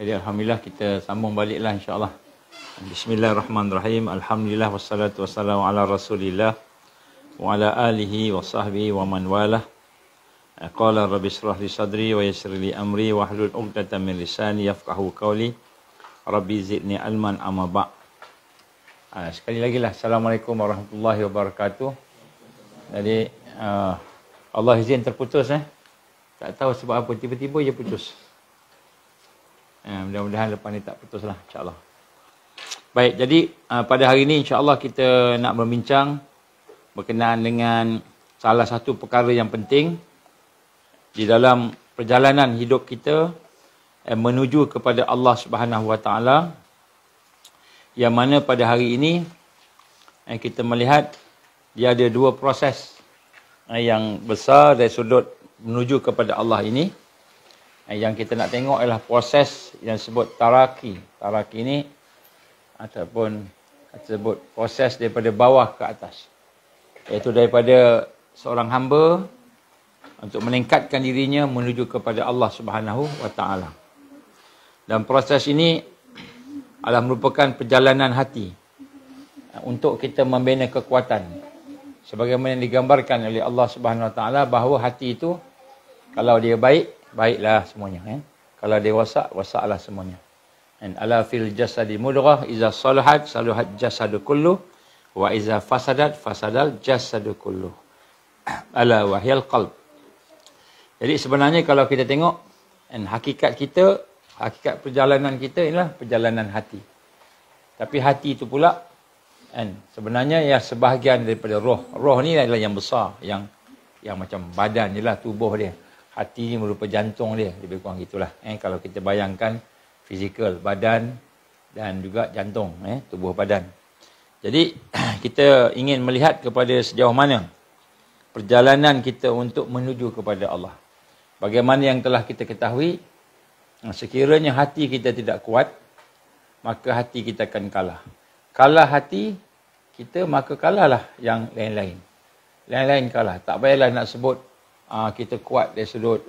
Jadi Alhamdulillah kita sambung baliklah insyaAllah. Bismillahirrahmanirrahim. Alhamdulillah wassalatu wassalamu ala rasulillah. Wa ala alihi wa sahbihi wa man walah. Qala rabbi syrah li sadri wa yasir li amri wa hlul uqdata min lisani yafqahu qawli. Rabbi zidni alman amma ah, Sekali lagi lah. Assalamualaikum warahmatullahi wabarakatuh. Jadi ah, Allah izin terputus eh. Tak tahu sebab apa. Tiba-tiba dia putus. Eh, mudah-mudahan lepas ni tak putus lah insyaAllah. Baik, jadi uh, pada hari ini insyaAllah kita nak berbincang berkenaan dengan salah satu perkara yang penting di dalam perjalanan hidup kita eh, menuju kepada Allah Subhanahu Wa Taala yang mana pada hari ini eh, kita melihat dia ada dua proses eh, yang besar dari sudut menuju kepada Allah ini. Eh, yang kita nak tengok ialah proses yang sebut taraki. Taraki ini ataupun sebut proses daripada bawah ke atas. Iaitu daripada seorang hamba untuk meningkatkan dirinya menuju kepada Allah Subhanahu wa taala. Dan proses ini adalah merupakan perjalanan hati untuk kita membina kekuatan sebagaimana yang digambarkan oleh Allah Subhanahu wa taala bahawa hati itu kalau dia baik baiklah semuanya eh? kalau dia rosak rosaklah semuanya Dan ala fil jasadi mudghah iza salahat saluhat jasadu kullu wa iza fasadat fasadal jasadu kullu ala wahyal qalb jadi sebenarnya kalau kita tengok dan hakikat kita hakikat perjalanan kita inilah perjalanan hati tapi hati itu pula and sebenarnya ia sebahagian daripada roh roh ni adalah yang besar yang yang macam badan jelah tubuh dia hati ni merupa jantung dia lebih kurang gitulah eh kalau kita bayangkan fizikal badan dan juga jantung eh tubuh badan jadi kita ingin melihat kepada sejauh mana perjalanan kita untuk menuju kepada Allah bagaimana yang telah kita ketahui eh, sekiranya hati kita tidak kuat maka hati kita akan kalah kalah hati kita maka kalahlah yang lain-lain lain-lain kalah tak payahlah nak sebut uh, kita kuat dari sudut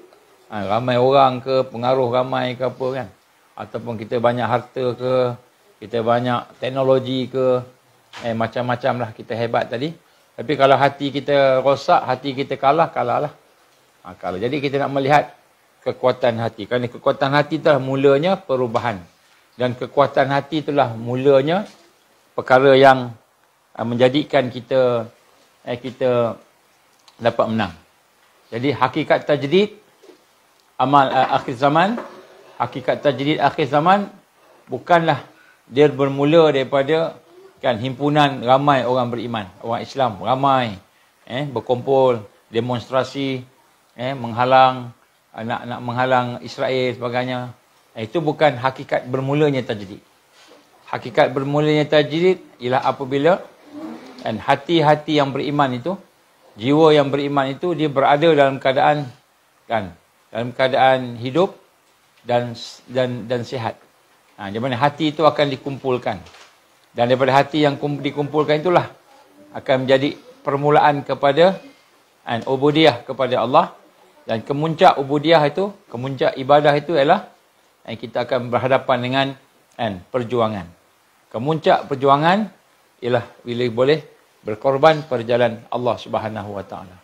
uh, ah, ramai orang ke, pengaruh ramai ke apa kan. Ataupun kita banyak harta ke, kita banyak teknologi ke, eh macam-macam lah kita hebat tadi. Tapi kalau hati kita rosak, hati kita kalah, kalah lah. Ha, ah, kalah. Jadi kita nak melihat kekuatan hati. Kerana kekuatan hati itulah mulanya perubahan. Dan kekuatan hati itulah mulanya perkara yang menjadikan kita eh, kita dapat menang. Jadi hakikat tajdid amal uh, akhir zaman, hakikat tajdid akhir zaman bukanlah dia bermula daripada kan himpunan ramai orang beriman, orang Islam ramai eh berkumpul demonstrasi eh menghalang uh, nak nak menghalang Israel sebagainya. Eh, itu bukan hakikat bermulanya tajdid. Hakikat bermulanya tajdid ialah apabila dan hati-hati yang beriman itu jiwa yang beriman itu dia berada dalam keadaan kan dalam keadaan hidup dan dan dan sihat. Ha, di mana hati itu akan dikumpulkan. Dan daripada hati yang dikumpulkan itulah akan menjadi permulaan kepada kan, ubudiah kepada Allah dan kemuncak ubudiah itu, kemuncak ibadah itu ialah kan, kita akan berhadapan dengan kan, perjuangan. Kemuncak perjuangan ialah bila boleh berkorban pada jalan Allah Subhanahu Wa Taala.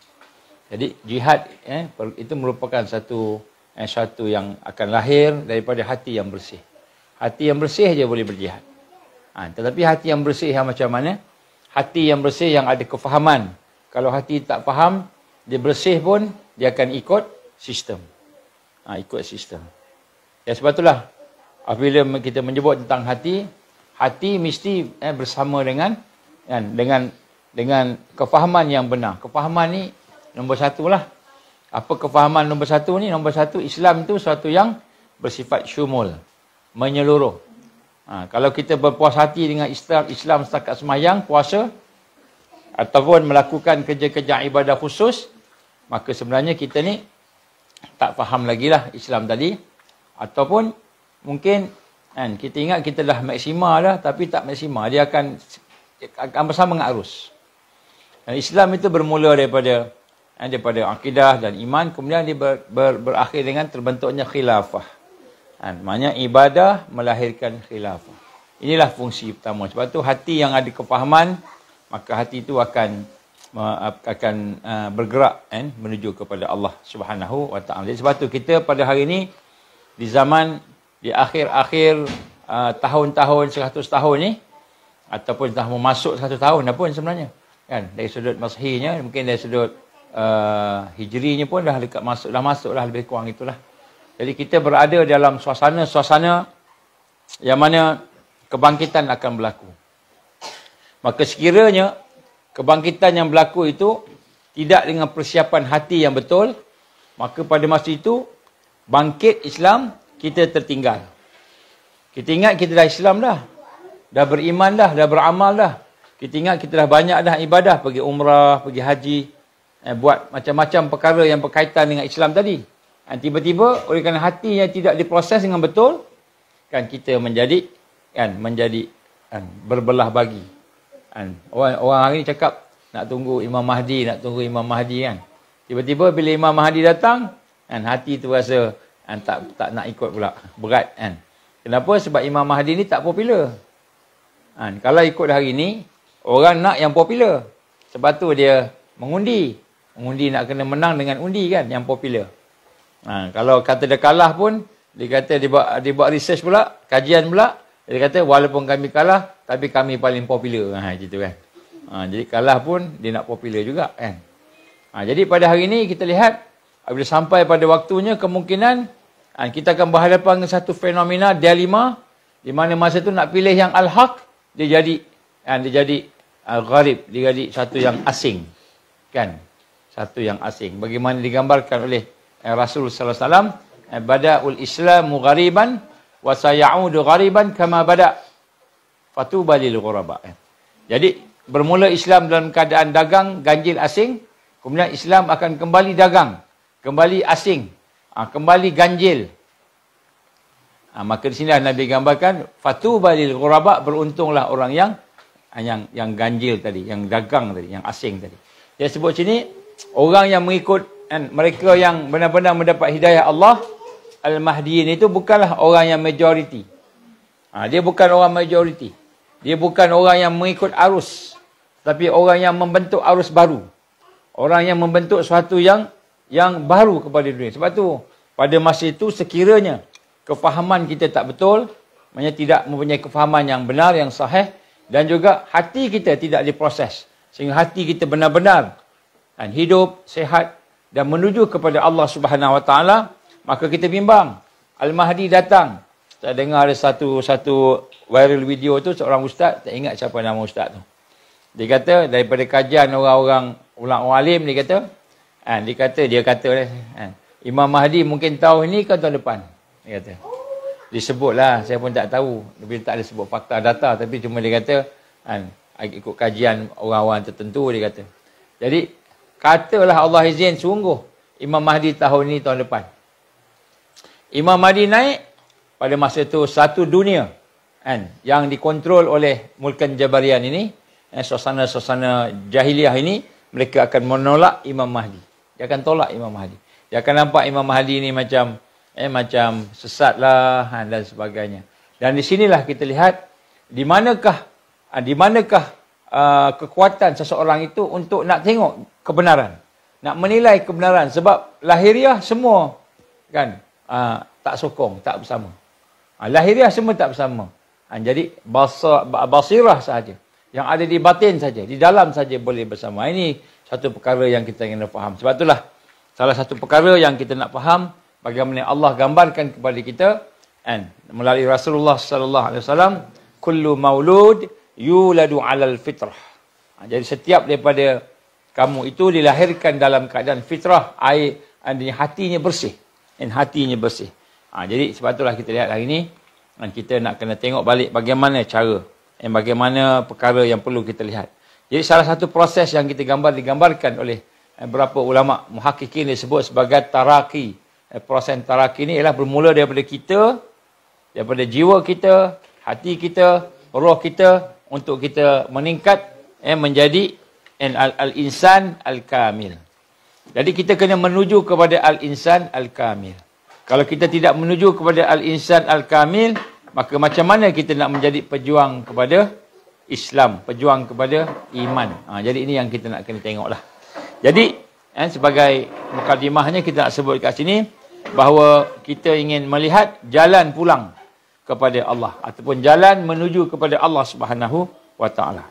Jadi jihad eh, itu merupakan satu eh, satu yang akan lahir daripada hati yang bersih. Hati yang bersih saja boleh berjihad. Ha, tetapi hati yang bersih yang macam mana? Hati yang bersih yang ada kefahaman. Kalau hati tak faham, dia bersih pun dia akan ikut sistem. Ha, ikut sistem. Ya sebab itulah apabila kita menyebut tentang hati, hati mesti eh, bersama dengan kan, dengan dengan kefahaman yang benar. Kefahaman ni nombor satu lah. Apa kefahaman nombor satu ni? Nombor satu, Islam tu suatu yang bersifat syumul. Menyeluruh. Ha, kalau kita berpuas hati dengan Islam, Islam setakat semayang, puasa, ataupun melakukan kerja-kerja ibadah khusus, maka sebenarnya kita ni tak faham lagi lah Islam tadi. Ataupun mungkin kan, kita ingat kita dah maksimal lah, tapi tak maksimal. Dia akan akan bersama dengan Islam itu bermula daripada eh, daripada akidah dan iman kemudian dia ber, ber, berakhir dengan terbentuknya khilafah. Kan? Eh, Maksudnya ibadah melahirkan khilafah. Inilah fungsi pertama. Sebab tu hati yang ada kefahaman maka hati itu akan akan eh, bergerak kan? menuju kepada Allah Subhanahu wa taala. Sebab tu kita pada hari ini di zaman di akhir-akhir uh, tahun-tahun 100 tahun ni ataupun dah memasuk 100 tahun dah pun sebenarnya kan dari sudut masihnya mungkin dari sudut uh, hijrinya pun dah dekat masuk dah masuk lah lebih kurang itulah jadi kita berada dalam suasana-suasana yang mana kebangkitan akan berlaku maka sekiranya kebangkitan yang berlaku itu tidak dengan persiapan hati yang betul maka pada masa itu bangkit Islam kita tertinggal kita ingat kita dah Islam dah dah beriman dah dah beramal dah kita ingat kita dah banyak dah ibadah pergi umrah, pergi haji, eh, buat macam-macam perkara yang berkaitan dengan Islam tadi. Dan eh, tiba-tiba oleh kerana hati yang tidak diproses dengan betul, kan kita menjadi kan menjadi kan, berbelah bagi. Kan orang orang hari ni cakap nak tunggu Imam Mahdi, nak tunggu Imam Mahdi kan. Tiba-tiba bila Imam Mahdi datang, kan hati tu rasa kan, tak tak nak ikut pula, berat kan. Kenapa? Sebab Imam Mahdi ni tak popular. Kan kalau ikut hari ni, Orang nak yang popular. Sebab tu dia mengundi. Mengundi nak kena menang dengan undi kan yang popular. Ha, kalau kata dia kalah pun, dia kata dia buat, dia buat research pula, kajian pula. Dia kata walaupun kami kalah, tapi kami paling popular. Ha, gitu kan. Ha, jadi kalah pun dia nak popular juga kan. Ha, jadi pada hari ini kita lihat, bila sampai pada waktunya kemungkinan, ha, kita akan berhadapan dengan satu fenomena dilema, di mana masa tu nak pilih yang al-haq, dia jadi kan dia jadi uh, ah, gharib dia jadi satu yang asing kan satu yang asing bagaimana digambarkan oleh uh, eh, Rasul sallallahu alaihi wasallam eh, badaul islamu ghariban wa sayaudu ghariban kama bada fatuba lil ghuraba eh. jadi bermula Islam dalam keadaan dagang ganjil asing kemudian Islam akan kembali dagang kembali asing ah, kembali ganjil ah, maka di sini Nabi gambarkan fatuba lil ghuraba beruntunglah orang yang Ah, yang yang ganjil tadi, yang dagang tadi, yang asing tadi. Dia sebut sini orang yang mengikut kan, mereka yang benar-benar mendapat hidayah Allah al-mahdiin mahdi tu bukanlah orang yang majoriti. Ha, dia bukan orang majoriti. Dia bukan orang yang mengikut arus tapi orang yang membentuk arus baru. Orang yang membentuk sesuatu yang yang baru kepada dunia. Sebab tu pada masa itu sekiranya kefahaman kita tak betul, maknanya tidak mempunyai kefahaman yang benar yang sahih dan juga hati kita tidak diproses sehingga hati kita benar-benar dan hidup sehat dan menuju kepada Allah Subhanahu Wa Taala maka kita bimbang Al Mahdi datang saya dengar ada satu satu viral video tu seorang ustaz tak ingat siapa nama ustaz tu dia kata daripada kajian orang-orang ulama alim dia kata kan dia kata dia kata kan, Imam Mahdi mungkin tahun ini ke tahun depan dia kata disebutlah saya pun tak tahu tapi tak ada sebut fakta data tapi cuma dia kata kan ikut kajian orang-orang tertentu dia kata jadi katalah Allah izin sungguh Imam Mahdi tahun ni tahun depan Imam Mahdi naik pada masa itu satu dunia kan yang dikontrol oleh Mulkan Jabarian ini eh, suasana-suasana jahiliah ini mereka akan menolak Imam Mahdi dia akan tolak Imam Mahdi dia akan nampak Imam Mahdi ini macam eh, macam sesat lah ha, dan sebagainya. Dan di sinilah kita lihat di manakah ha, di manakah uh, kekuatan seseorang itu untuk nak tengok kebenaran, nak menilai kebenaran sebab lahiriah semua kan uh, tak sokong, tak bersama. Uh, lahiriah semua tak bersama. Uh, jadi basa, basirah saja yang ada di batin saja, di dalam saja boleh bersama. Ini satu perkara yang kita ingin faham. Sebab itulah salah satu perkara yang kita nak faham bagaimana Allah gambarkan kepada kita kan melalui Rasulullah sallallahu alaihi wasallam kullu maulud yuladu alal fitrah ha, jadi setiap daripada kamu itu dilahirkan dalam keadaan fitrah air dan hatinya bersih dan hatinya bersih ha, jadi sebab itulah kita lihat hari ini dan kita nak kena tengok balik bagaimana cara dan bagaimana perkara yang perlu kita lihat jadi salah satu proses yang kita gambar digambarkan oleh beberapa ulama muhakkikin disebut sebagai taraki Eh, proses talak ini ialah bermula daripada kita, daripada jiwa kita, hati kita, roh kita untuk kita meningkat eh, menjadi eh, al-insan al-kamil. Jadi kita kena menuju kepada al-insan al-kamil. Kalau kita tidak menuju kepada al-insan al-kamil, maka macam mana kita nak menjadi pejuang kepada Islam, pejuang kepada iman. Ha, jadi ini yang kita nak kena tengoklah. Jadi dan eh, sebagai mukadimahnya kita nak sebut kat sini bahawa kita ingin melihat jalan pulang kepada Allah ataupun jalan menuju kepada Allah Subhanahu wa taala.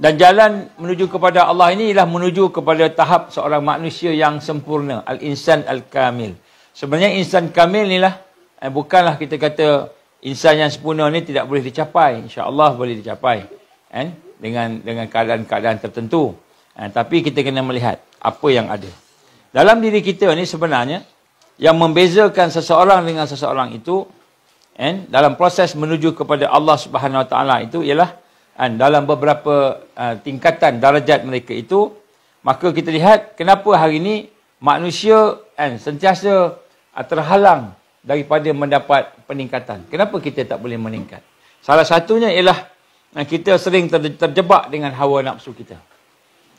Dan jalan menuju kepada Allah ini ialah menuju kepada tahap seorang manusia yang sempurna, al-insan al-kamil. Sebenarnya insan kamil inilah eh, bukanlah kita kata insan yang sempurna ni tidak boleh dicapai, insya-Allah boleh dicapai. Eh? dengan dengan keadaan-keadaan tertentu. Ha, tapi kita kena melihat apa yang ada. Dalam diri kita ni sebenarnya yang membezakan seseorang dengan seseorang itu and dalam proses menuju kepada Allah Subhanahu Wa Taala itu ialah and dalam beberapa uh, tingkatan darjat mereka itu maka kita lihat kenapa hari ini manusia and sentiasa uh, terhalang daripada mendapat peningkatan. Kenapa kita tak boleh meningkat? Salah satunya ialah ha, kita sering terjebak dengan hawa nafsu kita.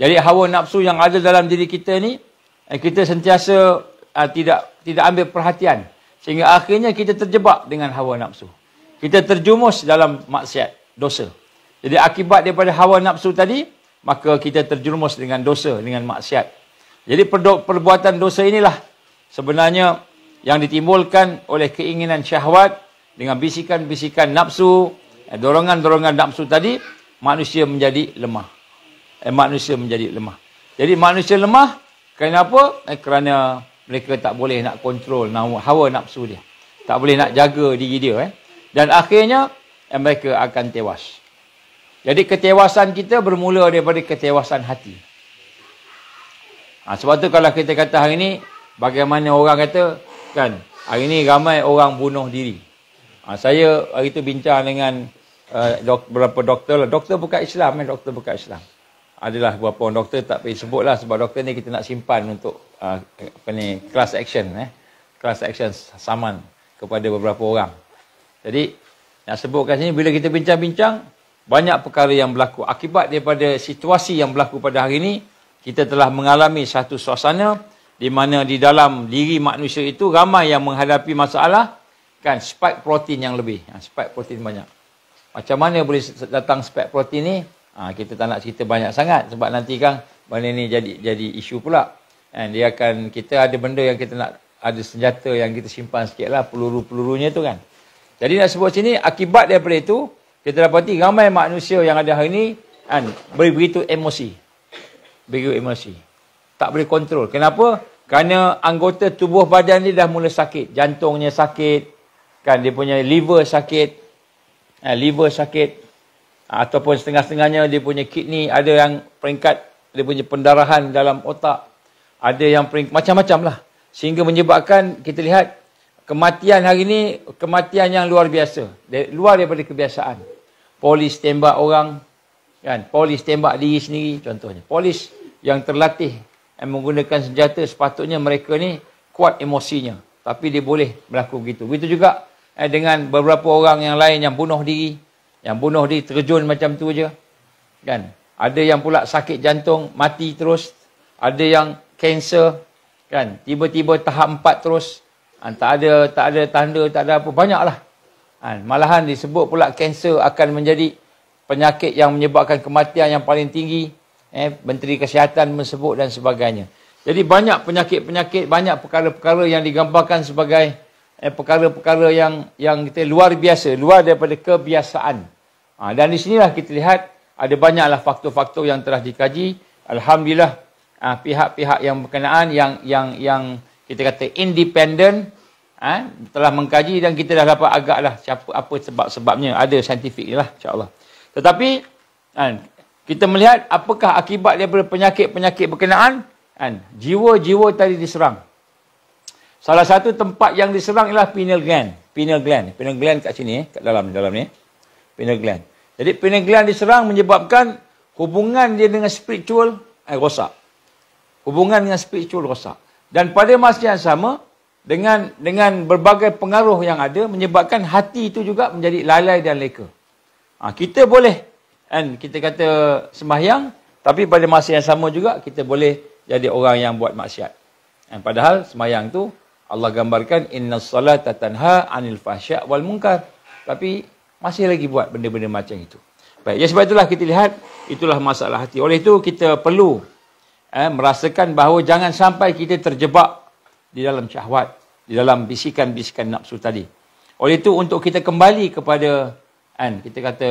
Jadi hawa nafsu yang ada dalam diri kita ni eh, kita sentiasa uh, tidak tidak ambil perhatian sehingga akhirnya kita terjebak dengan hawa nafsu. Kita terjumus dalam maksiat, dosa. Jadi akibat daripada hawa nafsu tadi, maka kita terjumus dengan dosa, dengan maksiat. Jadi perbuatan dosa inilah sebenarnya yang ditimbulkan oleh keinginan syahwat dengan bisikan-bisikan nafsu, eh, dorongan-dorongan nafsu tadi, manusia menjadi lemah eh, manusia menjadi lemah. Jadi manusia lemah kenapa? Eh, kerana mereka tak boleh nak kontrol hawa nafsu dia. Tak boleh nak jaga diri dia eh. Dan akhirnya eh, mereka akan tewas. Jadi ketewasan kita bermula daripada ketewasan hati. Ha, sebab tu kalau kita kata hari ini bagaimana orang kata kan hari ini ramai orang bunuh diri. Ha, saya hari itu bincang dengan uh, dok, beberapa doktor lah. Doktor bukan Islam eh. Doktor bukan Islam adalah beberapa orang doktor tak payah sebut lah sebab doktor ni kita nak simpan untuk uh, apa ni class action eh class action saman kepada beberapa orang jadi nak sebutkan sini bila kita bincang-bincang banyak perkara yang berlaku akibat daripada situasi yang berlaku pada hari ini kita telah mengalami satu suasana di mana di dalam diri manusia itu ramai yang menghadapi masalah kan spike protein yang lebih ha, spike protein banyak macam mana boleh datang spike protein ni Ha, kita tak nak cerita banyak sangat sebab nanti kan benda ni jadi jadi isu pula. Kan dia akan kita ada benda yang kita nak ada senjata yang kita simpan sikitlah peluru-pelurunya tu kan. Jadi nak sebut sini akibat daripada itu kita dapati ramai manusia yang ada hari ni kan beri begitu emosi. Beri emosi. Tak boleh kontrol. Kenapa? Kerana anggota tubuh badan dia dah mula sakit. Jantungnya sakit. Kan dia punya liver sakit. Eh, liver sakit ataupun setengah-setengahnya dia punya kidney ada yang peringkat dia punya pendarahan dalam otak ada yang peringkat macam-macam lah sehingga menyebabkan kita lihat kematian hari ini kematian yang luar biasa luar daripada kebiasaan polis tembak orang kan polis tembak diri sendiri contohnya polis yang terlatih yang menggunakan senjata sepatutnya mereka ni kuat emosinya tapi dia boleh berlaku begitu begitu juga eh, dengan beberapa orang yang lain yang bunuh diri yang bunuh diri terjun macam tu je kan ada yang pula sakit jantung mati terus ada yang kanser kan tiba-tiba tahap empat terus ha, tak ada tak ada tanda tak ada apa banyaklah ha, malahan disebut pula kanser akan menjadi penyakit yang menyebabkan kematian yang paling tinggi eh menteri kesihatan mensebut dan sebagainya jadi banyak penyakit-penyakit banyak perkara-perkara yang digambarkan sebagai eh, perkara-perkara yang yang kita luar biasa, luar daripada kebiasaan. Ha, dan di sinilah kita lihat ada banyaklah faktor-faktor yang telah dikaji. Alhamdulillah ha, pihak-pihak yang berkenaan yang yang yang kita kata independen ha, telah mengkaji dan kita dah dapat agaklah siapa apa sebab-sebabnya ada saintifik lah insyaAllah. Tetapi ha, kita melihat apakah akibat daripada penyakit-penyakit berkenaan kan, jiwa-jiwa tadi diserang. Salah satu tempat yang diserang ialah pineal gland. Pineal gland. Pineal gland kat sini. Eh, kat dalam dalam ni. Pineal gland. Jadi pineal gland diserang menyebabkan hubungan dia dengan spiritual eh, rosak. Hubungan dengan spiritual rosak. Dan pada masa yang sama, dengan dengan berbagai pengaruh yang ada, menyebabkan hati itu juga menjadi lalai dan leka. Ha, kita boleh, and kita kata sembahyang, tapi pada masa yang sama juga, kita boleh jadi orang yang buat maksiat. Dan padahal semayang tu Allah gambarkan inna salata tanha anil fahsya' wal munkar. Tapi masih lagi buat benda-benda macam itu. Baik, ya sebab itulah kita lihat itulah masalah hati. Oleh itu kita perlu eh, merasakan bahawa jangan sampai kita terjebak di dalam syahwat, di dalam bisikan-bisikan nafsu tadi. Oleh itu untuk kita kembali kepada kan, kita kata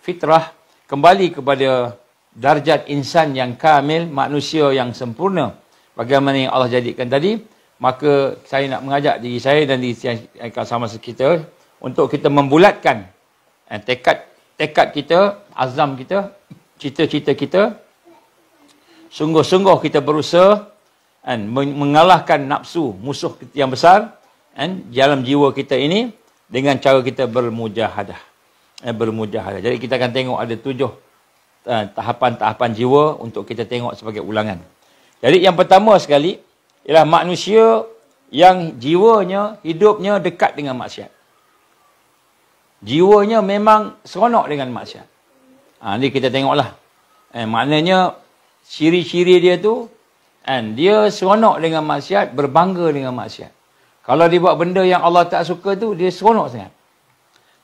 fitrah, kembali kepada darjat insan yang kamil, manusia yang sempurna. Bagaimana yang Allah jadikan tadi, maka saya nak mengajak diri saya dan diri saya yang sama kita untuk kita membulatkan eh, tekad tekad kita, azam kita, cita-cita kita, sungguh-sungguh kita berusaha eh, mengalahkan nafsu musuh yang besar eh, dalam jiwa kita ini dengan cara kita bermujahadah. Eh, bermujahadah. Jadi kita akan tengok ada tujuh eh, tahapan-tahapan jiwa untuk kita tengok sebagai ulangan. Jadi yang pertama sekali, ialah manusia yang jiwanya, hidupnya dekat dengan maksiat. Jiwanya memang seronok dengan maksiat. Ha, ini kita tengoklah. Eh, maknanya, ciri-ciri dia tu, and dia seronok dengan maksiat, berbangga dengan maksiat. Kalau dia buat benda yang Allah tak suka tu, dia seronok sangat.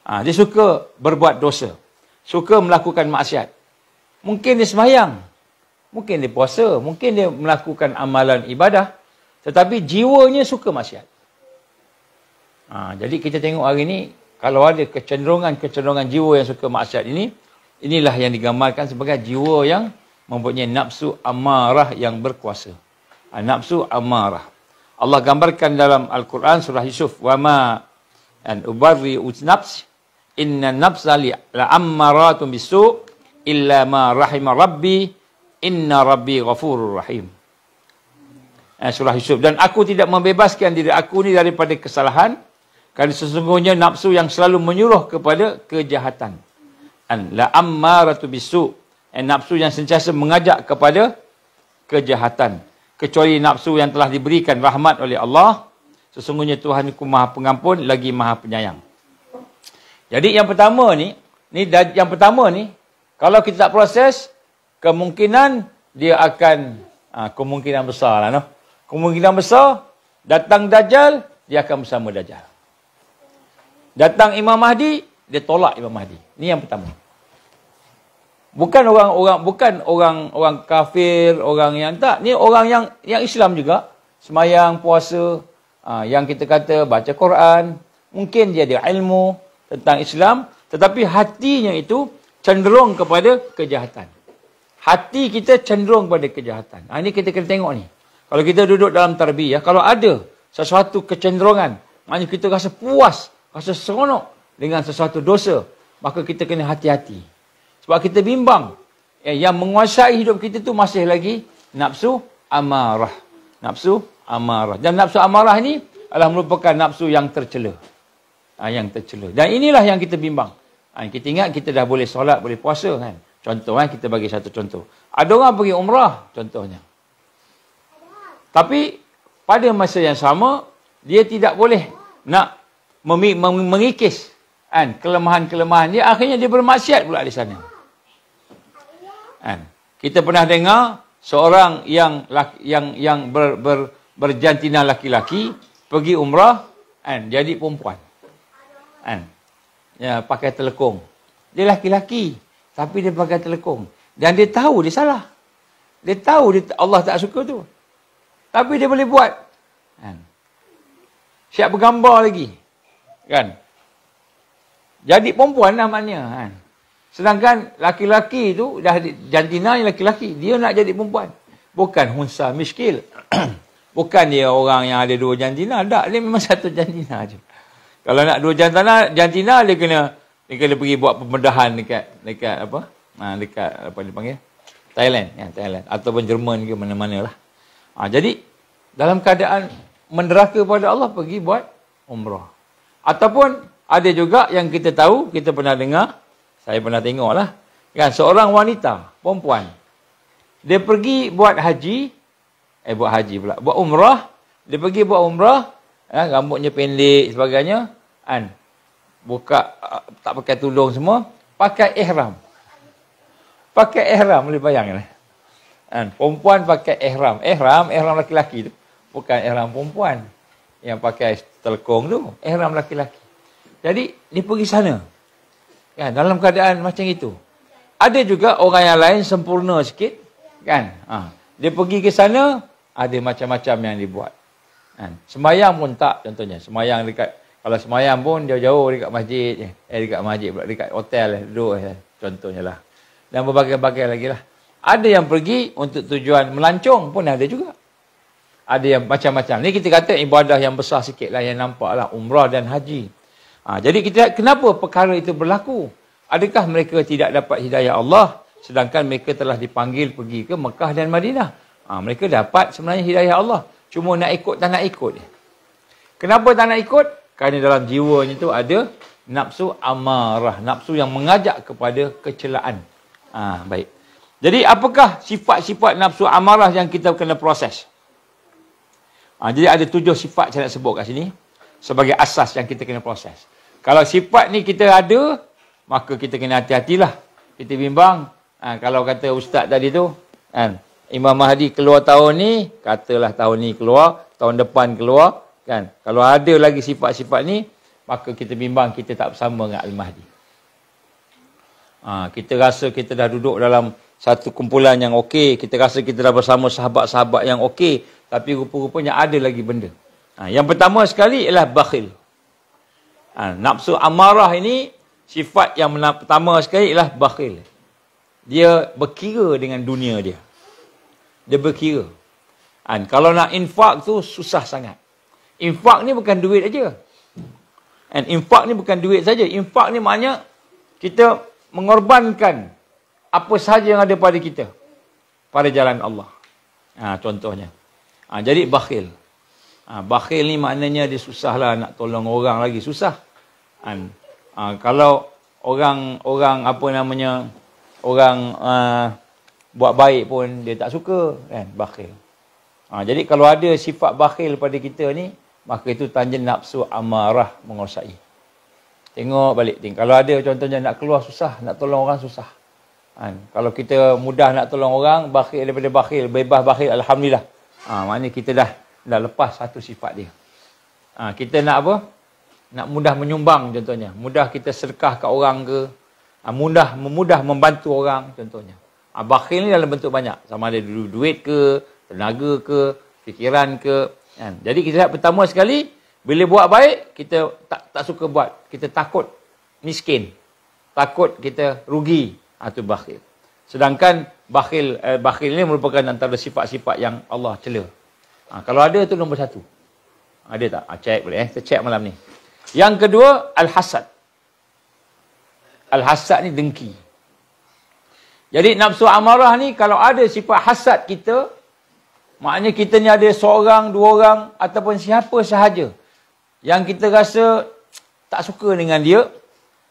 Ha, dia suka berbuat dosa. Suka melakukan maksiat. Mungkin dia semayang. Mungkin dia puasa. Mungkin dia melakukan amalan ibadah. Tetapi jiwanya suka maksiat. Ha, jadi kita tengok hari ini, kalau ada kecenderungan-kecenderungan jiwa yang suka maksiat ini, inilah yang digambarkan sebagai jiwa yang mempunyai nafsu amarah yang berkuasa. Ha, nafsu amarah. Allah gambarkan dalam Al-Quran surah Yusuf, وَمَا أَنْ أُبَرِّ نَفْسِ إِنَّ النَّفْسَ لَأَمَّرَاتٌ بِسُّءٍ إِلَّا مَا رَحِمَ رَبِّي إِنَّ رَبِّي غَفُورٌ رَحِيمٌ eh, surah Yusuf dan aku tidak membebaskan diri aku ni daripada kesalahan kerana sesungguhnya nafsu yang selalu menyuruh kepada kejahatan an la ratu bisu eh, nafsu yang sentiasa mengajak kepada kejahatan kecuali nafsu yang telah diberikan rahmat oleh Allah sesungguhnya Tuhan Tuhanku Maha Pengampun lagi Maha Penyayang jadi yang pertama ni ni yang pertama ni kalau kita tak proses kemungkinan dia akan ha, kemungkinan besar lah no? kemungkinan besar datang Dajjal, dia akan bersama Dajjal. Datang Imam Mahdi, dia tolak Imam Mahdi. Ini yang pertama. Bukan orang-orang bukan orang-orang kafir, orang yang tak. Ini orang yang yang Islam juga, semayang, puasa, ah, yang kita kata baca Quran, mungkin dia ada ilmu tentang Islam, tetapi hatinya itu cenderung kepada kejahatan. Hati kita cenderung kepada kejahatan. ini ah, kita kena tengok ni. Kalau kita duduk dalam tarbiyah, kalau ada sesuatu kecenderungan, maknanya kita rasa puas, rasa seronok dengan sesuatu dosa, maka kita kena hati-hati. Sebab kita bimbang. Eh, yang menguasai hidup kita tu masih lagi nafsu amarah. Nafsu amarah. Dan nafsu amarah ni adalah merupakan nafsu yang tercela. Ha, yang tercela. Dan inilah yang kita bimbang. Ha, kita ingat kita dah boleh solat, boleh puasa kan. Contoh kan, kita bagi satu contoh. Ada orang pergi umrah contohnya. Tapi pada masa yang sama dia tidak boleh nak mengikis kan kelemahan-kelemahan dia akhirnya dia bermaksiat pula di sana. Kan? Kita pernah dengar seorang yang laki, yang yang ber, ber, berjantina laki-laki pergi umrah kan jadi perempuan. Kan? Ya pakai telekung. Dia laki-laki tapi dia pakai telekung dan dia tahu dia salah. Dia tahu dia, Allah tak suka tu. Tapi dia boleh buat. Kan? Siap bergambar lagi. Kan? Jadi perempuan lah namanya, Kan? Sedangkan laki-laki tu dah jantina yang laki-laki. Dia nak jadi perempuan. Bukan hunsa miskil. Bukan dia orang yang ada dua jantina. Tak, dia memang satu jantina je. Kalau nak dua jantina, jantina dia kena dia kena pergi buat pembedahan dekat dekat apa? Ha, dekat apa dipanggil, Thailand, ya, Thailand ataupun Jerman ke mana-manalah. Ha, jadi, dalam keadaan menderah kepada Allah, pergi buat umrah. Ataupun, ada juga yang kita tahu, kita pernah dengar, saya pernah tengok lah. Kan, seorang wanita, perempuan. Dia pergi buat haji, eh buat haji pula, buat umrah. Dia pergi buat umrah, eh, rambutnya pendek sebagainya. Kan, buka, ah, tak pakai tudung semua, pakai ihram. Pakai ihram, boleh bayangkan. Eh? Kan? Perempuan pakai ihram. Ihram, ihram laki-laki tu. Bukan ihram perempuan yang pakai telkong tu. Ihram laki-laki. Jadi, dia pergi sana. Kan? Dalam keadaan macam itu. Ada juga orang yang lain sempurna sikit. Kan? Ha. Dia pergi ke sana, ada macam-macam yang dibuat. Kan? Semayang pun tak contohnya. Semayang dekat, kalau semayang pun jauh-jauh dekat masjid. Eh, dekat masjid pula. Dekat hotel. Duduk, eh, contohnya lah. Dan berbagai-bagai lagi lah. Ada yang pergi untuk tujuan melancong pun ada juga. Ada yang macam-macam. Ni kita kata ibadah yang besar sikit lah yang nampak lah. Umrah dan haji. Ha, jadi kita kenapa perkara itu berlaku? Adakah mereka tidak dapat hidayah Allah sedangkan mereka telah dipanggil pergi ke Mekah dan Madinah? Ha, mereka dapat sebenarnya hidayah Allah. Cuma nak ikut tak nak ikut. Kenapa tak nak ikut? Kerana dalam jiwanya itu ada nafsu amarah. Nafsu yang mengajak kepada kecelaan. Ha, baik. Jadi apakah sifat-sifat nafsu amarah yang kita kena proses? Ha, jadi ada tujuh sifat saya nak sebut kat sini sebagai asas yang kita kena proses. Kalau sifat ni kita ada, maka kita kena hati-hatilah. Kita bimbang. Ha, kalau kata ustaz tadi tu, kan, Imam Mahdi keluar tahun ni, katalah tahun ni keluar, tahun depan keluar. kan? Kalau ada lagi sifat-sifat ni, maka kita bimbang kita tak bersama dengan Al-Mahdi. Ha, kita rasa kita dah duduk dalam satu kumpulan yang okey, kita rasa kita dah bersama sahabat-sahabat yang okey, tapi rupa-rupanya ada lagi benda. Ha, yang pertama sekali ialah bakhil. Ha, nafsu amarah ini sifat yang menang, pertama sekali ialah bakhil. Dia berkira dengan dunia dia. Dia berkira. Ha, kalau nak infak tu susah sangat. Infak ni bukan duit aja. And infak ni bukan duit saja. Infak ni maknanya kita mengorbankan apa sahaja yang ada pada kita pada jalan Allah. Ha, contohnya. Ha, jadi bakhil. Ha, bakhil ni maknanya dia lah nak tolong orang lagi susah. Ha, ha, kalau orang orang apa namanya orang ha, buat baik pun dia tak suka kan bakhil. Ha, jadi kalau ada sifat bakhil pada kita ni maka itu tanda nafsu amarah menguasai. Tengok balik tengok. Kalau ada contohnya nak keluar susah, nak tolong orang susah. Ha, kalau kita mudah nak tolong orang, bakhil daripada bakhil, bebas bakhil, Alhamdulillah. Ha, maknanya kita dah dah lepas satu sifat dia. Ha, kita nak apa? Nak mudah menyumbang contohnya. Mudah kita serkah ke orang ke. Ha, mudah memudah membantu orang contohnya. Ha, bakhil ni dalam bentuk banyak. Sama ada dulu duit ke, tenaga ke, fikiran ke. Ha, jadi kita lihat pertama sekali, bila buat baik, kita tak, tak suka buat. Kita takut miskin. Takut kita rugi atau bakhil. Sedangkan bakhil eh, bakhil ini merupakan antara sifat-sifat yang Allah cela. Ha, kalau ada itu nombor satu. Ada tak? Ha, check boleh. Eh? check malam ni. Yang kedua, Al-Hasad. Al-Hasad ni dengki. Jadi nafsu amarah ni kalau ada sifat hasad kita, maknanya kita ni ada seorang, dua orang ataupun siapa sahaja yang kita rasa tak suka dengan dia,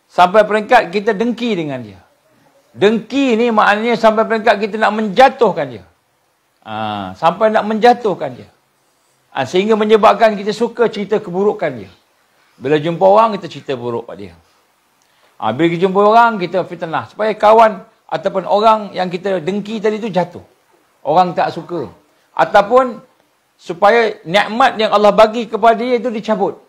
sampai peringkat kita dengki dengan dia. Dengki ni maknanya sampai peringkat kita nak menjatuhkan dia. Ha, sampai nak menjatuhkan dia. Ha, sehingga menyebabkan kita suka cerita keburukan dia. Bila jumpa orang, kita cerita buruk pada dia. Ha, bila kita jumpa orang, kita fitnah. Supaya kawan ataupun orang yang kita dengki tadi tu jatuh. Orang tak suka. Ataupun supaya nikmat yang Allah bagi kepada dia itu dicabut.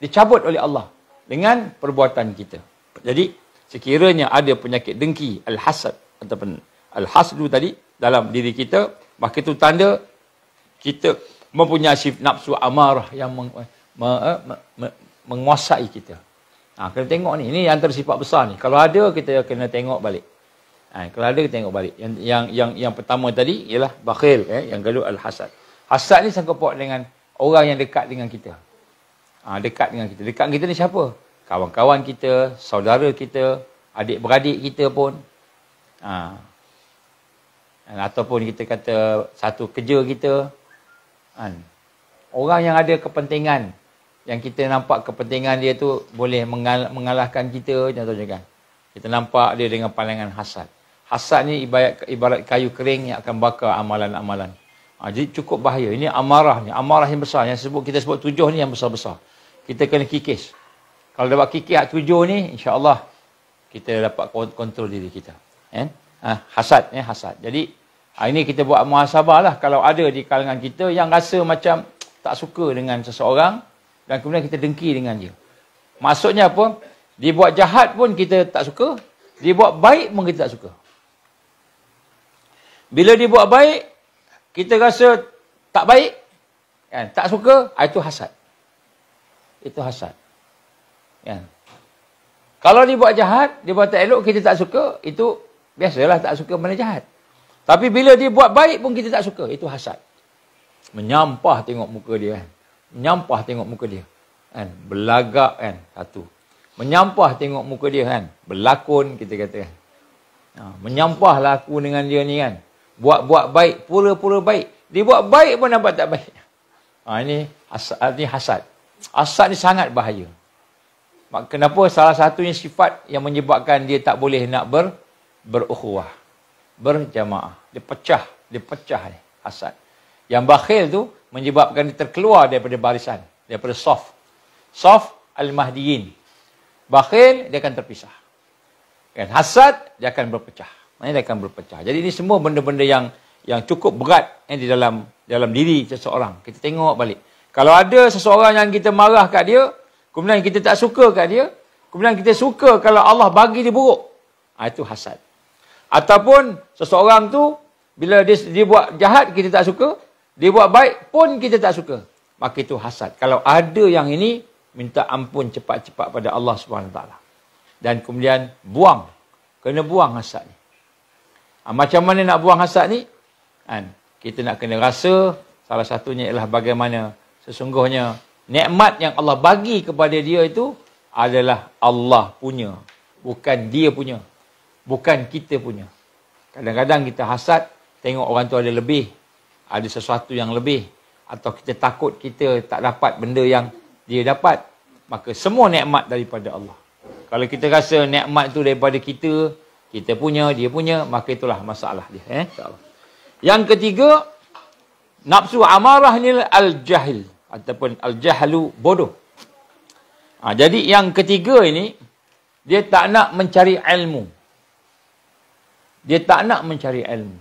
Dicabut oleh Allah dengan perbuatan kita. Jadi, sekiranya ada penyakit dengki al-hasad ataupun al-hasdu tadi dalam diri kita maka itu tanda kita mempunyai nafsu amarah yang meng, eh, me, eh, me, me, menguasai kita. Ha, kena tengok ni. Ini antara sifat besar ni. Kalau ada kita kena tengok balik. Ha, kalau ada kita tengok balik. Yang yang yang, yang pertama tadi ialah bakhil eh, yang kedua al-hasad. Hasad ni sangkut paut dengan orang yang dekat dengan kita. Ha, dekat dengan kita. Dekat dengan kita ni siapa? kawan-kawan kita, saudara kita, adik-beradik kita pun. Ha. Dan ataupun kita kata satu kerja kita. Ha. Orang yang ada kepentingan, yang kita nampak kepentingan dia tu boleh mengal- mengalahkan kita, contohnya kan. Kita nampak dia dengan pandangan hasad. Hasad ni ibarat, ibarat kayu kering yang akan bakar amalan-amalan. Ha, jadi cukup bahaya. Ini amarah ni. Amarah yang besar. Yang sebut, kita sebut tujuh ni yang besar-besar. Kita kena kikis kalau dapat kiki hak tujuh ni insyaallah kita dapat kontrol diri kita kan eh? ha, hasad eh? hasad jadi ha, ini kita buat muhasabah lah kalau ada di kalangan kita yang rasa macam tak suka dengan seseorang dan kemudian kita dengki dengan dia maksudnya apa dia buat jahat pun kita tak suka dia buat baik pun kita tak suka bila dia buat baik kita rasa tak baik kan tak suka ha, itu hasad itu hasad Ya. Kalau dia buat jahat, dia buat tak elok, kita tak suka, itu biasalah tak suka mana jahat. Tapi bila dia buat baik pun kita tak suka, itu hasad. Menyampah tengok muka dia kan. Menyampah tengok muka dia. Kan? Belagak kan, satu. Menyampah tengok muka dia kan. Berlakon kita kata kan. Ha, Menyampah laku dengan dia ni kan. Buat-buat baik, pura-pura baik. Dia buat baik pun nampak tak baik. Ha, ini, hasad, ini hasad. Hasad ni sangat bahaya kenapa salah satunya sifat yang menyebabkan dia tak boleh nak ber berukhuwah berjamaah dia pecah dia pecah ni hasad yang bakhil tu menyebabkan dia terkeluar daripada barisan daripada saf saf al-mahdiyin bakhil dia akan terpisah kan hasad dia akan berpecah ini dia akan berpecah jadi ini semua benda-benda yang yang cukup berat yang eh, di dalam dalam diri seseorang kita tengok balik kalau ada seseorang yang kita marah kat dia Kemudian kita tak suka kat dia. Kemudian kita suka kalau Allah bagi dia buruk. Ha, itu hasad. Ataupun seseorang tu bila dia, dia buat jahat kita tak suka, dia buat baik pun kita tak suka. Maka itu hasad. Kalau ada yang ini minta ampun cepat-cepat pada Allah Swt. Dan kemudian buang. Kena buang hasad ni. Ha, macam mana nak buang hasad ni? Kan? Kita nak kena rasa salah satunya ialah bagaimana sesungguhnya nikmat yang Allah bagi kepada dia itu adalah Allah punya. Bukan dia punya. Bukan kita punya. Kadang-kadang kita hasad tengok orang tu ada lebih. Ada sesuatu yang lebih. Atau kita takut kita tak dapat benda yang dia dapat. Maka semua nikmat daripada Allah. Kalau kita rasa nikmat tu daripada kita, kita punya, dia punya, maka itulah masalah dia. Eh? Yang ketiga, nafsu amarah ni al-jahil. al jahil ataupun al-jahlu bodoh. Ha, jadi yang ketiga ini dia tak nak mencari ilmu. Dia tak nak mencari ilmu.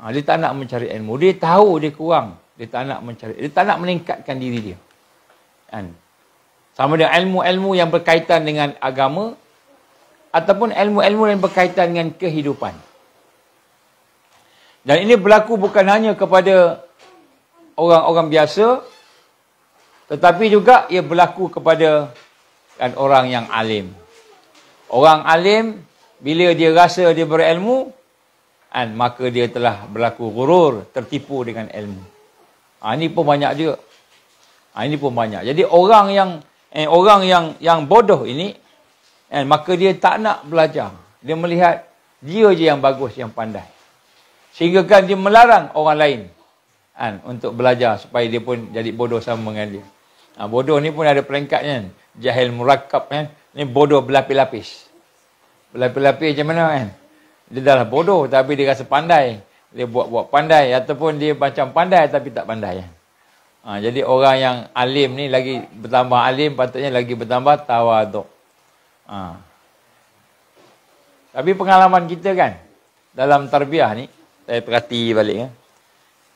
Ha, dia tak nak mencari ilmu. Dia tahu dia kurang. Dia tak nak mencari. Dia tak nak meningkatkan diri dia. Kan? Sama dengan ilmu-ilmu yang berkaitan dengan agama ataupun ilmu-ilmu yang berkaitan dengan kehidupan. Dan ini berlaku bukan hanya kepada orang-orang biasa tetapi juga ia berlaku kepada kan, orang yang alim. Orang alim bila dia rasa dia berilmu kan, maka dia telah berlaku gurur, tertipu dengan ilmu. Ha, ini pun banyak juga. Ha, ini pun banyak. Jadi orang yang eh, orang yang yang bodoh ini kan, maka dia tak nak belajar. Dia melihat dia je yang bagus, yang pandai. Sehingga kan dia melarang orang lain kan, untuk belajar supaya dia pun jadi bodoh sama dengan dia. Ha, bodoh ni pun ada peringkatnya. Kan? Jahil murakab kan. Ni bodoh berlapis-lapis. Berlapis-lapis macam mana kan. Dia dah lah bodoh tapi dia rasa pandai. Dia buat-buat pandai. Ataupun dia macam pandai tapi tak pandai. Kan? Ha, jadi orang yang alim ni lagi bertambah alim. Patutnya lagi bertambah tawaduk. Ha. Tapi pengalaman kita kan. Dalam tarbiah ni. Saya perhati balik kan. Ya?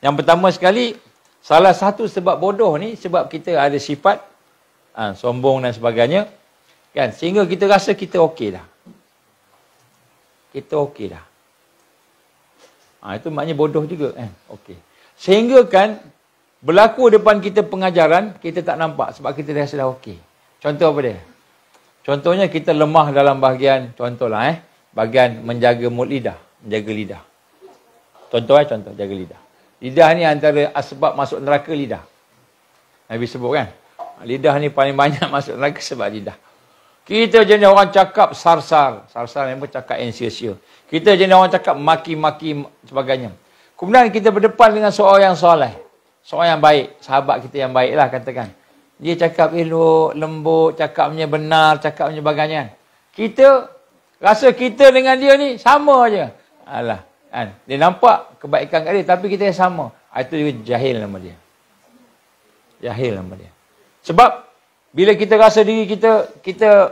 Yang pertama sekali, salah satu sebab bodoh ni sebab kita ada sifat ha, sombong dan sebagainya. Kan? Sehingga kita rasa kita okey dah. Kita okey dah. Ha, itu maknanya bodoh juga. Eh? Okey. Sehingga kan, berlaku depan kita pengajaran, kita tak nampak sebab kita rasa dah okey. Contoh apa dia? Contohnya kita lemah dalam bahagian, contohlah eh, bahagian menjaga mulut lidah, menjaga lidah. Contoh eh, contoh, jaga lidah. Lidah ni antara sebab masuk neraka lidah. Nabi sebut kan. Lidah ni paling banyak masuk neraka sebab lidah. Kita jenis orang cakap sarsar. Sarsar memang cakap yang sia-sia. Kita jenis orang cakap maki-maki sebagainya. Kemudian kita berdepan dengan seorang yang soleh. Seorang yang baik. Sahabat kita yang baik lah katakan. Dia cakap elok, lembut, cakapnya benar, cakapnya sebagainya. Kita rasa kita dengan dia ni sama je. Alah. Kan? Dia nampak kebaikan kat dia tapi kita yang sama. Ah, itu juga jahil nama dia. Jahil nama dia. Sebab bila kita rasa diri kita kita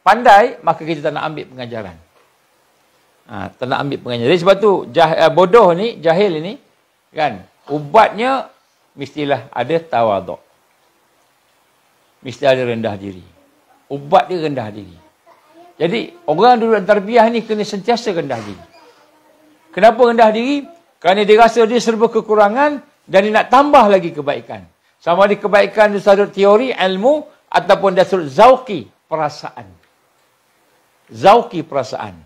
pandai maka kita tak nak ambil pengajaran. Ha, tak nak ambil pengajaran. Jadi sebab tu jah, eh, bodoh ni, jahil ni kan ubatnya mestilah ada tawaduk. Mesti ada rendah diri. Ubat dia rendah diri. Jadi orang duduk tarbiyah ni kena sentiasa rendah diri. Kenapa rendah diri? Kerana dia rasa dia serba kekurangan dan dia nak tambah lagi kebaikan. Sama ada kebaikan dari sudut teori, ilmu ataupun dari sudut zauqi, perasaan. Zauqi perasaan.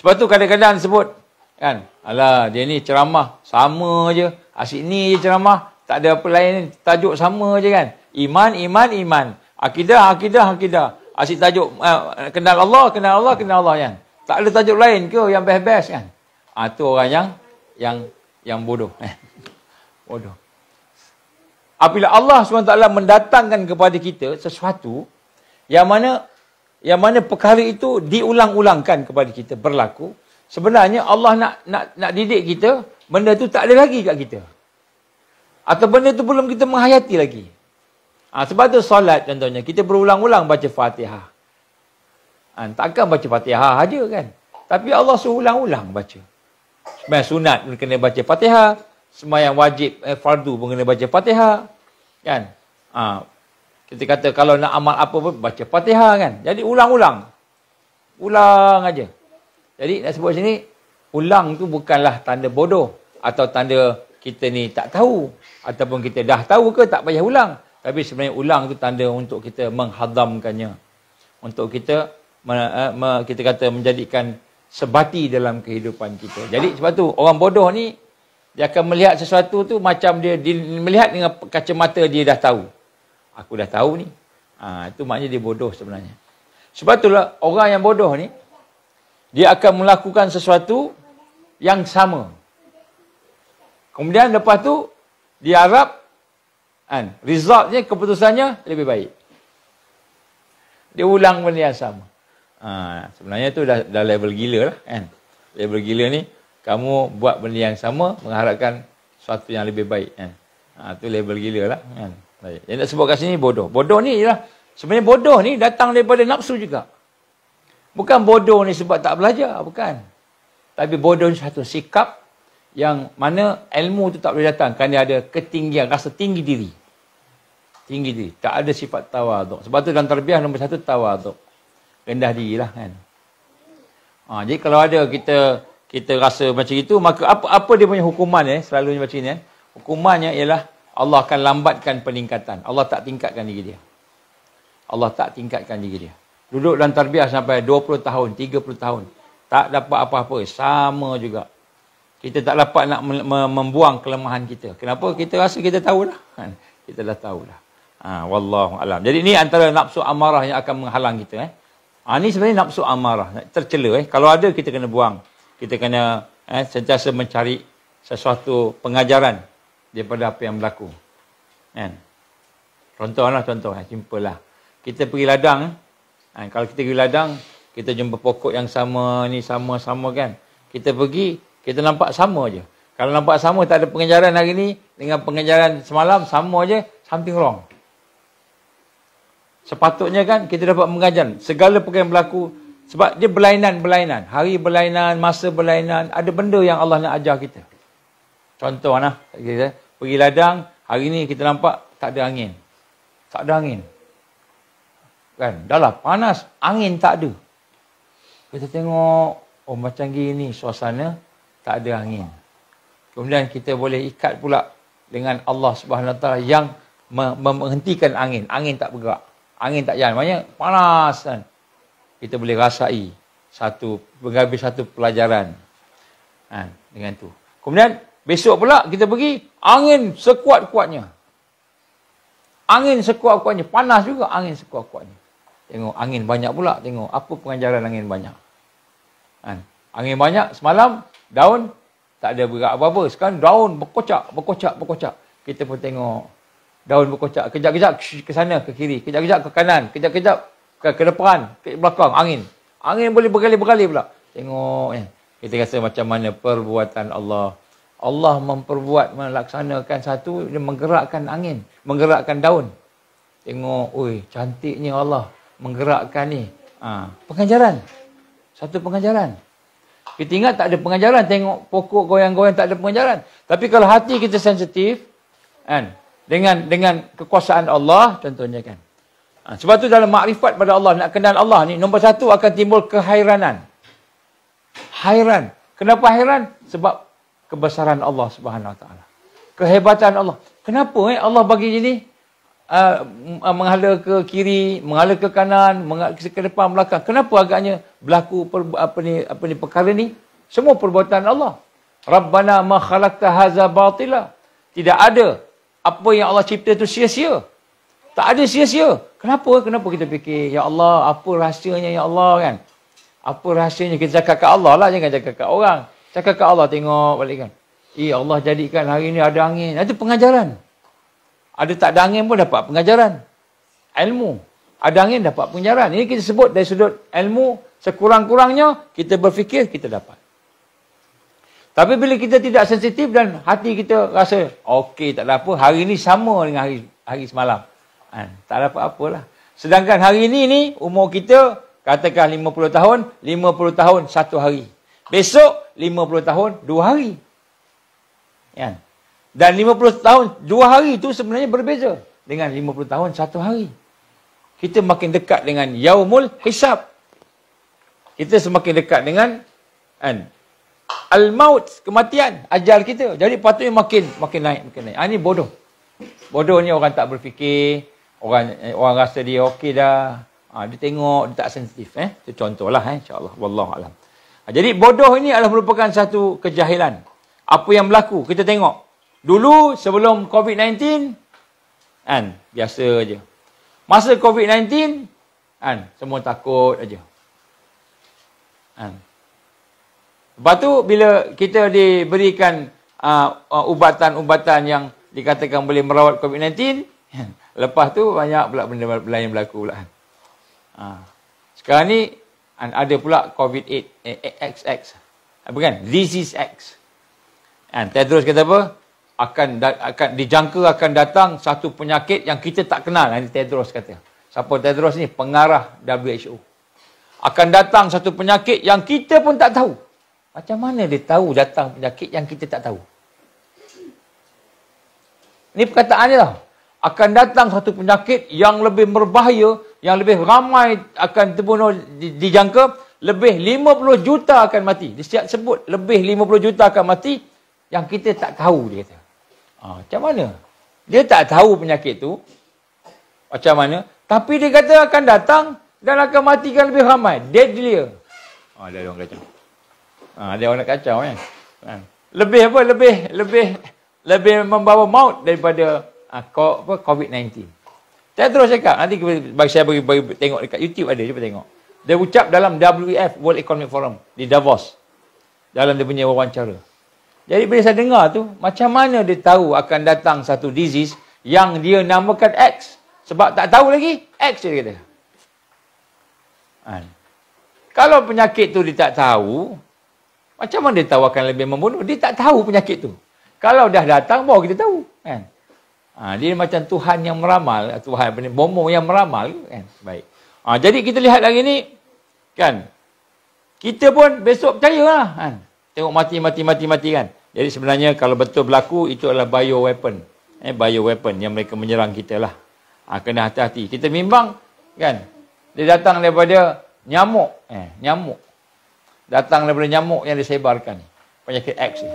Sebab tu kadang-kadang sebut kan, alah dia ni ceramah sama aje, asyik ni je ceramah, tak ada apa lain tajuk sama aje kan. Iman, iman, iman. Akidah, akidah, akidah. Asyik tajuk uh, kenal Allah, kenal Allah, kenal Allah kan. Tak ada tajuk lain ke yang best-best kan? Ah tu orang yang yang yang bodoh. Eh. bodoh. Apabila Allah SWT mendatangkan kepada kita sesuatu yang mana yang mana perkara itu diulang-ulangkan kepada kita berlaku, sebenarnya Allah nak nak nak didik kita benda tu tak ada lagi kat kita. Atau benda tu belum kita menghayati lagi. Ha, sebab tu solat contohnya kita berulang-ulang baca Fatihah. Ha, takkan baca fatihah ha, aja kan. Tapi Allah suruh ulang-ulang baca. Semayang sunat pun kena baca fatihah. Semayang wajib eh, fardu pun kena baca fatihah. Kan? Ha, kita kata kalau nak amal apa pun baca fatihah kan. Jadi ulang-ulang. Ulang aja. Jadi nak sebut sini, ulang tu bukanlah tanda bodoh. Atau tanda kita ni tak tahu. Ataupun kita dah tahu ke tak payah ulang. Tapi sebenarnya ulang tu tanda untuk kita menghadamkannya. Untuk kita Eh, kita kata menjadikan sebati dalam kehidupan kita. Jadi sebab tu orang bodoh ni dia akan melihat sesuatu tu macam dia, dia melihat dengan kacamata dia dah tahu. Aku dah tahu ni. Ha, itu maknanya dia bodoh sebenarnya. Sebab itulah orang yang bodoh ni dia akan melakukan sesuatu yang sama. Kemudian lepas tu dia harap kan, resultnya keputusannya lebih baik. Dia ulang benda yang sama. Ha, sebenarnya tu dah, dah level gila lah kan. Level gila ni, kamu buat benda yang sama mengharapkan sesuatu yang lebih baik kan. Ha, tu level gila lah kan. Baik. Yang nak sebut kat sini bodoh. Bodoh ni ialah, sebenarnya bodoh ni datang daripada nafsu juga. Bukan bodoh ni sebab tak belajar, bukan. Tapi bodoh ni satu sikap yang mana ilmu tu tak boleh datang. Kerana ada ketinggian, rasa tinggi diri. Tinggi diri. Tak ada sifat tawaduk. Sebab tu dalam terbiah nombor satu tawaduk rendah dirilah kan. Ha, jadi kalau ada kita kita rasa macam itu maka apa apa dia punya hukuman eh selalu macam ni eh. Hukumannya ialah Allah akan lambatkan peningkatan. Allah tak tingkatkan diri dia. Allah tak tingkatkan diri dia. Duduk dalam tarbiyah sampai 20 tahun, 30 tahun. Tak dapat apa-apa. Sama juga. Kita tak dapat nak membuang kelemahan kita. Kenapa? Kita rasa kita tahu lah. Kan? Kita dah tahulah. Ha, Wallahu alam. Jadi ini antara nafsu amarah yang akan menghalang kita. Eh? Ha, ah, ini sebenarnya nafsu amarah. Tercela. Eh. Kalau ada, kita kena buang. Kita kena eh, sentiasa mencari sesuatu pengajaran daripada apa yang berlaku. Kan? Contohlah contoh. Eh, simple lah. Kita pergi ladang. Eh. Ha, kalau kita pergi ladang, kita jumpa pokok yang sama, ni sama-sama kan. Kita pergi, kita nampak sama je. Kalau nampak sama, tak ada pengajaran hari ni dengan pengajaran semalam, sama je, something wrong. Sepatutnya kan kita dapat mengajar segala perkara yang berlaku sebab dia berlainan-berlainan. Hari berlainan, masa berlainan, ada benda yang Allah nak ajar kita. Contoh nah, kita pergi ladang, hari ni kita nampak tak ada angin. Tak ada angin. Kan? Dahlah panas, angin tak ada. Kita tengok, oh macam gini suasana, tak ada angin. Kemudian kita boleh ikat pula dengan Allah Subhanahu Wa Taala yang menghentikan angin. Angin tak bergerak angin tak jalan. Banyak panas kan. Kita boleh rasai satu mengambil satu pelajaran. Ha, dengan tu. Kemudian besok pula kita pergi angin sekuat-kuatnya. Angin sekuat-kuatnya. Panas juga angin sekuat-kuatnya. Tengok angin banyak pula. Tengok apa pengajaran angin banyak. Ha, angin banyak semalam daun tak ada bergerak apa-apa. Sekarang daun berkocak, berkocak, berkocak. Kita pun tengok daun berkocak kejap-kejap ke sana ke kiri kejap-kejap ke kanan kejap-kejap ke, ke depan ke belakang angin angin boleh berkali-berkali pula tengok eh. kita rasa macam mana perbuatan Allah Allah memperbuat melaksanakan satu dia menggerakkan angin menggerakkan daun tengok oi cantiknya Allah menggerakkan ni ha. pengajaran satu pengajaran kita ingat tak ada pengajaran tengok pokok goyang-goyang tak ada pengajaran tapi kalau hati kita sensitif kan eh, dengan dengan kekuasaan Allah tentunya kan. Ha, sebab tu dalam makrifat pada Allah nak kenal Allah ni nombor satu akan timbul kehairanan. Hairan. Kenapa hairan? Sebab kebesaran Allah Subhanahu Wa Taala. Kehebatan Allah. Kenapa eh Allah bagi ini uh, ah, ah, menghala ke kiri, menghala ke kanan, menghala ke depan belakang. Kenapa agaknya berlaku per, apa ni apa ni perkara ni? Semua perbuatan Allah. Rabbana ma khalaqta hadza batila. Tidak ada apa yang Allah cipta tu sia-sia. Tak ada sia-sia. Kenapa? Kenapa kita fikir, Ya Allah, apa rahsianya Ya Allah kan? Apa rahsianya? Kita cakap kat Allah lah, jangan cakap kat orang. Cakap kat Allah, tengok balik kan. Ya Allah, jadikan hari ni ada angin. Itu pengajaran. Ada tak ada angin pun dapat pengajaran. Ilmu. Ada angin dapat pengajaran. Ini kita sebut dari sudut ilmu, sekurang-kurangnya kita berfikir, kita dapat. Tapi bila kita tidak sensitif dan hati kita rasa okey tak ada apa, hari ini sama dengan hari hari semalam. Ha, tak ada apa lah. Sedangkan hari ini ni umur kita katakan 50 tahun, 50 tahun satu hari. Besok 50 tahun dua hari. Ya. Dan 50 tahun dua hari itu sebenarnya berbeza dengan 50 tahun satu hari. Kita makin dekat dengan yaumul hisab. Kita semakin dekat dengan kan, al-maut kematian ajal kita jadi patutnya makin makin naik makin naik ah ini bodoh bodohnya orang tak berfikir orang eh, orang rasa dia okey dah ha, dia tengok dia tak sensitif eh itu contohlah eh insyaallah wallahu alam ha, jadi bodoh ini adalah merupakan satu kejahilan apa yang berlaku kita tengok dulu sebelum covid-19 kan biasa aja masa covid-19 kan semua takut aja kan Lepas tu bila kita diberikan uh, ubatan-ubatan yang dikatakan boleh merawat COVID-19, lepas tu banyak pula benda lain yang berlaku pula. Uh, sekarang ni ada pula COVID-8, eh, eh XX. Apa kan? Disease X. And Tedros kata apa? Akan, akan dijangka akan datang satu penyakit yang kita tak kenal. Ini Tedros kata. Siapa Tedros ni? Pengarah WHO. Akan datang satu penyakit yang kita pun tak tahu. Macam mana dia tahu datang penyakit yang kita tak tahu? Ini perkataan dia tau. Lah. Akan datang satu penyakit yang lebih berbahaya, yang lebih ramai akan terbunuh di, dijangka, lebih 50 juta akan mati. Dia siap sebut lebih 50 juta akan mati yang kita tak tahu, dia kata. Ha, macam mana? Dia tak tahu penyakit tu. Macam mana? Tapi dia kata akan datang dan akan matikan lebih ramai. Deadlier. Ha, ah, dia orang kacau. Ha, dia orang nak kacau kan. Ha. Lebih apa? Lebih lebih lebih membawa maut daripada ha, apa COVID-19. Saya terus cakap. Nanti bagi saya bagi, bagi, tengok dekat YouTube ada. Cuba tengok. Dia ucap dalam WEF, World Economic Forum. Di Davos. Dalam dia punya wawancara. Jadi bila saya dengar tu, macam mana dia tahu akan datang satu disease yang dia namakan X. Sebab tak tahu lagi, X dia kata. Ha. Kalau penyakit tu dia tak tahu, macam mana dia tahu akan lebih membunuh? Dia tak tahu penyakit tu. Kalau dah datang, baru kita tahu. Kan? Ha, dia macam Tuhan yang meramal. Tuhan apa ni? Bomo yang meramal. Kan? Baik. Ha, jadi kita lihat lagi ni, kan? Kita pun besok percaya lah. Kan? Tengok mati, mati, mati, mati kan? Jadi sebenarnya kalau betul berlaku, itu adalah bio weapon Eh, bio weapon yang mereka menyerang kita lah. Ha, kena hati-hati. Kita bimbang, kan? Dia datang daripada nyamuk. Eh, nyamuk. Datang daripada nyamuk yang disebarkan ni. Penyakit X ni.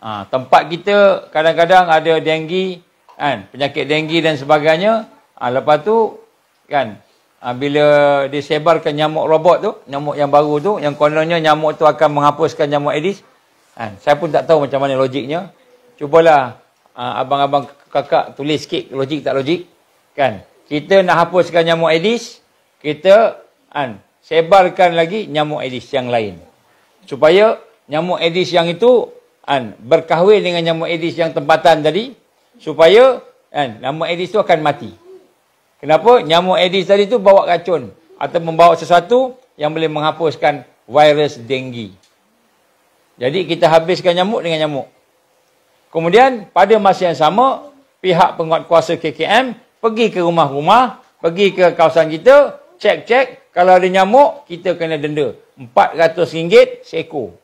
Ha, tempat kita kadang-kadang ada denggi. Kan, penyakit denggi dan sebagainya. Ha, lepas tu, kan, ha, bila disebarkan nyamuk robot tu, nyamuk yang baru tu, yang kononnya nyamuk tu akan menghapuskan nyamuk Aedes. Ha, saya pun tak tahu macam mana logiknya. Cubalah ha, abang-abang kakak tulis sikit logik tak logik. Kan, kita nak hapuskan nyamuk Aedes, kita kan, sebarkan lagi nyamuk Aedes yang lain. Supaya nyamuk Aedes yang itu kan, berkahwin dengan nyamuk Aedes yang tempatan tadi. Supaya kan, nyamuk Aedes itu akan mati. Kenapa? Nyamuk Aedes tadi itu bawa racun. Atau membawa sesuatu yang boleh menghapuskan virus denggi. Jadi kita habiskan nyamuk dengan nyamuk. Kemudian pada masa yang sama, pihak penguatkuasa KKM pergi ke rumah-rumah, pergi ke kawasan kita, cek-cek kalau ada nyamuk, kita kena denda. RM400 seko.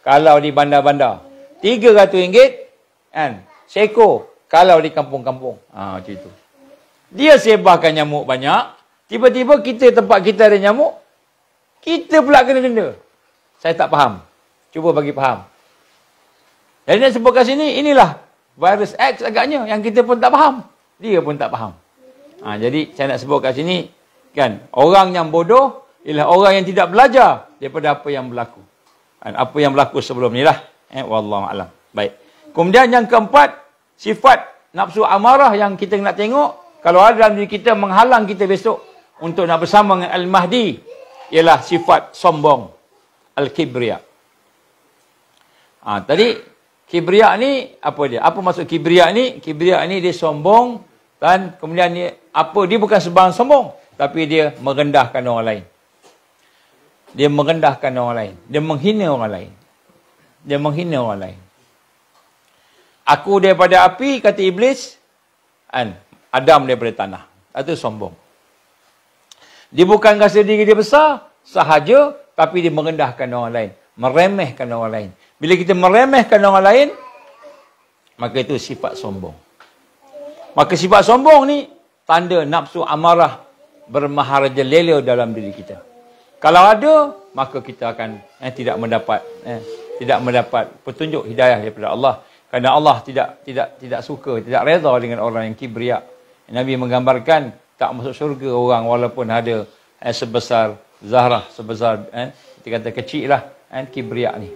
Kalau di bandar-bandar. RM300 kan? seko. Kalau di kampung-kampung. Ha, macam itu. Dia sebarkan nyamuk banyak. Tiba-tiba kita tempat kita ada nyamuk. Kita pula kena denda. Saya tak faham. Cuba bagi faham. Jadi nak sebutkan sini, inilah virus X agaknya yang kita pun tak faham. Dia pun tak faham. Ha, jadi saya nak sebutkan sini, kan orang yang bodoh ialah orang yang tidak belajar daripada apa yang berlaku kan apa yang berlaku sebelum lah. eh wallahu alam baik kemudian yang keempat sifat nafsu amarah yang kita nak tengok kalau ada dalam diri kita menghalang kita besok untuk nak bersama dengan al mahdi ialah sifat sombong al kibria ha, ah, tadi kibria ni apa dia apa maksud kibria ni kibria ni dia sombong dan kemudian ni apa dia bukan sebarang sombong tapi dia merendahkan orang lain. Dia merendahkan orang lain. Dia menghina orang lain. Dia menghina orang lain. Aku daripada api, kata Iblis. an, Adam daripada tanah. Itu sombong. Dia bukan rasa diri dia besar sahaja, tapi dia merendahkan orang lain. Meremehkan orang lain. Bila kita meremehkan orang lain, maka itu sifat sombong. Maka sifat sombong ni, tanda nafsu amarah bermaharaja leleo dalam diri kita. Kalau ada, maka kita akan eh, tidak mendapat eh, tidak mendapat petunjuk hidayah daripada Allah. Kerana Allah tidak tidak tidak suka, tidak reda dengan orang yang kibriak. Nabi menggambarkan tak masuk syurga orang walaupun ada eh, sebesar zahrah, sebesar eh, kita kata kecil lah eh, kibriak ni.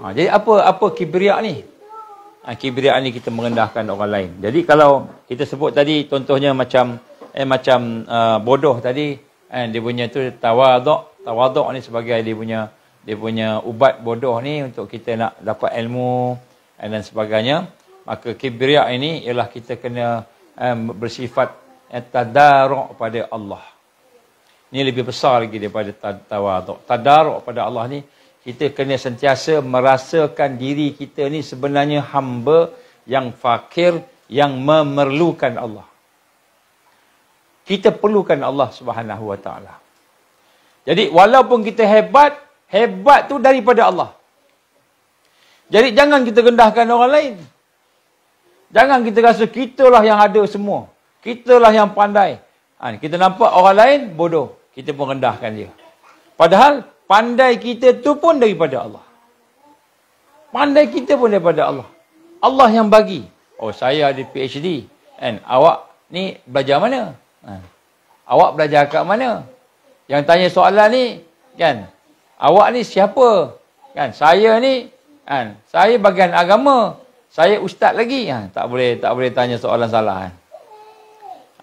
Ha, jadi apa apa kibriak ni? Ha, eh, kibriak ni kita merendahkan orang lain. Jadi kalau kita sebut tadi contohnya macam eh macam uh, bodoh tadi eh dia punya tu tawaduk tawaduk ni sebagai dia punya dia punya ubat bodoh ni untuk kita nak dapat ilmu eh, dan sebagainya maka kibriak ini ialah kita kena eh, bersifat eh, tadarruk pada Allah ni lebih besar lagi daripada tawaduk Tadaruk pada Allah ni kita kena sentiasa merasakan diri kita ni sebenarnya hamba yang fakir yang memerlukan Allah kita perlukan Allah Subhanahu Wa Taala. Jadi walaupun kita hebat, hebat tu daripada Allah. Jadi jangan kita gendahkan orang lain. Jangan kita rasa lah yang ada semua. Kita lah yang pandai. Ha, kita nampak orang lain bodoh. Kita pun rendahkan dia. Padahal pandai kita tu pun daripada Allah. Pandai kita pun daripada Allah. Allah yang bagi. Oh saya ada PhD. And awak ni belajar mana? Ha. Awak belajar kat mana? Yang tanya soalan ni, kan? Awak ni siapa? Kan? Saya ni, kan? Saya bagian agama. Saya ustaz lagi. Ha. Tak boleh tak boleh tanya soalan salah. Kan?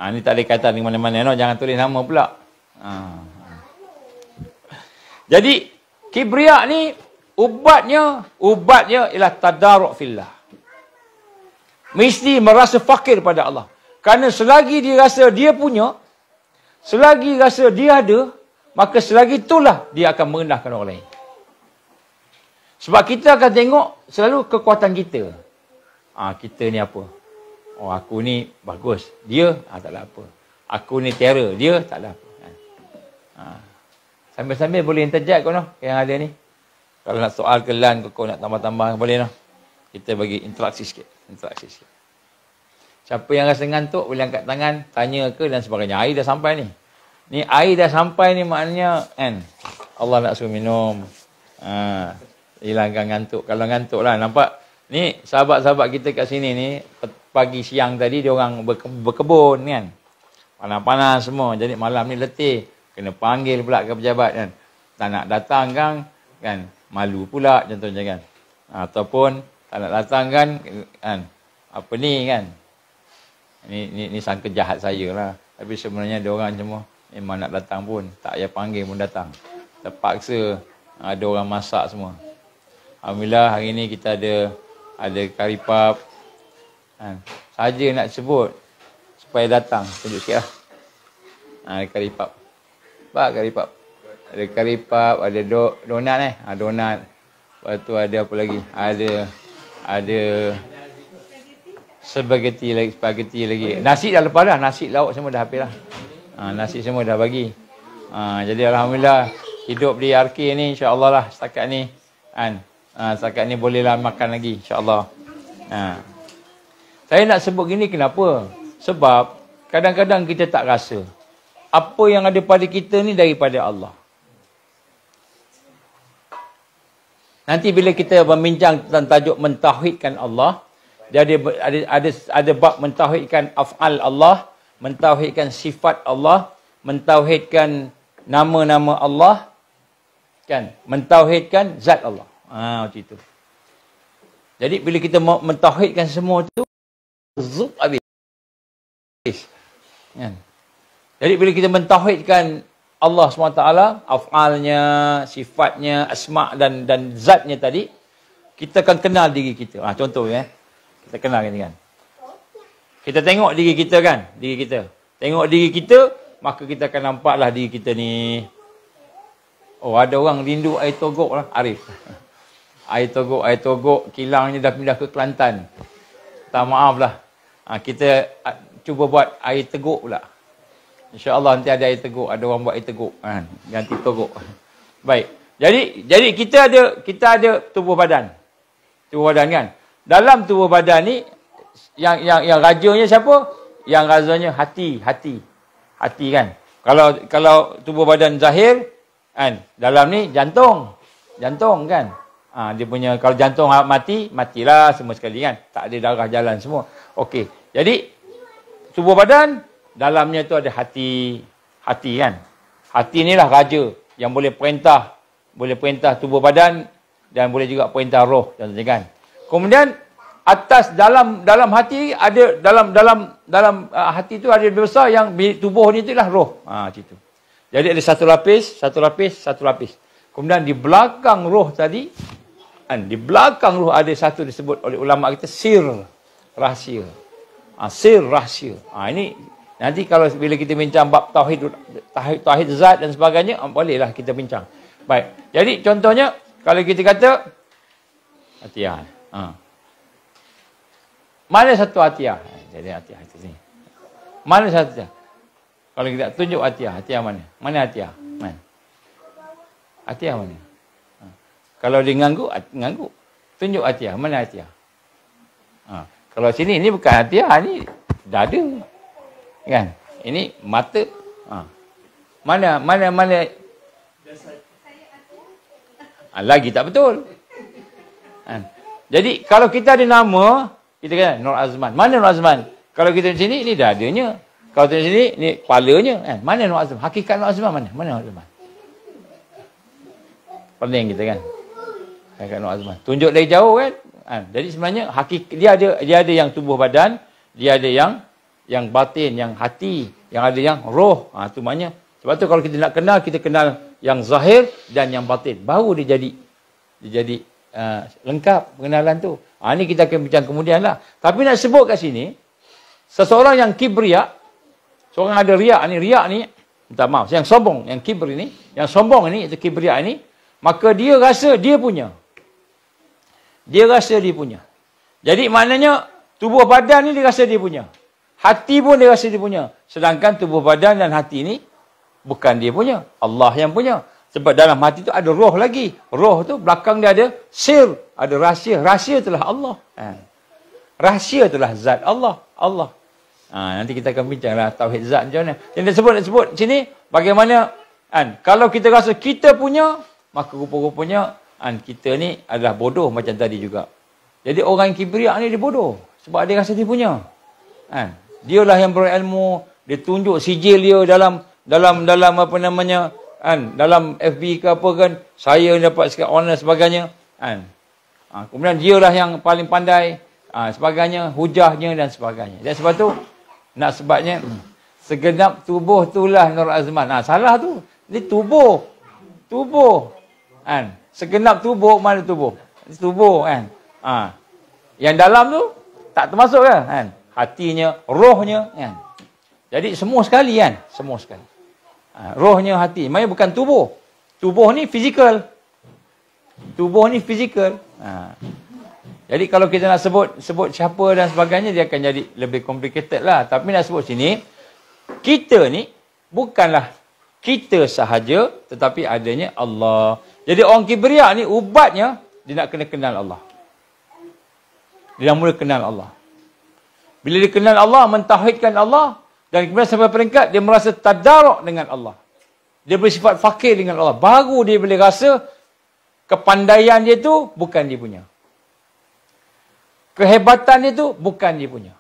Ha. Ni tak ada kaitan dengan mana-mana. No? Jangan tulis nama pula. Ha. ha. Jadi, kibriak ni, ubatnya, ubatnya ialah tadaruk fillah. Mesti merasa fakir pada Allah. Kerana selagi dia rasa dia punya, selagi rasa dia ada, maka selagi itulah dia akan merendahkan orang lain. Sebab kita akan tengok selalu kekuatan kita. Ah ha, kita ni apa? Oh aku ni bagus. Dia ah ha, taklah apa. Aku ni terror, dia taklah apa. Ha. Ha. Sambil-sambil boleh interject kau noh yang ada ni. Kalau nak soal kelan kau nak tambah-tambah boleh noh. Kita bagi interaksi sikit, interaksi sikit. Siapa yang rasa ngantuk boleh angkat tangan, tanya ke dan sebagainya. Air dah sampai ni. Ni air dah sampai ni maknanya kan. Allah nak suruh minum. Ha, hilangkan ngantuk. Kalau ngantuk lah nampak. Ni sahabat-sahabat kita kat sini ni pagi siang tadi dia orang berkebun kan. Panas-panas semua. Jadi malam ni letih. Kena panggil pula ke pejabat kan. Tak nak datang kan. kan malu pula contohnya kan. Ataupun tak nak datang kan. kan apa ni kan ni, ni, ni sangka jahat saya lah. Tapi sebenarnya dia orang semua memang nak datang pun. Tak payah panggil pun datang. Terpaksa ada ah, orang masak semua. Alhamdulillah hari ni kita ada ada kari pap. Ha, saja nak sebut supaya datang. Tunjuk sikit lah. Ah, ada kari pap. Pak kari pap. Ada kari pap, ada do, donat eh. Ha, donat. Lepas tu ada apa lagi? Ada ada Sebagai lagi, spaghetti lagi. Oh, ya. Nasi dah lepas dah, nasi lauk semua dah habis lah. Ha, nasi semua dah bagi. Ha, jadi alhamdulillah hidup di RK ni insya-Allah lah setakat ni kan. Ha, setakat ni bolehlah makan lagi insya-Allah. Ha. Saya nak sebut gini kenapa? Sebab kadang-kadang kita tak rasa apa yang ada pada kita ni daripada Allah. Nanti bila kita membincang tentang tajuk mentauhidkan Allah, dia ada ada ada, ada bab mentauhidkan afal Allah, mentauhidkan sifat Allah, mentauhidkan nama-nama Allah kan, mentauhidkan zat Allah. Ah ha, macam itu. Jadi bila kita mau mentauhidkan semua tu zub habis. Kan? Jadi bila kita mentauhidkan Allah SWT, afalnya, sifatnya, asma' dan dan zatnya tadi, kita akan kenal diri kita. Ha, contoh ya. Eh? Kita kenal kan kan? Kita tengok diri kita kan? Diri kita. Tengok diri kita, maka kita akan nampaklah diri kita ni. Oh, ada orang rindu air togok lah. Arif. Air togok, air togok. Kilangnya dah pindah ke Kelantan. Tak maaf lah. Ha, kita ah, cuba buat air teguk pula. InsyaAllah nanti ada air teguk. Ada orang buat air teguk. Ha, ganti togok. Baik. Jadi jadi kita ada kita ada tubuh badan. Tubuh badan kan? dalam tubuh badan ni yang yang yang rajanya siapa? Yang rajanya hati, hati. Hati kan. Kalau kalau tubuh badan zahir kan dalam ni jantung. Jantung kan. Ha, dia punya kalau jantung ha, mati, matilah semua sekali kan. Tak ada darah jalan semua. Okey. Jadi tubuh badan dalamnya tu ada hati, hati kan. Hati inilah raja yang boleh perintah, boleh perintah tubuh badan dan boleh juga perintah roh contohnya kan. Kemudian atas dalam dalam hati ada dalam dalam dalam uh, hati tu ada lebih besar yang tubuh ni itulah roh. Ha macam Jadi ada satu lapis, satu lapis, satu lapis. Kemudian di belakang roh tadi kan di belakang roh ada satu disebut oleh ulama kita sir rahsia. Ha, sir rahsia. Ha ini nanti kalau bila kita bincang bab tauhid tauhid, tauhid zat dan sebagainya ha, bolehlah kita bincang. Baik. Jadi contohnya kalau kita kata hati-hati. Ha. Mana satu atiah? Eh, jadi atiah itu sini. Mana satu atiah? Kalau kita tunjuk atiah, atiah mana? Mana atiah? Mana? Atiah mana? Ha. Kalau dia nganggu, at- nganggu. Tunjuk atiah, mana atiah? Ha. Kalau sini, ini bukan atiah, ini dada. Kan? Ini mata. Ha. Mana, mana, mana? Ha. Lagi tak betul. Ha. Jadi kalau kita ada nama, kita kata Nur Azman. Mana Nur Azman? Kalau kita di sini, ini dadanya. Kalau di sini, ini kepalanya. Eh, mana Nur Azman? Hakikat Nur Azman mana? Mana Nur Azman? Pening kita kan? Hakikat Nur Azman. Tunjuk dari jauh kan? Eh, jadi sebenarnya, hakik dia ada dia ada yang tubuh badan, dia ada yang yang batin, yang hati, yang ada yang roh. Ha, itu maknanya. Sebab tu kalau kita nak kenal, kita kenal yang zahir dan yang batin. Baru dia jadi. Dia jadi Ah, lengkap pengenalan tu. Ha, ah, ini kita akan bincang kemudian lah. Tapi nak sebut kat sini, seseorang yang kibriak, seorang ada riak ni, riak ni, minta maaf, yang sombong, yang kibri ni, yang sombong ni, itu kibriak ni, maka dia rasa dia punya. Dia rasa dia punya. Jadi maknanya, tubuh badan ni dia rasa dia punya. Hati pun dia rasa dia punya. Sedangkan tubuh badan dan hati ni, bukan dia punya. Allah yang punya. Sebab dalam mati tu ada roh lagi. Roh tu belakang dia ada sir. Ada rahsia. Rahsia itulah Allah. Ha. Rahsia itulah zat Allah. Allah. Ha, nanti kita akan bincang lah tauhid zat macam mana. Yang dia sebut, dia sebut sini bagaimana kan, kalau kita rasa kita punya, maka rupa-rupanya kan, kita ni adalah bodoh macam tadi juga. Jadi orang kibriak ni dia bodoh. Sebab dia rasa dia punya. Kan? Dia lah yang berilmu. Dia tunjuk sijil dia dalam dalam dalam apa namanya kan dalam FB ke apa kan saya dapat sikit honor sebagainya kan ha, kemudian dia lah yang paling pandai ha, sebagainya hujahnya dan sebagainya dan sebab tu nak sebabnya segenap tubuh tu lah Nur Azman ha, salah tu ni tubuh tubuh kan segenap tubuh mana tubuh tubuh kan ha. yang dalam tu tak termasuk kan, kan? hatinya rohnya kan jadi semua sekali kan semua sekali Ha, rohnya hati. maya bukan tubuh. Tubuh ni fizikal. Tubuh ni fizikal. Ha. Jadi kalau kita nak sebut sebut siapa dan sebagainya, dia akan jadi lebih complicated lah. Tapi nak sebut sini, kita ni bukanlah kita sahaja, tetapi adanya Allah. Jadi orang kibriak ni ubatnya, dia nak kena kenal Allah. Dia nak mula kenal Allah. Bila dia kenal Allah, mentahidkan Allah, dan kemudian sampai peringkat dia merasa tadarok dengan Allah. Dia bersifat fakir dengan Allah. Baru dia boleh rasa kepandaian dia tu bukan dia punya. Kehebatan dia tu bukan dia punya.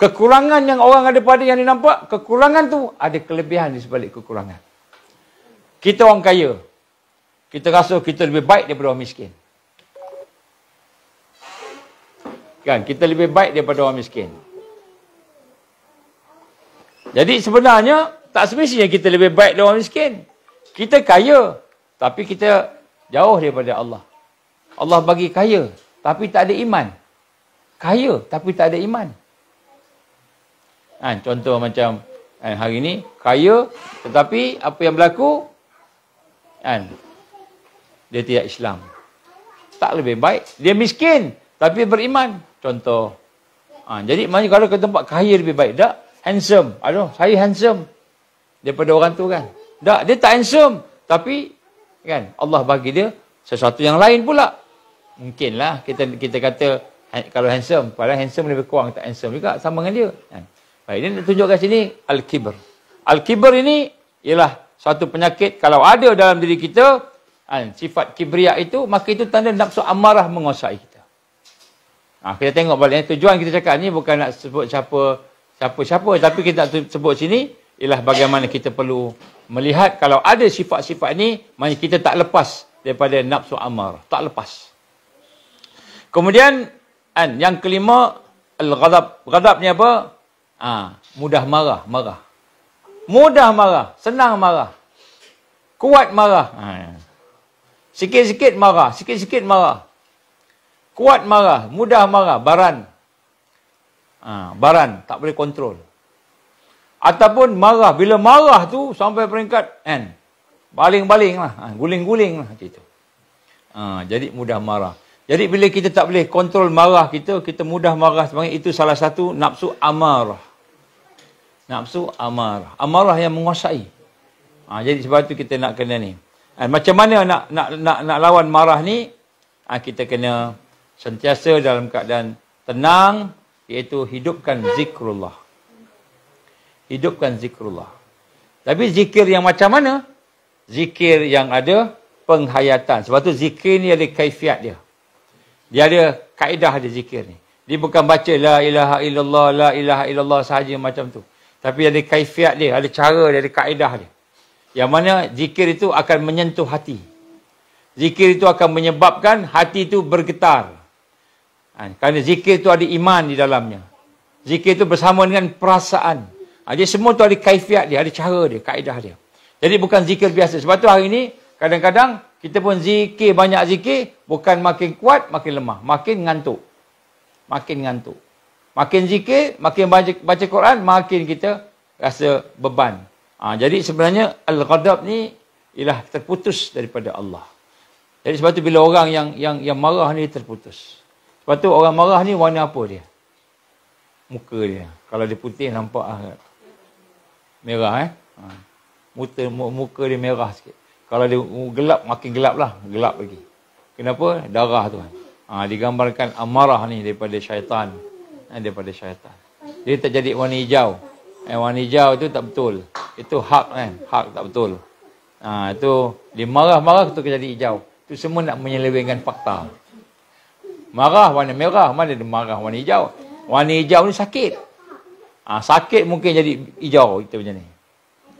Kekurangan yang orang ada pada yang dia nampak, kekurangan tu ada kelebihan di sebalik kekurangan. Kita orang kaya. Kita rasa kita lebih baik daripada orang miskin. Kan, kita lebih baik daripada orang miskin. Jadi sebenarnya tak semestinya kita lebih baik daripada orang miskin. Kita kaya tapi kita jauh daripada Allah. Allah bagi kaya tapi tak ada iman. Kaya tapi tak ada iman. Ha, contoh macam kan, hari ini kaya tetapi apa yang berlaku kan, dia tidak Islam. Tak lebih baik. Dia miskin tapi beriman. Contoh. Ha, jadi mana kalau ke tempat kaya lebih baik tak? handsome. Aduh, saya handsome. Daripada orang tu kan. Tak, dia tak handsome. Tapi, kan, Allah bagi dia sesuatu yang lain pula. Mungkinlah kita kita kata kalau handsome, padahal handsome lebih kurang tak handsome juga sama dengan dia. Kan? Baik, ini nak tunjukkan sini al kibar, al kibar ini ialah satu penyakit kalau ada dalam diri kita, kan, sifat kibriak itu, maka itu tanda nafsu amarah menguasai kita. Ha, kita tengok balik, tujuan kita cakap ni bukan nak sebut siapa siapa-siapa tapi kita nak sebut sini ialah bagaimana kita perlu melihat kalau ada sifat-sifat ini maknanya kita tak lepas daripada nafsu amar tak lepas kemudian an yang kelima al ghadab ghadab ni apa ha, mudah marah marah mudah marah senang marah kuat marah ha, ya. sikit-sikit marah sikit-sikit marah kuat marah mudah marah baran Ha, baran tak boleh kontrol. Ataupun marah. Bila marah tu sampai peringkat n, Baling-baling lah. Ha, guling-guling lah macam Ha, jadi mudah marah. Jadi bila kita tak boleh kontrol marah kita, kita mudah marah sebagainya. Itu salah satu nafsu amarah. Nafsu amarah. Amarah yang menguasai. Ha, jadi sebab tu kita nak kena ni. Ha, macam mana nak nak nak, nak lawan marah ni? Ha, kita kena sentiasa dalam keadaan tenang, iaitu hidupkan zikrullah. Hidupkan zikrullah. Tapi zikir yang macam mana? Zikir yang ada penghayatan. Sebab tu zikir ni ada kaifiat dia. Dia ada kaedah dia zikir ni. Dia bukan baca la ilaha illallah, la ilaha illallah sahaja macam tu. Tapi ada kaifiat dia, ada cara dia, ada kaedah dia. Yang mana zikir itu akan menyentuh hati. Zikir itu akan menyebabkan hati itu bergetar. Ha, kerana zikir tu ada iman di dalamnya. Zikir tu bersama dengan perasaan. Ha, jadi semua tu ada kaifiat dia, ada cara dia, kaedah dia. Jadi bukan zikir biasa. Sebab tu hari ini kadang-kadang kita pun zikir, banyak zikir, bukan makin kuat, makin lemah. Makin ngantuk. Makin ngantuk. Makin zikir, makin baca, baca Quran, makin kita rasa beban. Ha, jadi sebenarnya Al-Ghadab ni ialah terputus daripada Allah. Jadi sebab tu bila orang yang yang yang marah ni terputus. Lepas tu orang marah ni warna apa dia? Muka dia. Kalau dia putih nampak lah. Merah eh. Ha. Muka, muka dia merah sikit. Kalau dia gelap, makin gelap lah. Gelap lagi. Kenapa? Darah tu. Eh? Ha. Digambarkan amarah ni daripada syaitan. Ha. Daripada syaitan. Dia tak jadi warna hijau. Eh, warna hijau tu tak betul. Itu hak kan. Hak tak betul. Ha. Itu dia marah-marah tu jadi hijau. Itu semua nak menyelewengkan fakta. Fakta. Marah warna merah, mana ada marah warna hijau. Warna hijau ni sakit. Ha, sakit mungkin jadi hijau kita macam ni.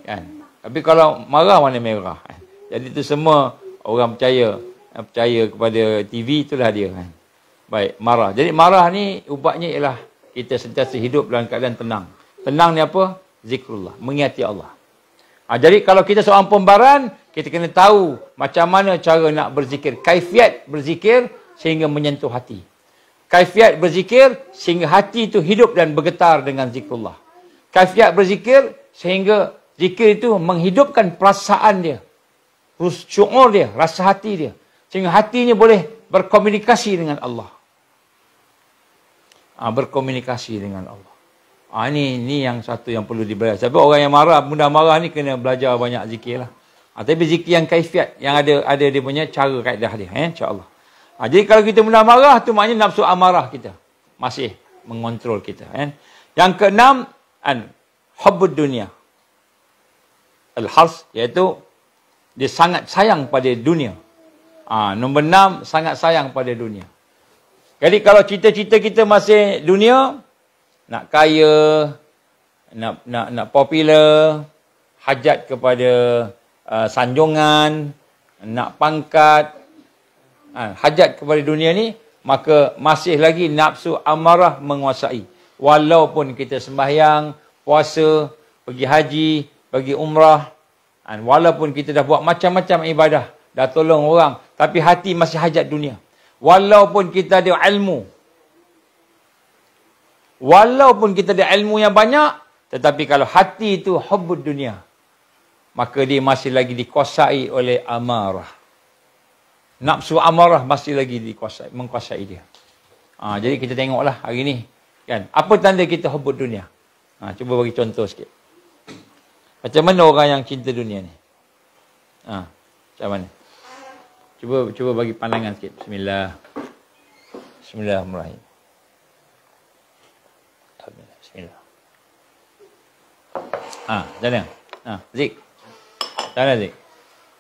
Kan? Tapi kalau marah warna merah. Kan? Jadi tu semua orang percaya ah, percaya kepada TV itulah dia kan. Baik, marah. Jadi marah ni ubatnya ialah kita sentiasa hidup dalam keadaan tenang. Tenang ni apa? Zikrullah, mengingati Allah. Ha, jadi kalau kita seorang pembaran, kita kena tahu macam mana cara nak berzikir. Kaifiat berzikir, sehingga menyentuh hati. Kaifiat berzikir sehingga hati itu hidup dan bergetar dengan zikrullah. Kaifiat berzikir sehingga zikir itu menghidupkan perasaan dia. Syu'ur dia, rasa hati dia. Sehingga hatinya boleh berkomunikasi dengan Allah. Ha, berkomunikasi dengan Allah. Ha, ini, ini yang satu yang perlu dibelajar. Tapi orang yang marah, mudah marah ni kena belajar banyak zikir lah. Ha, ah, tapi zikir yang kaifiat, yang ada ada dia punya cara kaedah dia. Eh? InsyaAllah. Ha, jadi kalau kita mudah marah tu maknanya nafsu amarah kita masih mengontrol kita kan. Yang keenam an hubbud dunia. Al hars iaitu dia sangat sayang pada dunia. Ha, nombor enam sangat sayang pada dunia. Jadi kalau cita-cita kita masih dunia nak kaya nak nak nak popular hajat kepada uh, sanjungan nak pangkat ha, hajat kepada dunia ni maka masih lagi nafsu amarah menguasai walaupun kita sembahyang puasa pergi haji pergi umrah dan ha, walaupun kita dah buat macam-macam ibadah dah tolong orang tapi hati masih hajat dunia walaupun kita ada ilmu walaupun kita ada ilmu yang banyak tetapi kalau hati itu hubbud dunia maka dia masih lagi dikuasai oleh amarah nafsu amarah masih lagi dikuasai, menguasai dia. Ha, jadi kita tengoklah hari ni. Kan? Apa tanda kita hubut dunia? Ha, cuba bagi contoh sikit. Macam mana orang yang cinta dunia ni? Ha, macam mana? Cuba cuba bagi pandangan sikit. Bismillah. Bismillahirrahmanirrahim. Bismillah. Ha, jalan. Ha, Zik. Jalan Zik.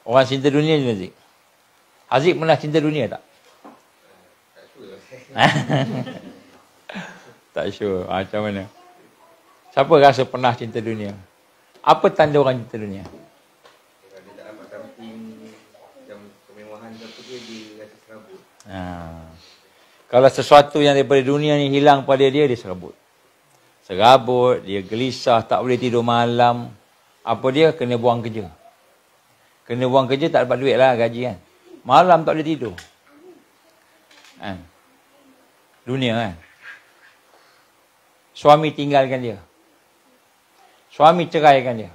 Orang cinta dunia juga Zik. Aziz pernah cinta dunia tak? Tak sure. tak sure. Ah, macam mana? Siapa rasa pernah cinta dunia? Apa tanda orang cinta dunia? Dia tak nampak samping macam kemewahan dia pergi dia rasa serabut. Ha. Kalau sesuatu yang daripada dunia ni hilang pada dia, dia serabut. Serabut, dia gelisah, tak boleh tidur malam. Apa dia? Kena buang kerja. Kena buang kerja tak dapat duit lah gaji kan. Malam tak boleh tidur. Kan? Dunia kan? Suami tinggalkan dia. Suami ceraikan dia.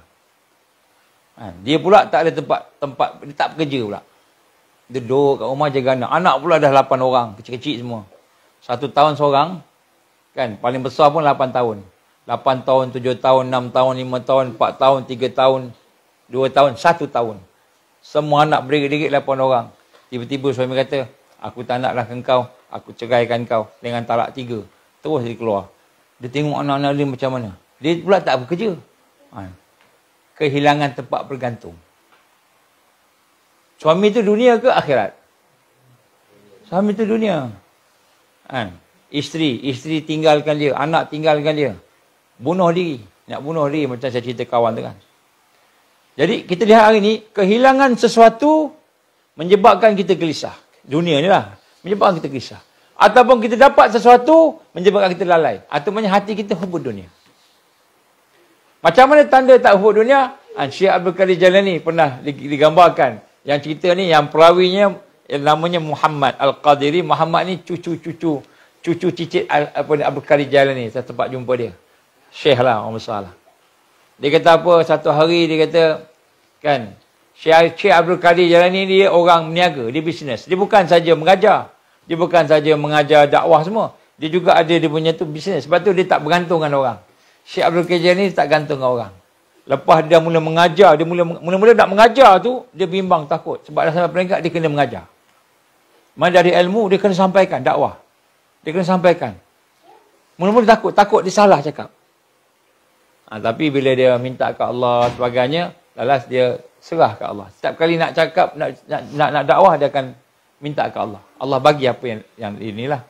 Kan? Dia pula tak ada tempat, tempat dia tak bekerja pula. Duduk kat rumah jaga anak. Anak pula dah 8 orang, kecil-kecil semua. Satu tahun seorang, kan? Paling besar pun 8 tahun. 8 tahun, 7 tahun, 6 tahun, 5 tahun, 4 tahun, 3 tahun, 2 tahun, 1 tahun. Semua anak berdiri-diri 8 orang. Tiba-tiba suami kata, aku tak naklah kau, aku ceraikan kau dengan talak tiga. Terus dia keluar. Dia tengok anak-anak dia macam mana. Dia pula tak bekerja. Ha. Kehilangan tempat bergantung. Suami tu dunia ke akhirat? Suami tu dunia. Ha. Isteri, isteri tinggalkan dia. Anak tinggalkan dia. Bunuh diri. Nak bunuh diri macam saya cerita kawan tu kan. Jadi kita lihat hari ini kehilangan sesuatu menyebabkan kita gelisah. Dunia ni lah. Menyebabkan kita gelisah. Ataupun kita dapat sesuatu, menyebabkan kita lalai. Ataupun hati kita hubur dunia. Macam mana tanda tak hubur dunia? Ah, Syekh Abdul Qadir Jalani pernah digambarkan. Yang cerita ni, yang perawinya, yang namanya Muhammad Al-Qadiri. Muhammad ni cucu-cucu, cucu cicit apa ni, Abdul Qadir Jalani. Saya tempat jumpa dia. Syekh lah, orang besar lah. Dia kata apa, satu hari dia kata, kan, Syekh Abdul Qadir Jalani dia orang meniaga, dia bisnes. Dia bukan saja mengajar. Dia bukan saja mengajar dakwah semua. Dia juga ada dia punya tu bisnes. Sebab tu dia tak bergantung dengan orang. Syekh Abdul Qadir Jalani tak gantung dengan orang. Lepas dia mula mengajar, dia mula mula-mula nak mengajar tu, dia bimbang takut. Sebab dah sampai peringkat, dia kena mengajar. Mana dari ilmu, dia kena sampaikan dakwah. Dia kena sampaikan. Mula-mula takut, takut dia salah cakap. Ha, tapi bila dia minta ke Allah sebagainya, lalas dia serah ke Allah. Setiap kali nak cakap, nak, nak, nak, nak dakwah, dia akan minta ke Allah. Allah bagi apa yang, yang inilah.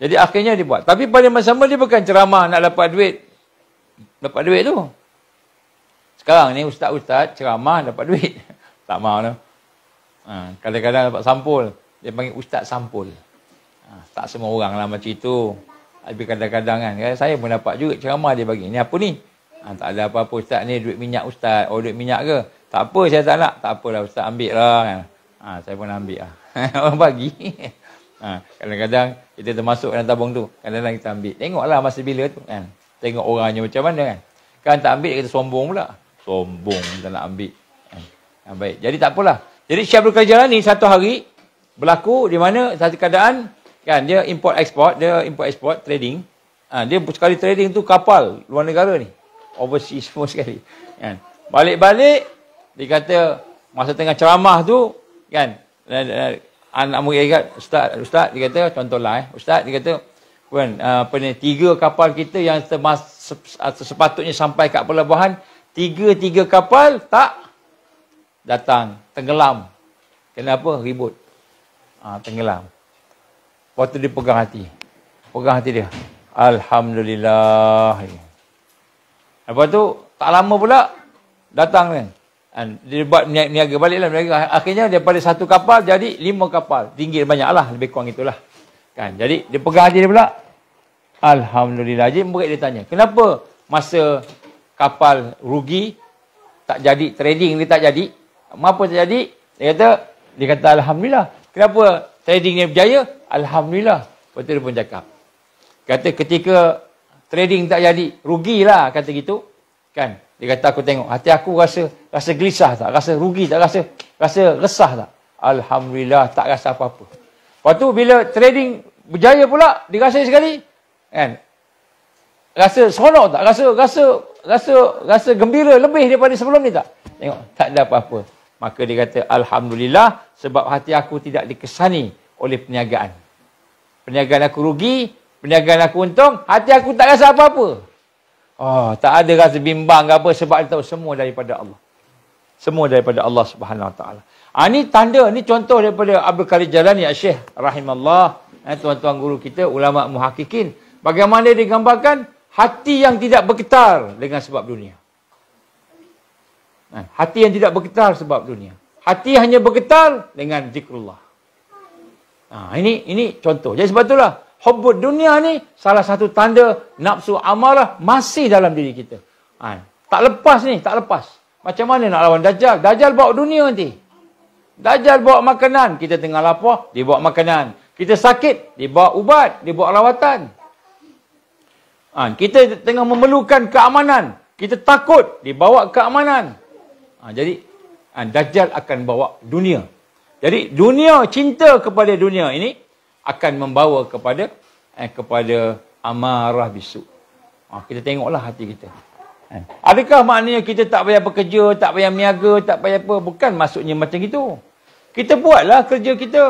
Jadi akhirnya dia buat. Tapi pada masa sama dia bukan ceramah nak dapat duit. Dapat duit tu. Sekarang ni ustaz-ustaz ceramah dapat duit. tak mahu tu. Ha, kadang-kadang dapat sampul. Dia panggil ustaz sampul. Ha, tak semua orang lah macam itu. Tapi kadang-kadang kan. Ya, saya pun dapat juga ceramah dia bagi. Ni apa ni? Ha, tak ada apa-apa ustaz ni. Duit minyak ustaz. Oh duit minyak ke? Tak apa saya tak nak. Tak apalah ustaz ambil lah. Kan. Ha, saya pun ambil lah. Orang bagi. Ha, kadang-kadang kita termasuk dalam tabung tu. Kadang-kadang kita ambil. Tengoklah masa bila tu kan. Tengok orangnya macam mana kan. Kan tak ambil kita sombong pula. Sombong kita nak ambil. Kan. Ha, baik. Jadi tak apalah. Jadi Syekh Abdul Qajar ni satu hari berlaku di mana satu keadaan kan dia import export dia import export trading ha, dia sekali trading tu kapal luar negara ni overseas semua sekali kan balik-balik dia kata masa tengah ceramah tu kan anak murid dia kata ustaz ustaz dia kata contohlah eh ustaz dia kata kan apa ni tiga kapal kita yang ah, sepatutnya sampai kat pelabuhan tiga-tiga kapal tak datang tenggelam kenapa ribut ah tenggelam waktu dia pegang hati pegang hati dia alhamdulillah apa tu tak lama pula datang kan And dia buat meniaga baliklah meniaga. Akhirnya daripada satu kapal jadi lima kapal. Tinggi banyak lah lebih kurang itulah. Kan? Jadi dia pegang hati dia pula. Alhamdulillah. Jadi murid dia tanya, kenapa masa kapal rugi tak jadi trading dia tak jadi? Mengapa tak jadi? Dia kata, dia kata Alhamdulillah. Kenapa trading dia berjaya? Alhamdulillah. Lepas tu dia pun cakap. Kata ketika trading tak jadi, rugilah kata gitu. Kan? Dia kata aku tengok hati aku rasa rasa gelisah tak? Rasa rugi tak? Rasa rasa resah tak? Alhamdulillah tak rasa apa-apa. Lepas tu bila trading berjaya pula dia rasa sekali kan? Rasa seronok tak? Rasa rasa rasa rasa gembira lebih daripada sebelum ni tak? Tengok tak ada apa-apa. Maka dia kata alhamdulillah sebab hati aku tidak dikesani oleh perniagaan. Perniagaan aku rugi, perniagaan aku untung, hati aku tak rasa apa-apa. Oh, tak ada rasa bimbang ke apa sebab dia tahu semua daripada Allah. Semua daripada Allah Subhanahu Wa Taala. Ah ni tanda ni contoh daripada Abdul Qadir Jalani ya ah, syeikh rahimallah eh, tuan-tuan guru kita ulama muhakkikin bagaimana digambarkan hati yang tidak bergetar dengan sebab dunia. Eh, hati yang tidak bergetar sebab dunia. Hati hanya bergetar dengan zikrullah. Ah ini ini contoh. Jadi sebab itulah hubbud dunia ni salah satu tanda nafsu amarah masih dalam diri kita. Ha. Tak lepas ni, tak lepas. Macam mana nak lawan dajal? Dajal bawa dunia nanti. Dajal bawa makanan. Kita tengah lapar, dia bawa makanan. Kita sakit, dia bawa ubat, dia bawa rawatan. Ha. Kita tengah memerlukan keamanan. Kita takut, dia bawa keamanan. Ha. Jadi, ha. Dajjal akan bawa dunia. Jadi dunia cinta kepada dunia ini akan membawa kepada eh, kepada amarah bisu. Ah, kita tengoklah hati kita. Eh. Adakah maknanya kita tak payah bekerja, tak payah meniaga, tak payah apa? Bukan maksudnya macam itu. Kita buatlah kerja kita.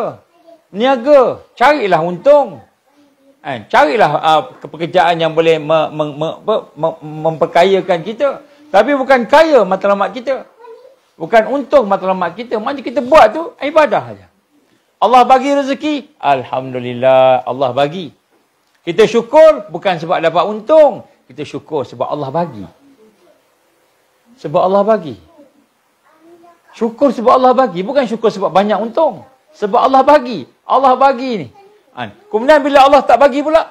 Meniaga. Carilah untung. Eh, carilah uh, pekerjaan yang boleh me me me me me memperkayakan kita. Tapi bukan kaya matlamat kita. Bukan untung matlamat kita. Maksudnya kita buat tu ibadah saja. Allah bagi rezeki, alhamdulillah Allah bagi. Kita syukur bukan sebab dapat untung, kita syukur sebab Allah bagi. Sebab Allah bagi. Syukur sebab Allah bagi, bukan syukur sebab banyak untung. Sebab Allah bagi. Allah bagi ni. Ha, kemudian bila Allah tak bagi pula,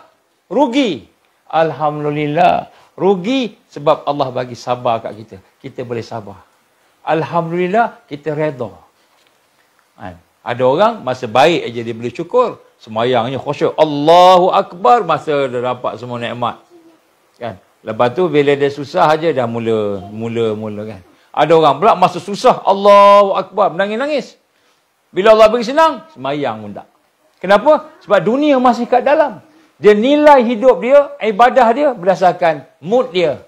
rugi. Alhamdulillah. Rugi sebab Allah bagi sabar kat kita. Kita boleh sabar. Alhamdulillah, kita redha. Alhamdulillah. Ada orang masa baik aja dia boleh syukur. Semayangnya khusyuk. Allahu Akbar masa dia dapat semua nikmat. Kan? Lepas tu bila dia susah aja dah mula, mula, mula kan. Ada orang pula masa susah. Allahu Akbar. Menangis-nangis. Bila Allah beri senang, semayang pun tak. Kenapa? Sebab dunia masih kat dalam. Dia nilai hidup dia, ibadah dia berdasarkan mood dia.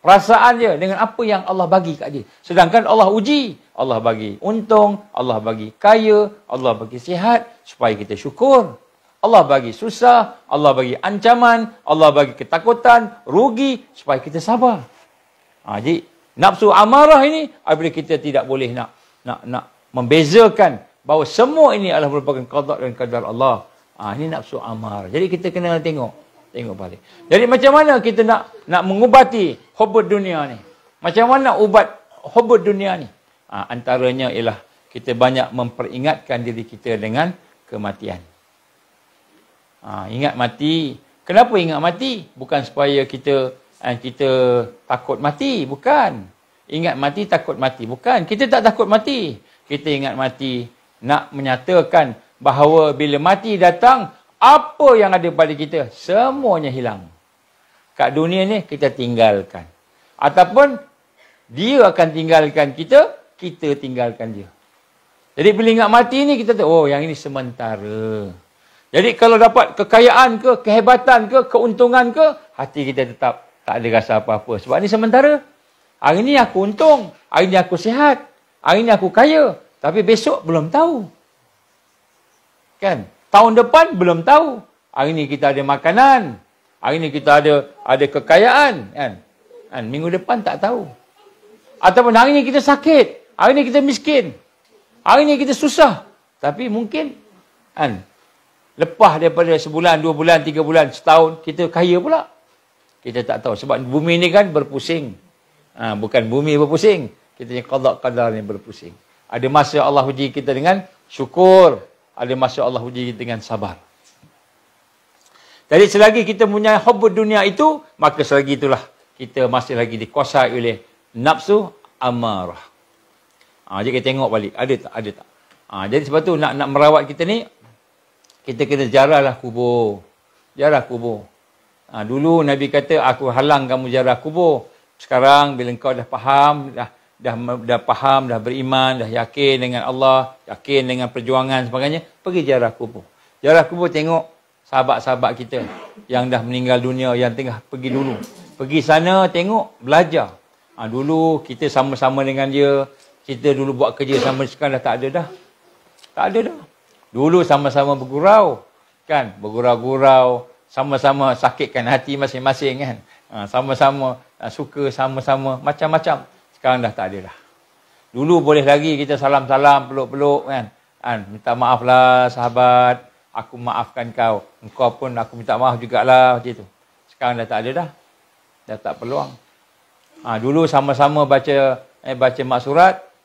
Perasaan dia dengan apa yang Allah bagi kat dia. Sedangkan Allah uji. Allah bagi untung, Allah bagi kaya, Allah bagi sihat supaya kita syukur. Allah bagi susah, Allah bagi ancaman, Allah bagi ketakutan, rugi supaya kita sabar. Ha, jadi nafsu amarah ini apabila kita tidak boleh nak nak nak membezakan bahawa semua ini adalah merupakan qada dan kadar Allah. Ha, ini nafsu amar. Jadi kita kena tengok, tengok balik. Jadi macam mana kita nak nak mengubati hobi dunia ni? Macam mana ubat hobi dunia ni? Ah, antaranya ialah kita banyak memperingatkan diri kita dengan kematian. Ha, ingat mati. Kenapa ingat mati? Bukan supaya kita eh, kita takut mati, bukan. Ingat mati takut mati, bukan. Kita tak takut mati. Kita ingat mati nak menyatakan bahawa bila mati datang, apa yang ada pada kita semuanya hilang. Kat dunia ni kita tinggalkan. Ataupun dia akan tinggalkan kita kita tinggalkan dia. Jadi bila ingat mati ni kita tahu oh yang ini sementara. Jadi kalau dapat kekayaan ke, kehebatan ke, keuntungan ke, hati kita tetap tak ada rasa apa-apa. Sebab ini sementara. Hari ini aku untung, hari ini aku sihat, hari ini aku kaya. Tapi besok belum tahu. Kan? Tahun depan belum tahu. Hari ini kita ada makanan. Hari ini kita ada ada kekayaan. Kan? kan? Minggu depan tak tahu. Ataupun hari ini kita sakit. Hari ni kita miskin. Hari ni kita susah. Tapi mungkin kan, lepas daripada sebulan, dua bulan, tiga bulan, setahun, kita kaya pula. Kita tak tahu. Sebab bumi ni kan berpusing. Ha, bukan bumi berpusing. Kita ni kodak kadar ni berpusing. Ada masa Allah uji kita dengan syukur. Ada masa Allah uji kita dengan sabar. Jadi selagi kita punya hobi dunia itu, maka selagi itulah kita masih lagi dikuasai oleh nafsu amarah. Ha, jadi kita tengok balik. Ada tak? Ada tak? Ha, jadi sebab tu nak, nak merawat kita ni, kita kena jarahlah kubur. Jarah kubur. Ha, dulu Nabi kata, aku halang kamu jarah kubur. Sekarang bila kau dah faham, dah, dah, dah faham, dah beriman, dah yakin dengan Allah, yakin dengan perjuangan sebagainya, pergi jarah kubur. Jarah kubur tengok sahabat-sahabat kita yang dah meninggal dunia, yang tengah pergi dulu. Pergi sana tengok, belajar. Ha, dulu kita sama-sama dengan dia, kita dulu buat kerja sama sekarang dah tak ada dah. Tak ada dah. Dulu sama-sama bergurau. Kan? Bergurau-gurau. Sama-sama sakitkan hati masing-masing kan? Ha, sama-sama ha, suka sama-sama. Macam-macam. Sekarang dah tak ada dah. Dulu boleh lagi kita salam-salam peluk-peluk kan? Ha, minta maaflah sahabat. Aku maafkan kau. Engkau pun aku minta maaf jugalah. Macam tu. Sekarang dah tak ada dah. Dah tak peluang. Ha, dulu sama-sama baca eh, baca mak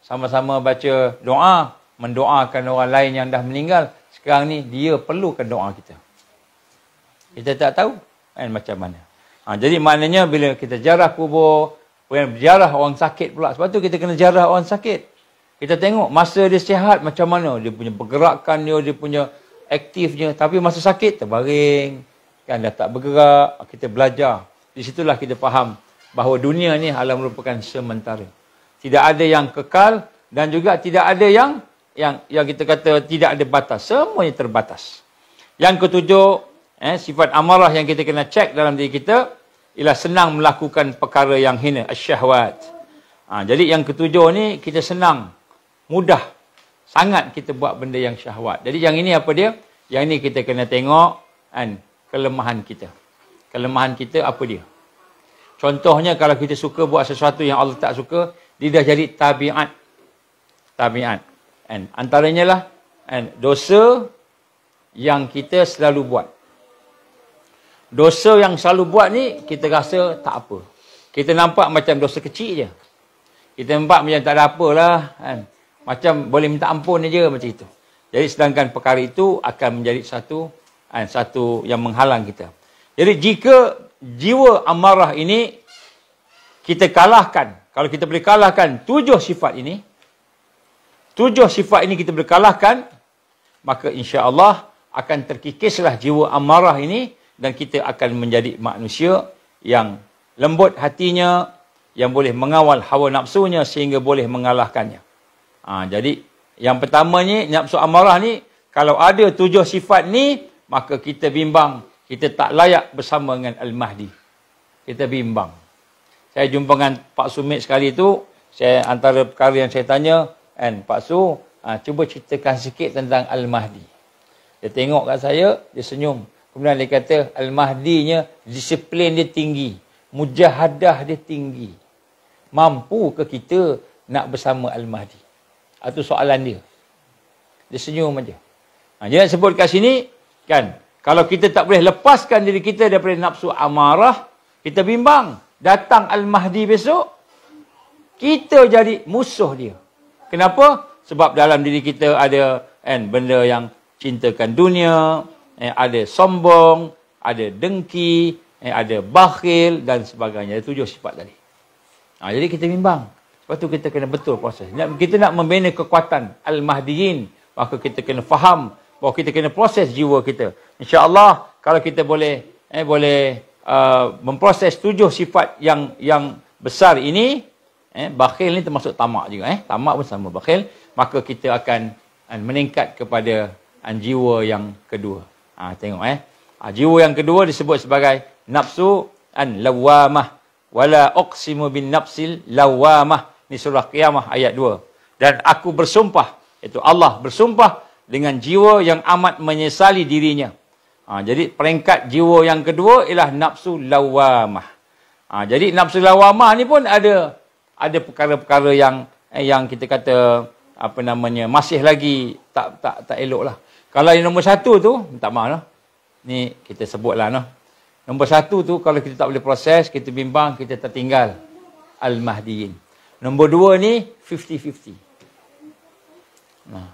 sama-sama baca doa, mendoakan orang lain yang dah meninggal, sekarang ni dia perlukan doa kita. Kita tak tahu kan macam mana. Ha, jadi maknanya bila kita jarah kubur, bukan jarah orang sakit pula. Sebab tu kita kena jarah orang sakit. Kita tengok masa dia sihat macam mana. Dia punya pergerakan dia, dia punya aktifnya. Tapi masa sakit terbaring. Kan dah tak bergerak. Kita belajar. Di situlah kita faham bahawa dunia ni alam merupakan sementara tidak ada yang kekal dan juga tidak ada yang yang yang kita kata tidak ada batas semuanya terbatas yang ketujuh eh, sifat amarah yang kita kena cek dalam diri kita ialah senang melakukan perkara yang hina asyahwat ha, jadi yang ketujuh ni kita senang mudah sangat kita buat benda yang syahwat jadi yang ini apa dia yang ini kita kena tengok kan kelemahan kita kelemahan kita apa dia contohnya kalau kita suka buat sesuatu yang Allah tak suka dia dah jadi tabiat tabiat and antaranya lah and dosa yang kita selalu buat dosa yang selalu buat ni kita rasa tak apa kita nampak macam dosa kecil je kita nampak macam tak ada apalah kan macam boleh minta ampun aja macam itu jadi sedangkan perkara itu akan menjadi satu kan, satu yang menghalang kita jadi jika jiwa amarah ini kita kalahkan kalau kita boleh kalahkan tujuh sifat ini, tujuh sifat ini kita boleh kalahkan, maka insya Allah akan terkikislah jiwa amarah ini dan kita akan menjadi manusia yang lembut hatinya, yang boleh mengawal hawa nafsunya sehingga boleh mengalahkannya. Ha, jadi yang pertamanya nafsu amarah ni, kalau ada tujuh sifat ni, maka kita bimbang kita tak layak bersama dengan Al-Mahdi. Kita bimbang saya jumpa dengan Pak Sumit sekali tu, saya antara perkara yang saya tanya, kan, Pak Su, ha, cuba ceritakan sikit tentang Al-Mahdi. Dia tengok kat saya, dia senyum. Kemudian dia kata, Al-Mahdinya, disiplin dia tinggi. Mujahadah dia tinggi. Mampu ke kita nak bersama Al-Mahdi? Itu soalan dia. Dia senyum aja. Ha, dia nak sebut kat sini, kan, kalau kita tak boleh lepaskan diri kita daripada nafsu amarah, kita bimbang datang Al-Mahdi besok, kita jadi musuh dia. Kenapa? Sebab dalam diri kita ada kan, benda yang cintakan dunia, eh, ada sombong, ada dengki, eh, ada bakhil dan sebagainya. Ada tujuh sifat tadi. Ha, jadi kita bimbang. Lepas tu kita kena betul proses. Nak, kita nak membina kekuatan Al-Mahdiin. Maka kita kena faham bahawa kita kena proses jiwa kita. Insya Allah kalau kita boleh eh, boleh Uh, memproses tujuh sifat yang yang besar ini eh bakhil ni termasuk tamak juga eh tamak pun sama bakhil maka kita akan eh, meningkat kepada eh, jiwa yang kedua ha tengok eh ha, jiwa yang kedua disebut sebagai nafsu an lawamah wala uqsimu bin nafsil lawamah ni surah qiyamah ayat 2 dan aku bersumpah itu Allah bersumpah dengan jiwa yang amat menyesali dirinya Ha, jadi peringkat jiwa yang kedua ialah nafsu lawamah. Ha, jadi nafsu lawamah ni pun ada ada perkara-perkara yang eh, yang kita kata apa namanya masih lagi tak tak tak elok lah. Kalau yang nombor satu tu, tak maaf lah. Ni kita sebut lah noh. Nombor satu tu kalau kita tak boleh proses, kita bimbang, kita tertinggal. Al-Mahdiin. Nombor dua ni 50-50. Nah.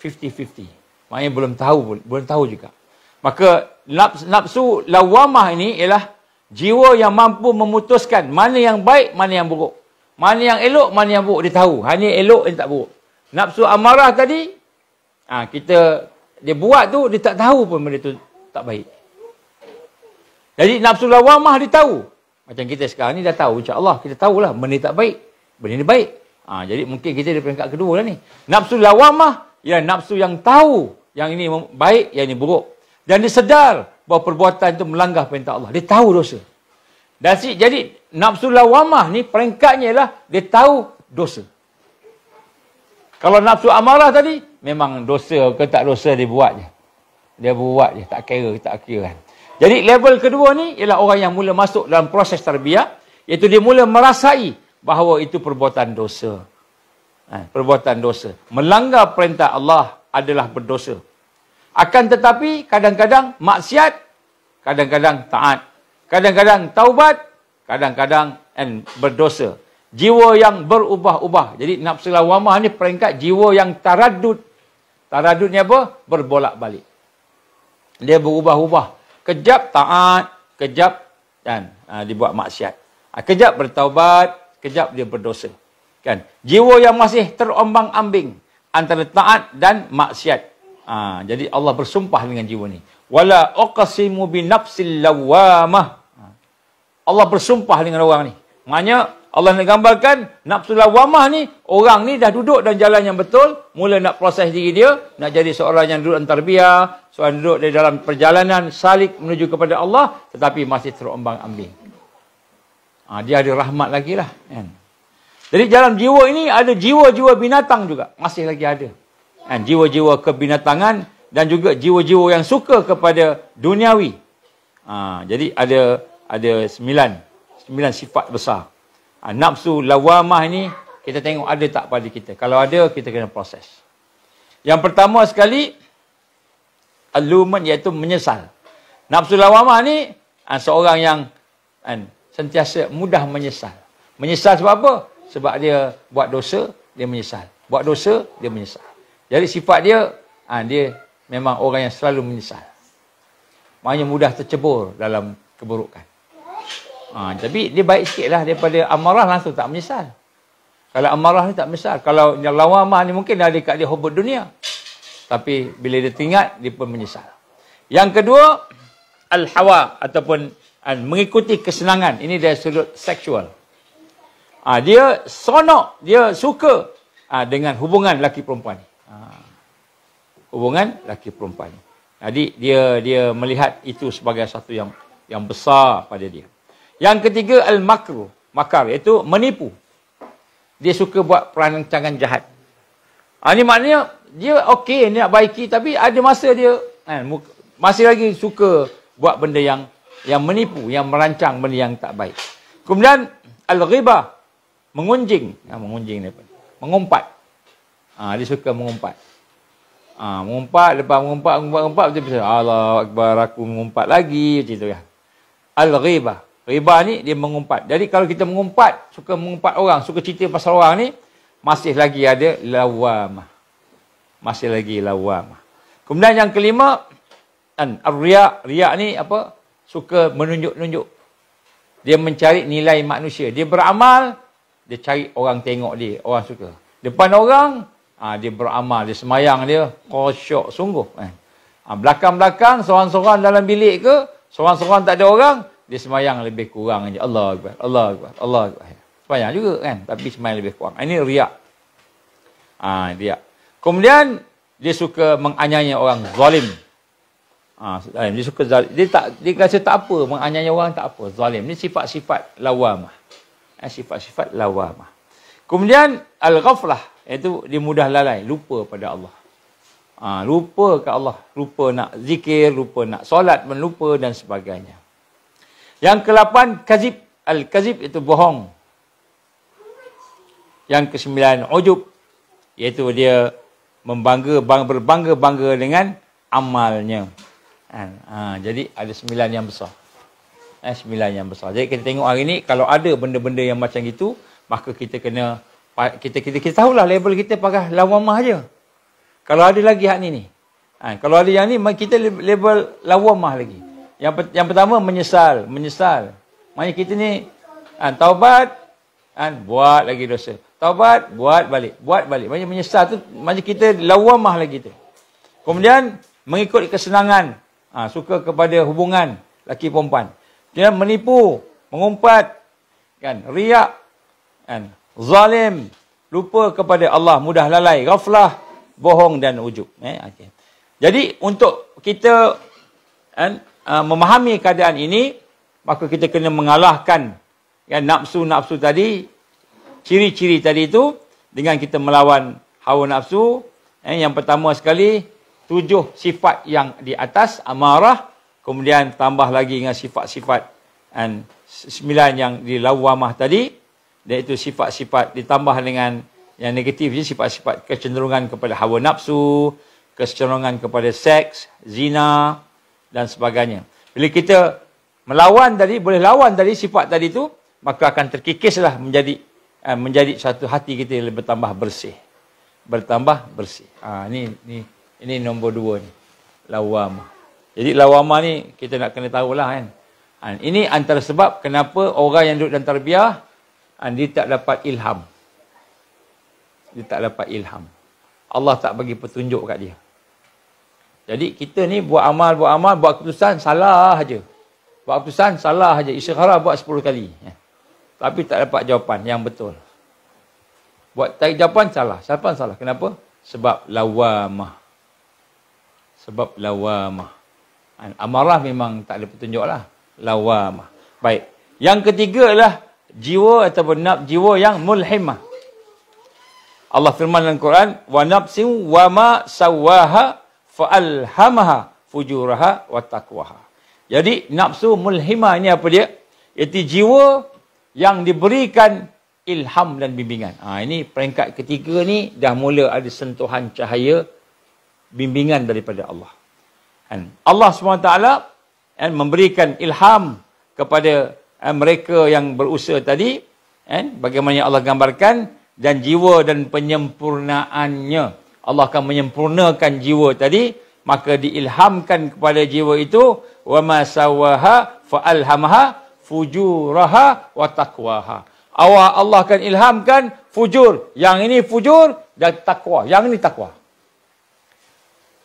50-50. Maknanya belum tahu belum tahu juga. Maka nafsu lawamah ini ialah jiwa yang mampu memutuskan mana yang baik, mana yang buruk. Mana yang elok, mana yang buruk. Dia tahu. Hanya elok yang tak buruk. Nafsu amarah tadi, ha, kita dia buat tu, dia tak tahu pun benda tu tak baik. Jadi nafsu lawamah dia tahu. Macam kita sekarang ni dah tahu. InsyaAllah kita tahulah benda tak baik. Benda ni baik. Ha, jadi mungkin kita di peringkat kedua lah ni. Nafsu lawamah ialah nafsu yang tahu yang ini baik, yang ini buruk. Dan dia sedar bahawa perbuatan itu melanggar perintah Allah. Dia tahu dosa. Dan si, jadi nafsu lawamah ni peringkatnya ialah dia tahu dosa. Kalau nafsu amarah tadi, memang dosa ke tak dosa dia buat je. Dia buat je, tak kira, tak kira kan. Jadi level kedua ni ialah orang yang mula masuk dalam proses terbiak. Iaitu dia mula merasai bahawa itu perbuatan dosa. Ha, perbuatan dosa. Melanggar perintah Allah adalah berdosa. Akan tetapi kadang-kadang maksiat, kadang-kadang taat, kadang-kadang taubat, kadang-kadang and berdosa. Jiwa yang berubah-ubah. Jadi nafsu lawamah ni peringkat jiwa yang taradud. Taradudnya apa? Berbolak-balik. Dia berubah-ubah. Kejap taat, kejap dan ha, dibuat maksiat. Ha, kejap bertaubat, kejap dia berdosa. Kan? Jiwa yang masih terombang-ambing antara taat dan maksiat. Ha, jadi Allah bersumpah dengan jiwa ni. Wala uqasimu bi nafsil lawamah. Ha. Allah bersumpah dengan orang ni. Maknanya Allah nak gambarkan nafsul lawamah ni orang ni dah duduk dan jalan yang betul, mula nak proses diri dia, nak jadi seorang yang duduk tarbiyah, seorang duduk di dalam perjalanan salik menuju kepada Allah tetapi masih terombang-ambing. Ha, dia ada rahmat lagi lah. Kan? Jadi dalam jiwa ini ada jiwa-jiwa binatang juga. Masih lagi ada dan jiwa-jiwa kebinatangan dan juga jiwa-jiwa yang suka kepada duniawi. Ha, jadi ada ada sembilan sembilan sifat besar. Ha, nafsu lawamah ini kita tengok ada tak pada kita. Kalau ada kita kena proses. Yang pertama sekali alumen iaitu menyesal. Nafsu lawamah ni ha, seorang yang ha, sentiasa mudah menyesal. Menyesal sebab apa? Sebab dia buat dosa, dia menyesal. Buat dosa, dia menyesal. Jadi sifat dia, ha, dia memang orang yang selalu menyesal. Maknanya mudah tercebur dalam keburukan. Ha, tapi dia baik sikit lah daripada amarah langsung tak menyesal. Kalau amarah ni tak menyesal. Kalau yang lawamah ni mungkin ada dekat dia hubut dunia. Tapi bila dia teringat, dia pun menyesal. Yang kedua, al-hawa ataupun an, ha, mengikuti kesenangan. Ini dari sudut seksual. Ha, dia sonok, dia suka ha, dengan hubungan lelaki perempuan ni ha, hubungan laki perempuan. Jadi dia dia melihat itu sebagai satu yang yang besar pada dia. Yang ketiga al makruh makar iaitu menipu. Dia suka buat perancangan jahat. Ha, ini maknanya dia okey nak baiki tapi ada masa dia kan, masih lagi suka buat benda yang yang menipu, yang merancang benda yang tak baik. Kemudian al-ghibah mengunjing, ha, mengunjing ni apa? Mengumpat. Ah ha, dia suka mengumpat. Ah ha, mengumpat lepas mengumpat mengumpat mengumpat macam biasa. Allah akbar aku mengumpat lagi macam tu kan. Ya. Al ghibah. Ghibah ni dia mengumpat. Jadi kalau kita mengumpat suka mengumpat orang, suka cerita pasal orang ni masih lagi ada lawamah. Masih lagi lawamah. Kemudian yang kelima kan riak riak ni apa? Suka menunjuk-nunjuk. Dia mencari nilai manusia. Dia beramal, dia cari orang tengok dia, orang suka. Depan orang, ha, dia beramal, dia semayang dia, khosyok sungguh. Eh. Ha, belakang-belakang, seorang-seorang dalam bilik ke, seorang-seorang tak ada orang, dia semayang lebih kurang je. Allah Akbar, Allah Akbar, Allah Akbar. Eh, semayang juga kan, tapi semayang lebih kurang. Ini riak. Ha, ah, dia. Kemudian, dia suka menganyanya orang zalim. Ha, dia suka zalim. Dia, tak, dia rasa tak apa, menganyanya orang tak apa. Zalim. Ini sifat-sifat lawamah. Eh, sifat-sifat lawamah. Kemudian, al-ghaflah. Itu eh, dia mudah lalai, lupa pada Allah. Ha, lupa ke Allah, lupa nak zikir, lupa nak solat, menlupa dan sebagainya. Yang ke-8, kazib. Al-kazib itu bohong. Yang ke-9, ujub. Iaitu dia membangga, bang, berbangga-bangga dengan amalnya. Ha, ha jadi ada sembilan yang besar. Eh, 9 yang besar. Jadi kita tengok hari ini, kalau ada benda-benda yang macam itu, maka kita kena kita kita kita tahulah label kita pakai lawamah aja. Kalau ada lagi hak ni ni. Ha, kalau ada yang ni kita label lawamah lagi. Yang yang pertama menyesal, menyesal. Maknanya kita ni ha, taubat dan ha, buat lagi dosa. Taubat, buat balik, buat balik. Maknanya menyesal tu maknanya kita lawamah lagi tu. Kemudian mengikut kesenangan, ha, suka kepada hubungan laki perempuan. Kemudian menipu, mengumpat kan, riak kan zalim lupa kepada Allah mudah lalai ghaflah bohong dan ujub eh okay. jadi untuk kita kan uh, memahami keadaan ini maka kita kena mengalahkan kan nafsu-nafsu tadi ciri-ciri tadi itu dengan kita melawan hawa nafsu eh yang pertama sekali tujuh sifat yang di atas amarah kemudian tambah lagi dengan sifat-sifat dan sembilan yang di lawamah tadi dan itu sifat-sifat ditambah dengan yang negatif je sifat-sifat kecenderungan kepada hawa nafsu, kecenderungan kepada seks, zina dan sebagainya. Bila kita melawan tadi boleh lawan tadi sifat tadi tu maka akan terkikislah menjadi eh, menjadi satu hati kita yang bertambah bersih. Bertambah bersih. Ha, ini ini ini nombor dua ni. lawama. Jadi lawama ni kita nak kena tahulah kan. Ha, ini antara sebab kenapa orang yang duduk dalam tarbiyah dan dia tak dapat ilham. Dia tak dapat ilham. Allah tak bagi petunjuk kat dia. Jadi kita ni buat amal, buat amal, buat keputusan, salah aja. Buat keputusan, salah aja. Isyikharah buat 10 kali. Ya. Tapi tak dapat jawapan yang betul. Buat tak jawapan, salah. Siapa salah? Kenapa? Sebab lawamah. Sebab lawamah. Amarah memang tak ada petunjuk lah. Lawamah. Baik. Yang ketiga adalah jiwa ataupun nafsu jiwa yang mulhimah. Allah firman dalam Quran, "Wa nafsin wa ma sawaha fa alhamaha fujuraha wa taqwaha." Jadi nafsu mulhimah ini apa dia? Iaitu jiwa yang diberikan ilham dan bimbingan. Ah ha, ini peringkat ketiga ni dah mula ada sentuhan cahaya bimbingan daripada Allah. Kan? Allah SWT kan, memberikan ilham kepada eh, mereka yang berusaha tadi eh, bagaimana yang Allah gambarkan dan jiwa dan penyempurnaannya Allah akan menyempurnakan jiwa tadi maka diilhamkan kepada jiwa itu wa masawaha fa alhamaha fujuraha wa taqwaha Allah Allah akan ilhamkan fujur yang ini fujur dan takwa yang ini takwa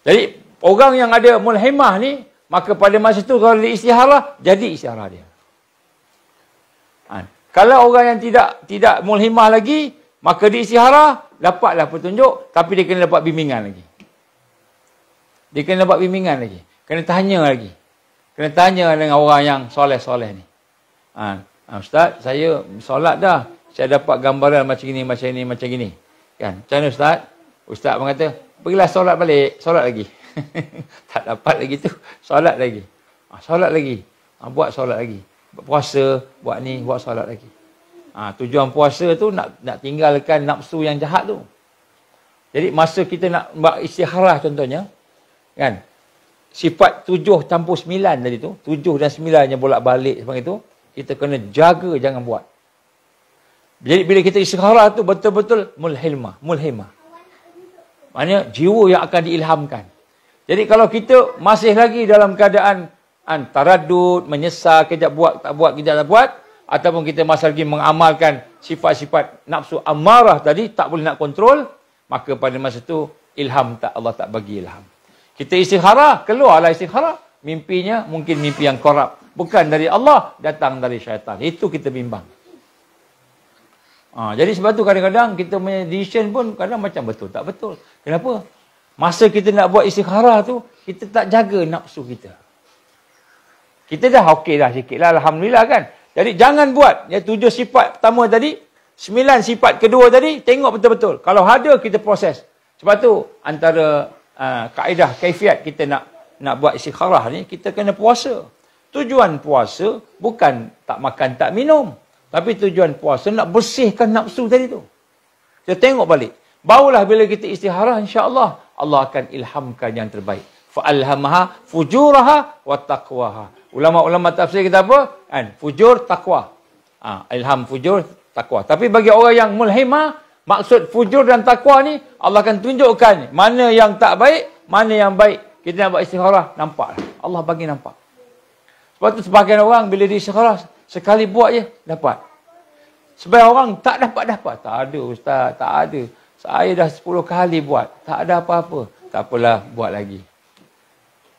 jadi orang yang ada mulhimah ni maka pada masa itu kalau diistiharah jadi istiharah dia kalau orang yang tidak tidak mulhimah lagi, maka di istiharah dapatlah petunjuk tapi dia kena dapat bimbingan lagi. Dia kena dapat bimbingan lagi. Kena tanya lagi. Kena tanya dengan orang yang soleh-soleh ni. Ha, ha Ustaz, saya solat dah. Saya dapat gambaran macam ini, macam ini, macam ini. Kan? Macam mana Ustaz? Ustaz mengata, pergilah solat balik. Solat lagi. tak dapat lagi tu. Solat lagi. Ha, solat lagi. Ha, buat solat lagi puasa, buat ni, buat solat lagi. Ha, tujuan puasa tu nak nak tinggalkan nafsu yang jahat tu. Jadi masa kita nak buat istiharah contohnya, kan? Sifat tujuh campur sembilan tadi tu, tujuh dan sembilan yang bolak balik sebab itu, kita kena jaga jangan buat. Jadi bila kita istiharah tu betul-betul mulhimah, mulhimah. Maksudnya jiwa yang akan diilhamkan. Jadi kalau kita masih lagi dalam keadaan antaradud, menyesal kejap buat, tak buat, kita tak buat ataupun kita masa lagi mengamalkan sifat-sifat nafsu amarah tadi tak boleh nak kontrol, maka pada masa itu ilham tak Allah tak bagi ilham. Kita istihara keluarlah istihara, Mimpinya mungkin mimpi yang korup. Bukan dari Allah, datang dari syaitan. Itu kita bimbang. Ha, jadi sebab tu kadang-kadang kita punya decision pun kadang macam betul tak betul. Kenapa? Masa kita nak buat istihara tu, kita tak jaga nafsu kita. Kita dah okey dah sikit lah. Alhamdulillah kan. Jadi jangan buat. Ya, tujuh sifat pertama tadi. Sembilan sifat kedua tadi. Tengok betul-betul. Kalau ada kita proses. Sebab tu antara uh, kaedah, kaifiat kita nak nak buat istikharah ni. Kita kena puasa. Tujuan puasa bukan tak makan, tak minum. Tapi tujuan puasa nak bersihkan nafsu tadi tu. Kita tengok balik. Barulah bila kita istikharah insya Allah Allah akan ilhamkan yang terbaik. فألهمها فجورها وتقواها ulama-ulama tafsir kita apa? Kan? Fujur takwa. Ha, ilham fujur takwa. Tapi bagi orang yang mulhima, maksud fujur dan takwa ni Allah akan tunjukkan mana yang tak baik, mana yang baik. Kita nak buat istikharah, nampak. Lah. Allah bagi nampak. Sebab tu sebahagian orang bila di istikharah, sekali buat je, dapat. Sebab orang tak dapat-dapat. Tak ada ustaz, tak ada. Saya dah sepuluh kali buat. Tak ada apa-apa. Tak apalah, buat lagi.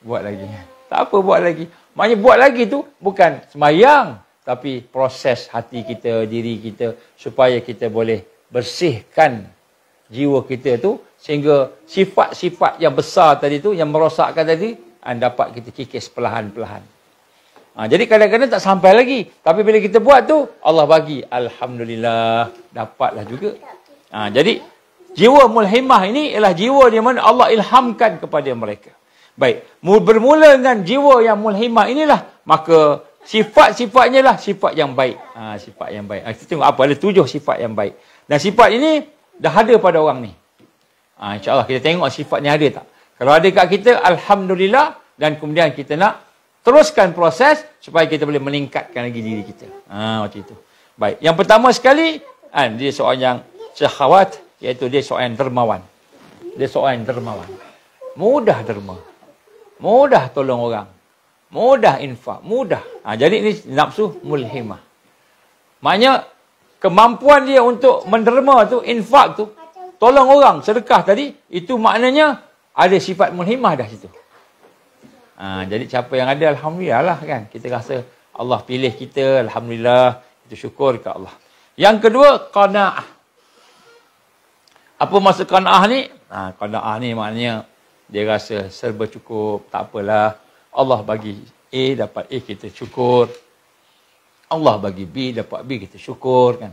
Buat lagi. Tak apa, buat lagi. Maknanya buat lagi tu bukan semayang. Tapi proses hati kita, diri kita supaya kita boleh bersihkan jiwa kita tu sehingga sifat-sifat yang besar tadi tu yang merosakkan tadi ah, dapat kita kikis perlahan-perlahan. Ha, jadi kadang-kadang tak sampai lagi. Tapi bila kita buat tu, Allah bagi. Alhamdulillah, dapatlah juga. Ha, jadi, jiwa mulhimah ini ialah jiwa di mana Allah ilhamkan kepada mereka. Baik. Bermula dengan jiwa yang mulhimah inilah. Maka sifat-sifatnya lah sifat yang baik. Ha, sifat yang baik. Ha, kita tengok apa. Ada tujuh sifat yang baik. Dan sifat ini dah ada pada orang ni. Ha, InsyaAllah kita tengok sifat ni ada tak. Kalau ada kat kita, Alhamdulillah. Dan kemudian kita nak teruskan proses supaya kita boleh meningkatkan lagi diri kita. Ha, macam itu. Baik. Yang pertama sekali, ha, dia seorang yang syahwat. Iaitu dia seorang yang dermawan. Dia seorang yang dermawan. Mudah dermawan. Mudah tolong orang. Mudah infak. Mudah. Ha, jadi ini nafsu mulhimah. Maknanya kemampuan dia untuk menerima tu, infak tu, tolong orang, sedekah tadi, itu maknanya ada sifat mulhimah dah situ. Ha, jadi siapa yang ada, Alhamdulillah lah kan. Kita rasa Allah pilih kita, Alhamdulillah. Kita syukur ke Allah. Yang kedua, qana'ah. Apa maksud qana'ah ni? Ha, qana'ah ni maknanya dia rasa serba cukup, tak apalah. Allah bagi A dapat A kita syukur. Allah bagi B dapat B kita syukur kan.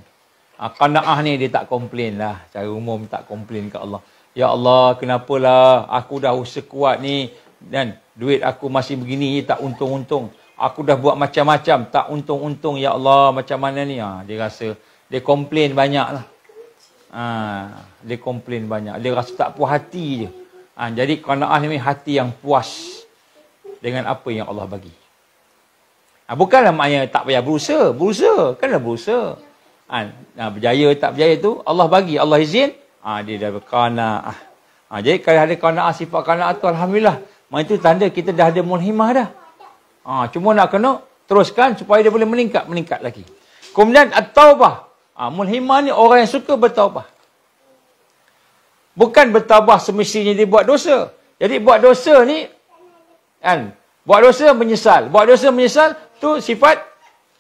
Ha, ah, Kanaah ni dia tak komplain lah. Cara umum tak komplain ke Allah. Ya Allah, kenapalah aku dah usah kuat ni dan duit aku masih begini tak untung-untung. Aku dah buat macam-macam tak untung-untung ya Allah macam mana ni ha, dia rasa dia komplain banyak lah. Ha, ah, dia komplain banyak. Dia rasa tak puas hati je. Ha, jadi qanaah ni hati yang puas dengan apa yang Allah bagi. Ha, bukanlah maknanya tak payah berusaha. Berusaha. Kanlah berusaha. Ha, berjaya tak berjaya tu Allah bagi. Allah izin. Ha, dia dah berqanaah. Ha, jadi kalau ada qanaah sifat qanaah tu Alhamdulillah. Maknanya tu tanda kita dah ada mulhimah dah. Ha, cuma nak kena teruskan supaya dia boleh meningkat. Meningkat lagi. Kemudian at-taubah. Ha, mulhimah ni orang yang suka bertaubah. Bukan bertabah semestinya dia buat dosa. Jadi buat dosa ni kan buat dosa menyesal. Buat dosa menyesal tu sifat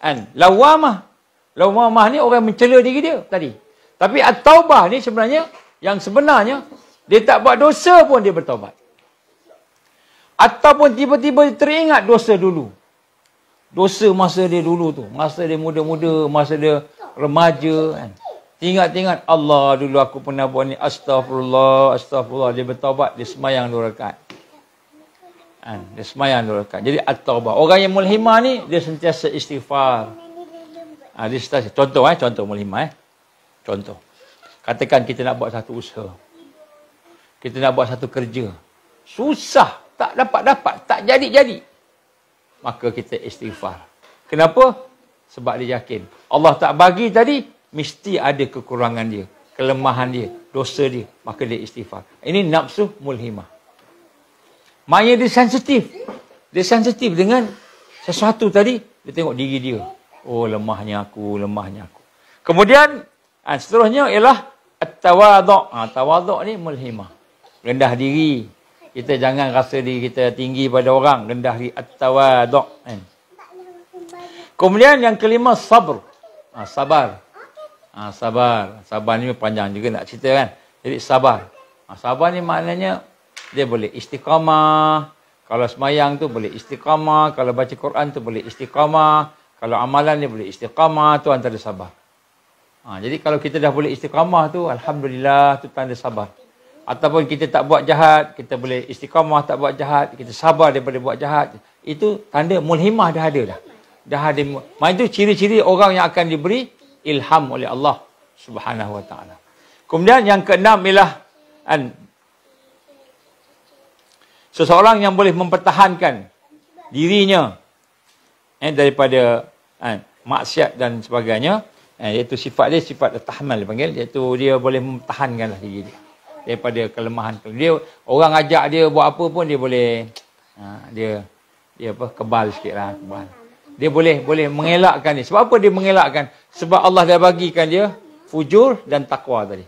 kan lawamah. Lawamah ni orang mencela diri dia tadi. Tapi at-taubah ni sebenarnya yang sebenarnya dia tak buat dosa pun dia bertaubat. Ataupun tiba-tiba teringat dosa dulu. Dosa masa dia dulu tu, masa dia muda-muda, masa dia remaja kan. Ingat-ingat Allah dulu aku pernah buat ni. astaghfirullah, astaghfirullah Dia bertawabat, dia semayang dua rekat. Ha, dia semayang dua rekat. Jadi at-tawabat. Orang yang mulhimah ni, dia sentiasa istighfar. Ha, dia sentiasa. Contoh eh, contoh mulhimah eh. Contoh. Katakan kita nak buat satu usaha. Kita nak buat satu kerja. Susah. Tak dapat-dapat. Tak jadi-jadi. Maka kita istighfar. Kenapa? Sebab dia yakin. Allah tak bagi tadi, mesti ada kekurangan dia, kelemahan dia, dosa dia, maka dia istighfar. Ini nafsu mulhimah. Maya dia sensitif. Dia sensitif dengan sesuatu tadi, dia tengok diri dia. Oh, lemahnya aku, lemahnya aku. Kemudian, ah, seterusnya ialah at-tawaduk. Ha, ah, tawaduk ni mulhimah. Rendah diri. Kita jangan rasa diri kita tinggi pada orang. Rendah diri. at kan? Kemudian yang kelima, sabr. Ha, sabar. Sabar. Ha, sabar. Sabar ni panjang juga nak cerita kan. Jadi sabar. Ha, sabar ni maknanya dia boleh istiqamah. Kalau semayang tu boleh istiqamah. Kalau baca Quran tu boleh istiqamah. Kalau amalan dia boleh istiqamah. Tu antara sabar. Ha, jadi kalau kita dah boleh istiqamah tu, Alhamdulillah tu tanda sabar. Ataupun kita tak buat jahat, kita boleh istiqamah tak buat jahat, kita sabar daripada buat jahat. Itu tanda mulhimah dah ada dah. Dah ada. Maksud itu ciri-ciri orang yang akan diberi ilham oleh Allah Subhanahu Wa Taala. Kemudian yang keenam ialah an, seseorang yang boleh mempertahankan dirinya eh, daripada an, maksiat dan sebagainya. Eh, iaitu sifat dia sifat tahmal panggil iaitu dia boleh mempertahankan lah diri dia daripada kelemahan dia orang ajak dia buat apa pun dia boleh ha, dia dia apa kebal sikitlah kebal dia boleh boleh mengelakkan ni. Sebab apa dia mengelakkan? Sebab Allah dah bagikan dia fujur dan takwa tadi.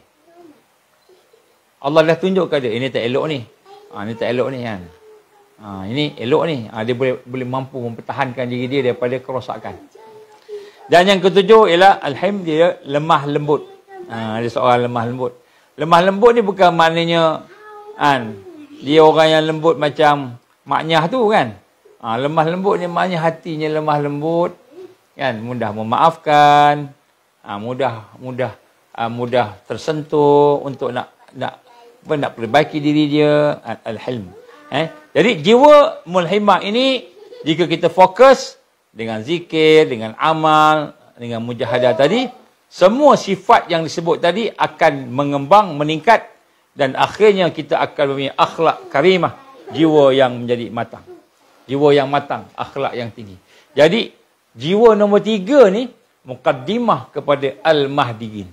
Allah dah tunjukkan dia ini tak elok ni. Ha, ini tak elok ni kan. Ha, ini elok ni. Ha, dia boleh boleh mampu mempertahankan diri dia daripada kerosakan. Dan yang ketujuh ialah alhim dia lemah lembut. Ha, dia seorang lemah lembut. Lemah lembut ni bukan maknanya kan, dia orang yang lembut macam maknya tu kan. Ha, lemah lembut ni maknanya hatinya lemah lembut. Kan? Mudah memaafkan. Ha, mudah mudah uh, mudah tersentuh untuk nak nak apa, nak perbaiki diri dia. Ha, Al-Hilm. Eh? Jadi jiwa mulhimah ini jika kita fokus dengan zikir, dengan amal, dengan mujahadah tadi, semua sifat yang disebut tadi akan mengembang, meningkat dan akhirnya kita akan mempunyai akhlak karimah, jiwa yang menjadi matang. Jiwa yang matang, akhlak yang tinggi. Jadi, jiwa nombor tiga ni, mukaddimah kepada Al-Mahdiin.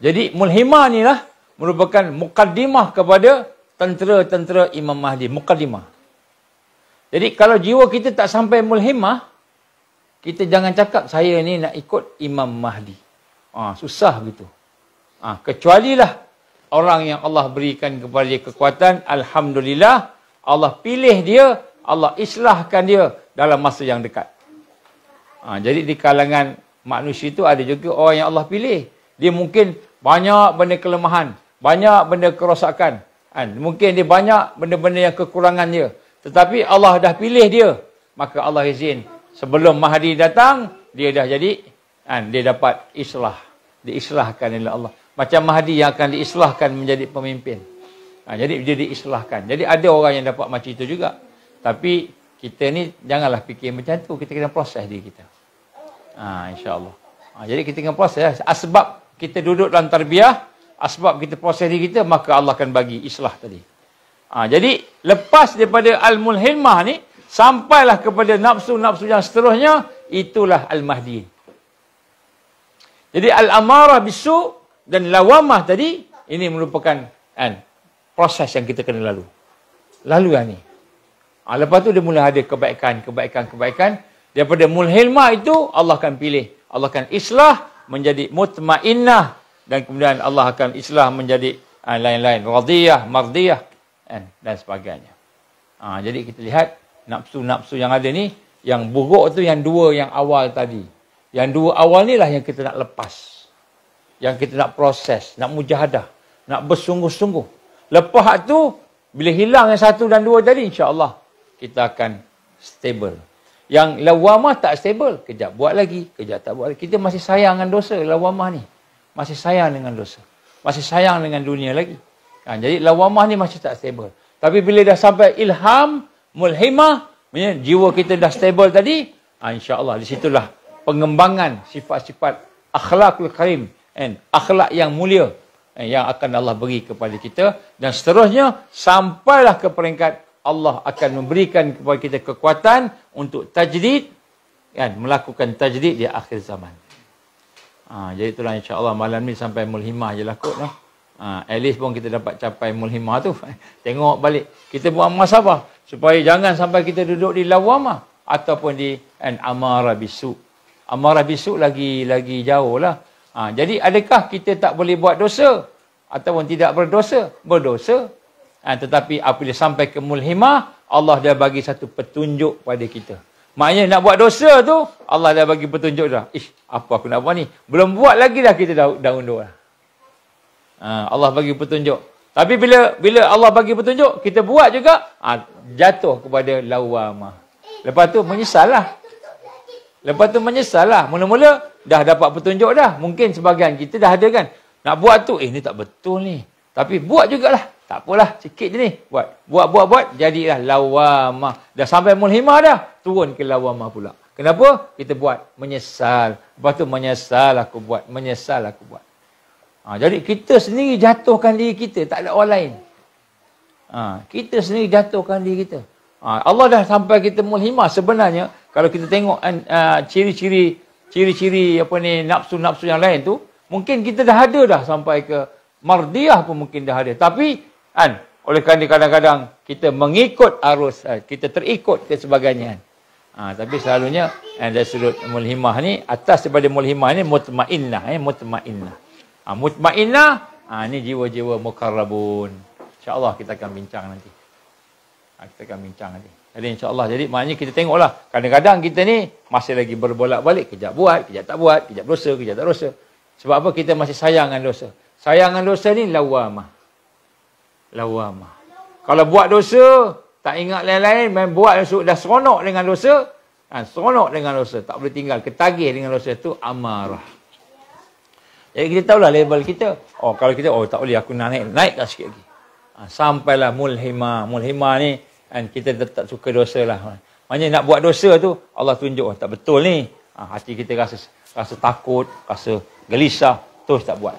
Jadi, mulhima ni lah, merupakan mukaddimah kepada tentera-tentera Imam Mahdi. Mukaddimah. Jadi, kalau jiwa kita tak sampai mulhima, kita jangan cakap saya ni nak ikut Imam Mahdi. Ha, susah gitu. Ha, kecualilah orang yang Allah berikan kepada dia kekuatan. Alhamdulillah. Alhamdulillah. Allah pilih dia, Allah islahkan dia dalam masa yang dekat. Ha, jadi di kalangan manusia itu ada juga orang yang Allah pilih. Dia mungkin banyak benda kelemahan, banyak benda kerosakan. Kan? Mungkin dia banyak benda-benda yang kekurangan dia. Tetapi Allah dah pilih dia. Maka Allah izin. Sebelum Mahdi datang, dia dah jadi, kan? dia dapat islah. Diislahkan oleh Allah. Macam Mahdi yang akan diislahkan menjadi pemimpin. Ha, jadi dia diislahkan. Jadi ada orang yang dapat macam itu juga. Tapi kita ni janganlah fikir macam tu. Kita kena proses diri kita. Ha, InsyaAllah. Ha, jadi kita kena proses. Ya. Sebab kita duduk dalam tarbiah. asbab kita proses diri kita. Maka Allah akan bagi islah tadi. Ha, jadi lepas daripada Al-Mulhilmah ni. Sampailah kepada nafsu-nafsu yang seterusnya. Itulah Al-Mahdi. Jadi Al-Amarah Bisu dan Lawamah tadi. Ini merupakan kan, proses yang kita kena lalu. Lalu lah ni. Ha, lepas tu dia mula ada kebaikan, kebaikan, kebaikan. Daripada mulhilma itu, Allah akan pilih. Allah akan islah menjadi mutmainnah. Dan kemudian Allah akan islah menjadi ha, lain-lain. Radiyah, mardiyah dan, dan sebagainya. Ha, jadi kita lihat nafsu-nafsu yang ada ni. Yang buruk tu yang dua yang awal tadi. Yang dua awal ni lah yang kita nak lepas. Yang kita nak proses, nak mujahadah, nak bersungguh-sungguh Lepas tu, bila hilang yang satu dan dua tadi, Allah kita akan stable. Yang lawamah tak stable, kejap buat lagi, kejap tak buat lagi. Kita masih sayang dengan dosa, lawamah ni. Masih sayang dengan dosa. Masih sayang dengan dunia lagi. Ha, jadi lawamah ni masih tak stable. Tapi bila dah sampai ilham, mulhimah, jiwa kita dah stable tadi, ha, insyaAllah disitulah pengembangan sifat-sifat akhlakul karim and akhlak yang mulia. Eh, yang akan Allah beri kepada kita dan seterusnya sampailah ke peringkat Allah akan memberikan kepada kita kekuatan untuk tajdid kan melakukan tajdid di akhir zaman. Ha, jadi itulah insya-Allah malam ni sampai mulhimah je lah kot lah. Ha, at least pun kita dapat capai mulhimah tu. Tengok balik kita buat muhasabah supaya jangan sampai kita duduk di lawama lah ataupun di an amara bisu. Amara bisu lagi lagi jauh lah. Ha, jadi adakah kita tak boleh buat dosa? Ataupun tidak berdosa? Berdosa. Ha, tetapi apabila sampai ke mulhimah, Allah dah bagi satu petunjuk pada kita. Maknanya nak buat dosa tu, Allah dah bagi petunjuk dah. Ish, apa aku nak buat ni? Belum buat lagi dah kita dah, dah undur lah. Ha, Allah bagi petunjuk. Tapi bila bila Allah bagi petunjuk, kita buat juga, ha, jatuh kepada lawamah. Lepas tu menyesal lah. Lepas tu menyesal lah. Mula-mula dah dapat petunjuk dah. Mungkin sebagian kita dah ada kan. Nak buat tu, eh ni tak betul ni. Tapi buat jugalah. Tak apalah, sikit je ni. Buat, buat, buat, buat. Jadilah lawamah. Dah sampai mulhimah dah. Turun ke lawamah pula. Kenapa? Kita buat menyesal. Lepas tu menyesal aku buat. Menyesal aku buat. Ha, jadi kita sendiri jatuhkan diri kita. Tak ada orang lain. Ha, kita sendiri jatuhkan diri kita. Ha, Allah dah sampai kita mulhimah. Sebenarnya, kalau kita tengok ah, ciri-ciri uh, ciri-ciri apa ni nafsu-nafsu yang lain tu mungkin kita dah ada dah sampai ke mardiah pun mungkin dah ada tapi kan oleh kerana kadang-kadang kita mengikut arus eh, kita terikut ke sebagainya kan. ha, tapi selalunya kan, dari sudut mulhimah ni atas daripada mulhimah ni mutmainnah eh mutmainnah ha, mutmainnah ha, ni jiwa-jiwa mukarrabun insyaallah kita akan bincang nanti ha, kita akan bincang nanti jadi insyaAllah. Jadi maknanya kita tengoklah. Kadang-kadang kita ni masih lagi berbolak-balik. Kejap buat, kejap tak buat. Kejap dosa, kejap tak dosa. Sebab apa kita masih sayang dengan dosa. Sayang dengan dosa ni lawamah. Lawamah. Kalau buat dosa, tak ingat lain-lain. Main buat dosa, dah seronok dengan dosa. Ha, seronok dengan dosa. Tak boleh tinggal. Ketagih dengan dosa tu amarah. Jadi kita tahulah label kita. Oh kalau kita, oh tak boleh aku nak naik. Naiklah sikit lagi. Ha, sampailah mulhima. Mulhima ni dan kita tetap suka dosa lah. Maksudnya nak buat dosa tu, Allah tunjuk, oh, tak betul ni. Ha, hati kita rasa rasa takut, rasa gelisah, terus tak buat.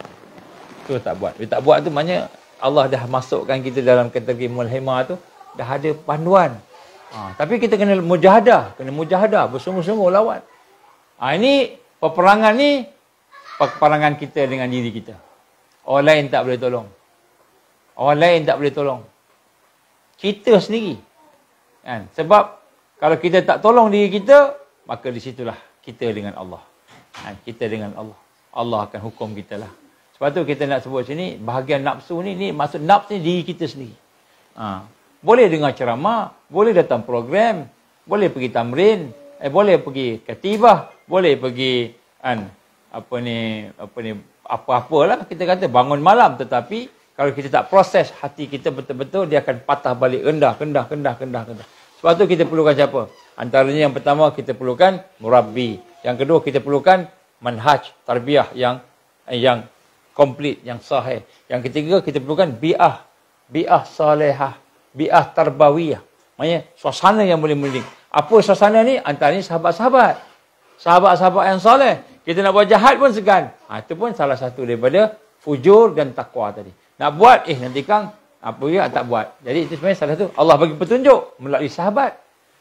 Terus tak buat. Bila tak buat tu maknanya Allah dah masukkan kita dalam kategori mulhima tu, dah ada panduan. Ha, tapi kita kena mujahadah, kena mujahadah, bersungguh-sungguh lawan. Ha, ah, ini peperangan ni, peperangan kita dengan diri kita. Orang lain tak boleh tolong. Orang lain tak boleh tolong kita sendiri. Kan? Sebab kalau kita tak tolong diri kita, maka di situlah kita dengan Allah. Kan? Kita dengan Allah. Allah akan hukum kita lah. Sebab tu kita nak sebut sini, bahagian nafsu ni, ni maksud nafsu ni diri kita sendiri. Ha. Boleh dengar ceramah, boleh datang program, boleh pergi tamrin, eh, boleh pergi ketibah, boleh pergi kan, apa ni, apa ni, apa-apalah kita kata bangun malam tetapi kalau kita tak proses hati kita betul-betul dia akan patah balik rendah rendah rendah rendah rendah sebab tu kita perlukan siapa antaranya yang pertama kita perlukan murabi, yang kedua kita perlukan manhaj tarbiyah yang eh, yang komplit yang sahih yang ketiga kita perlukan bi'ah bi'ah salehah bi'ah tarbawiyah maknanya suasana yang boleh mending apa suasana ni antaranya sahabat-sahabat sahabat-sahabat yang soleh kita nak buat jahat pun segan ha, itu pun salah satu daripada fujur dan takwa tadi nak buat eh nanti kang apa ya tak buat jadi itu sebenarnya salah tu Allah bagi petunjuk melalui sahabat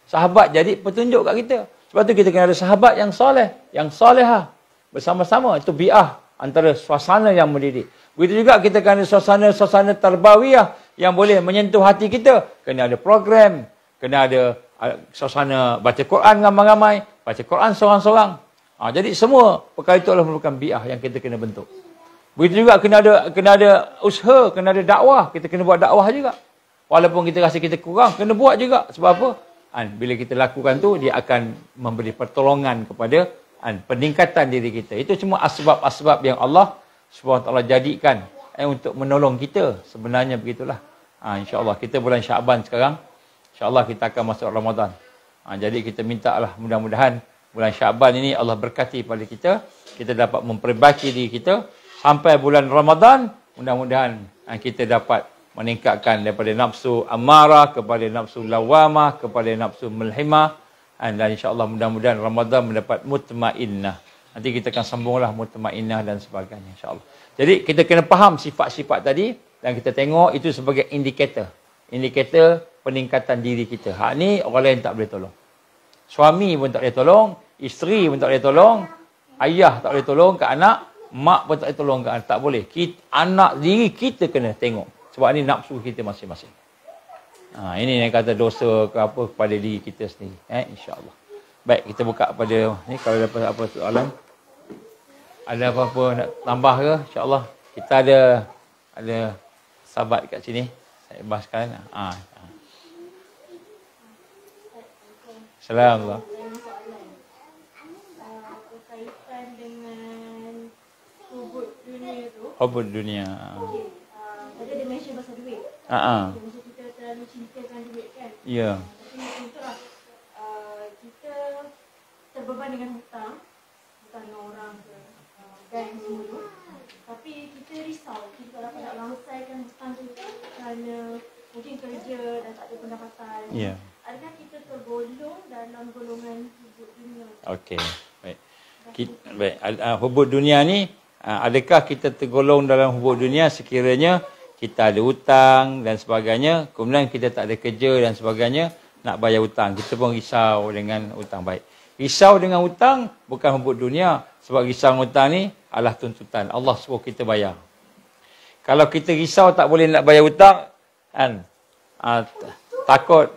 sahabat jadi petunjuk kat kita sebab tu kita kena ada sahabat yang soleh yang solehah bersama-sama itu biah antara suasana yang mendidik begitu juga kita kena ada suasana-suasana terbawiah yang boleh menyentuh hati kita kena ada program kena ada uh, suasana baca Quran ramai-ramai baca Quran seorang-seorang ha, jadi semua perkara itu adalah merupakan biah yang kita kena bentuk Begitu juga kena ada kena ada usaha, kena ada dakwah. Kita kena buat dakwah juga. Walaupun kita rasa kita kurang, kena buat juga. Sebab apa? An, bila kita lakukan tu, dia akan memberi pertolongan kepada an, peningkatan diri kita. Itu semua asbab-asbab yang Allah SWT jadikan eh, untuk menolong kita. Sebenarnya begitulah. Ha, InsyaAllah kita bulan Syaban sekarang. InsyaAllah kita akan masuk Ramadan. Ha, jadi kita minta lah mudah-mudahan bulan Syaban ini Allah berkati pada kita. Kita dapat memperbaiki diri kita sampai bulan Ramadan, mudah-mudahan ah, kita dapat meningkatkan daripada nafsu amarah kepada nafsu lawamah kepada nafsu melhimah ah, dan insyaallah mudah-mudahan Ramadan mendapat mutmainnah. Nanti kita akan sambunglah mutmainnah dan sebagainya insyaallah. Jadi kita kena faham sifat-sifat tadi dan kita tengok itu sebagai indikator. Indikator peningkatan diri kita. Hak ni orang lain tak boleh tolong. Suami pun tak boleh tolong, isteri pun tak boleh tolong, ayah tak boleh tolong ke anak, mak pun tak tolong kan tak boleh kita, anak diri kita kena tengok sebab ini nafsu kita masing-masing ha, ini yang kata dosa ke apa kepada diri kita sendiri eh insyaallah baik kita buka pada ni kalau ada apa-apa soalan ada apa-apa nak tambah ke insyaallah kita ada ada sahabat kat sini saya bahaskan ah ha, ha. Assalamualaikum. hubung dunia. Tadi oh, ada dimensi bahasa duit. Ha ah. Macam kita terlalu cintakan duit kan. Ya. Yeah. Uh, tapi uh, kita terbeban dengan hutang, hutang dengan orang ke uh, bank semua tu. Tapi kita risau kita dapat nak langsaikan hutang tu kerana mungkin kerja dan tak ada pendapatan. Ya. Yeah. Adakah kita tergolong dalam golongan hidup dunia? Okey. Baik. baik, uh, dunia ni Ha, adakah kita tergolong dalam hubung dunia sekiranya kita ada hutang dan sebagainya, kemudian kita tak ada kerja dan sebagainya, nak bayar hutang. Kita pun risau dengan hutang baik. Risau dengan hutang bukan hubung dunia. Sebab risau dengan hutang ni adalah tuntutan. Allah suruh kita bayar. Kalau kita risau tak boleh nak bayar hutang, kan? Uh, takut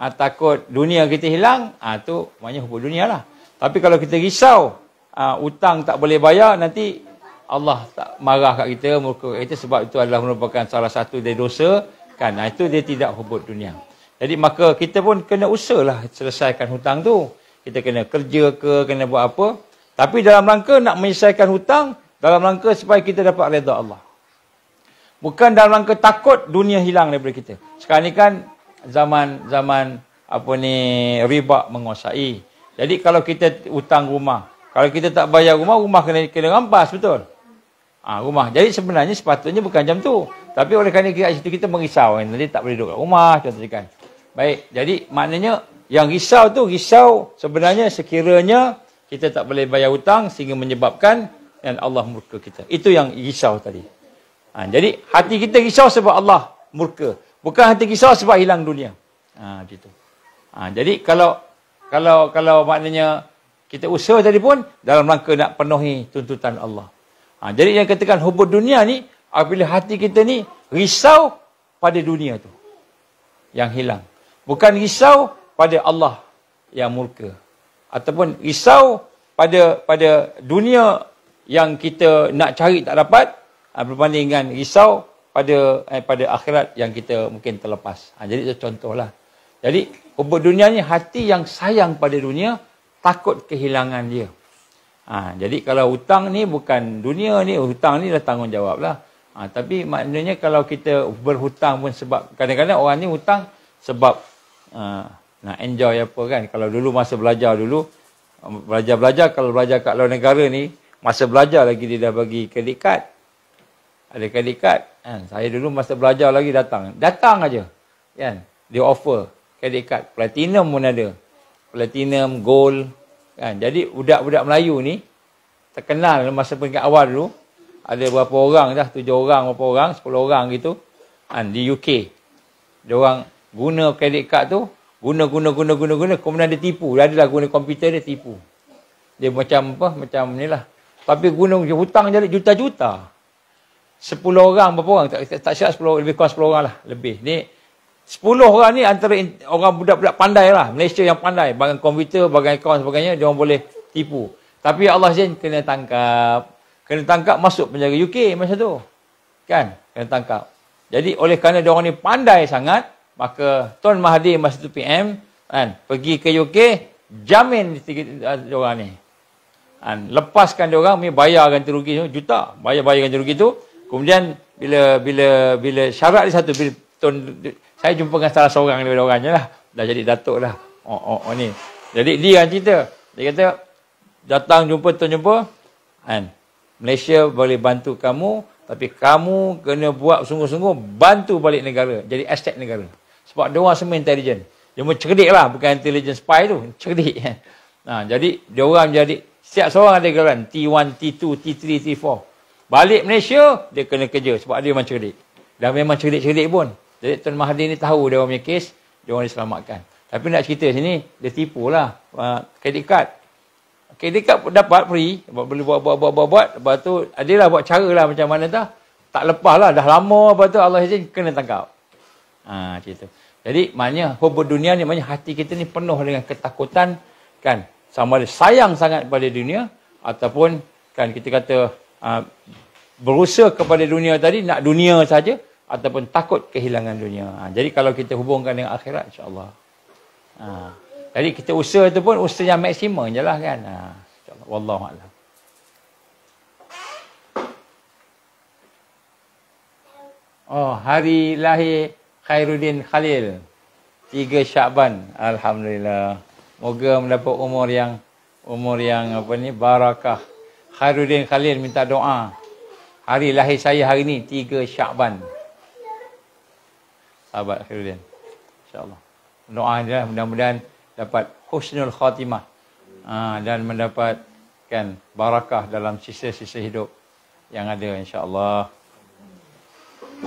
uh, takut dunia kita hilang ah uh, tu maknanya hubung dunia lah tapi kalau kita risau uh, hutang tak boleh bayar nanti Allah tak marah kat kita, murka kat kita sebab itu adalah merupakan salah satu dari dosa. Kan? Nah, itu dia tidak hubut dunia. Jadi maka kita pun kena usahlah selesaikan hutang tu. Kita kena kerja ke, kena buat apa. Tapi dalam rangka nak menyelesaikan hutang, dalam rangka supaya kita dapat reda Allah. Bukan dalam rangka takut dunia hilang daripada kita. Sekarang ni kan zaman zaman apa ni riba menguasai. Jadi kalau kita hutang rumah, kalau kita tak bayar rumah, rumah kena kena rampas betul ha, rumah. Jadi sebenarnya sepatutnya bukan macam tu. Tapi oleh kerana kita situ kita merisau kan. Jadi tak boleh duduk kat rumah contohnya kan. Baik. Jadi maknanya yang risau tu risau sebenarnya sekiranya kita tak boleh bayar hutang sehingga menyebabkan dan Allah murka kita. Itu yang risau tadi. Ha, jadi hati kita risau sebab Allah murka. Bukan hati risau sebab hilang dunia. Ha, gitu. Ha, jadi kalau kalau kalau maknanya kita usaha tadi pun dalam rangka nak penuhi tuntutan Allah. Ha, jadi yang katakan hubung dunia ni, apabila hati kita ni risau pada dunia tu. Yang hilang. Bukan risau pada Allah yang murka. Ataupun risau pada pada dunia yang kita nak cari tak dapat ha, berbanding dengan risau pada eh, pada akhirat yang kita mungkin terlepas. Ha, jadi itu contohlah. Jadi hubung dunia ni hati yang sayang pada dunia takut kehilangan dia. Ha, jadi kalau hutang ni bukan dunia ni, hutang ni dah tanggungjawab lah. Ha, tapi maknanya kalau kita berhutang pun sebab, kadang-kadang orang ni hutang sebab uh, nak enjoy apa kan. Kalau dulu masa belajar dulu, belajar-belajar kalau belajar kat luar negara ni, masa belajar lagi dia dah bagi kredit kad. Ada kredit kad. Ha, saya dulu masa belajar lagi datang. Datang aja. Kan? Dia offer kredit kad. Platinum pun ada. Platinum, gold, Kan? Jadi budak-budak Melayu ni terkenal masa peringkat awal dulu. Ada berapa orang dah, tujuh orang, berapa orang, sepuluh orang gitu. Kan? Di UK. Dia orang guna kredit kad tu, guna, guna, guna, guna, guna. Kemudian dia tipu. Dia adalah guna komputer dia tipu. Dia macam apa, macam ni lah. Tapi guna hutang jadi juta-juta. Sepuluh orang, berapa orang? Tak, tak, tak syarat sepuluh, lebih kurang sepuluh orang lah. Lebih. Ni, 10 orang ni antara orang budak-budak pandai lah. Malaysia yang pandai. Bagian komputer, bagian akaun sebagainya. Dia orang boleh tipu. Tapi ya Allah Zain kena tangkap. Kena tangkap masuk penjara UK masa tu. Kan? Kena tangkap. Jadi oleh kerana dia orang ni pandai sangat. Maka Tuan Mahathir masa tu PM. Kan? Pergi ke UK. Jamin eh, dia orang ni. Kan? Lepaskan dia orang. Bayar ganti rugi tu. Juta. Bayar-bayar ganti rugi tu. Kemudian bila bila bila syarat dia satu. Bila, tuan, dia, saya jumpa dengan salah seorang daripada orangnya lah. Dah jadi datuk lah Oh, oh, oh ni. Jadi dia kan cerita. Dia kata, datang jumpa, tu jumpa. Kan? Malaysia boleh bantu kamu. Tapi kamu kena buat sungguh-sungguh bantu balik negara. Jadi aset negara. Sebab dia orang semua intelijen. Dia pun cerdik lah. Bukan intelijen spy tu. Cerdik. Nah, ha, jadi dia orang jadi setiap seorang ada gelaran T1, T2, T3, T4. Balik Malaysia, dia kena kerja sebab dia memang cerdik. dah memang cerdik-cerdik pun. Jadi Tuan Mahathir ni tahu dia orang punya kes, dia orang diselamatkan. Tapi nak cerita sini, dia tipu lah. Uh, credit card. Credit card dapat free. Buat, boleh buat, buat, buat, buat, buat. Lepas tu, adalah buat cara lah macam mana dah. Tak lepas lah. Dah lama apa tu Allah izin kena tangkap. Ha, cerita. Jadi maknanya hubungan dunia ni maknanya hati kita ni penuh dengan ketakutan kan. Sama ada sayang sangat kepada dunia ataupun kan kita kata uh, berusaha kepada dunia tadi nak dunia saja ataupun takut kehilangan dunia. Ha, jadi kalau kita hubungkan dengan akhirat insya-Allah. Ha. Jadi kita usaha tu pun usaha yang maksimum jelah kan. Ha, insya-Allah wallahu a'lam. Oh, hari lahir Khairuddin Khalil. 3 Syaban. Alhamdulillah. Moga mendapat umur yang umur yang apa ni barakah. Khairuddin Khalil minta doa. Hari lahir saya hari ni 3 Syaban sahabat Khairuddin. InsyaAllah. Doa dia mudah-mudahan dapat khusnul khatimah. Ha, dan mendapatkan barakah dalam sisa-sisa hidup yang ada insyaAllah.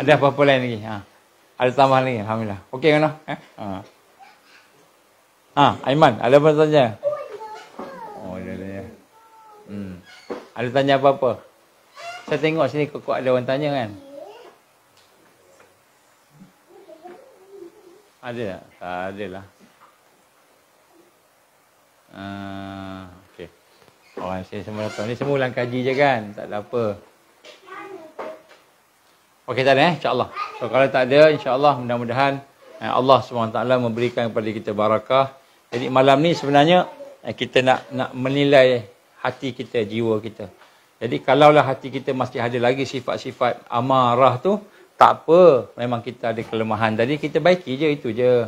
Ada apa-apa lain lagi? Ha. Ada tambah lagi? Alhamdulillah. Okey kan? Eh? Ha. Ha, Aiman, ada apa tanya? Oh, ada ada ya. Hmm. Ada tanya apa-apa? Saya tengok sini kok ada orang tanya kan? Ada tak? Tak ada lah. Uh, ah, okay. Oh, saya semua datang. Ni semua ulang kaji je kan? Tak ada apa. Okey, tak ada eh? InsyaAllah. So, kalau tak ada, insyaAllah mudah-mudahan eh, Allah SWT memberikan kepada kita barakah. Jadi, malam ni sebenarnya eh, kita nak nak menilai hati kita, jiwa kita. Jadi, kalaulah hati kita masih ada lagi sifat-sifat amarah tu, tak apa memang kita ada kelemahan jadi kita baiki je itu je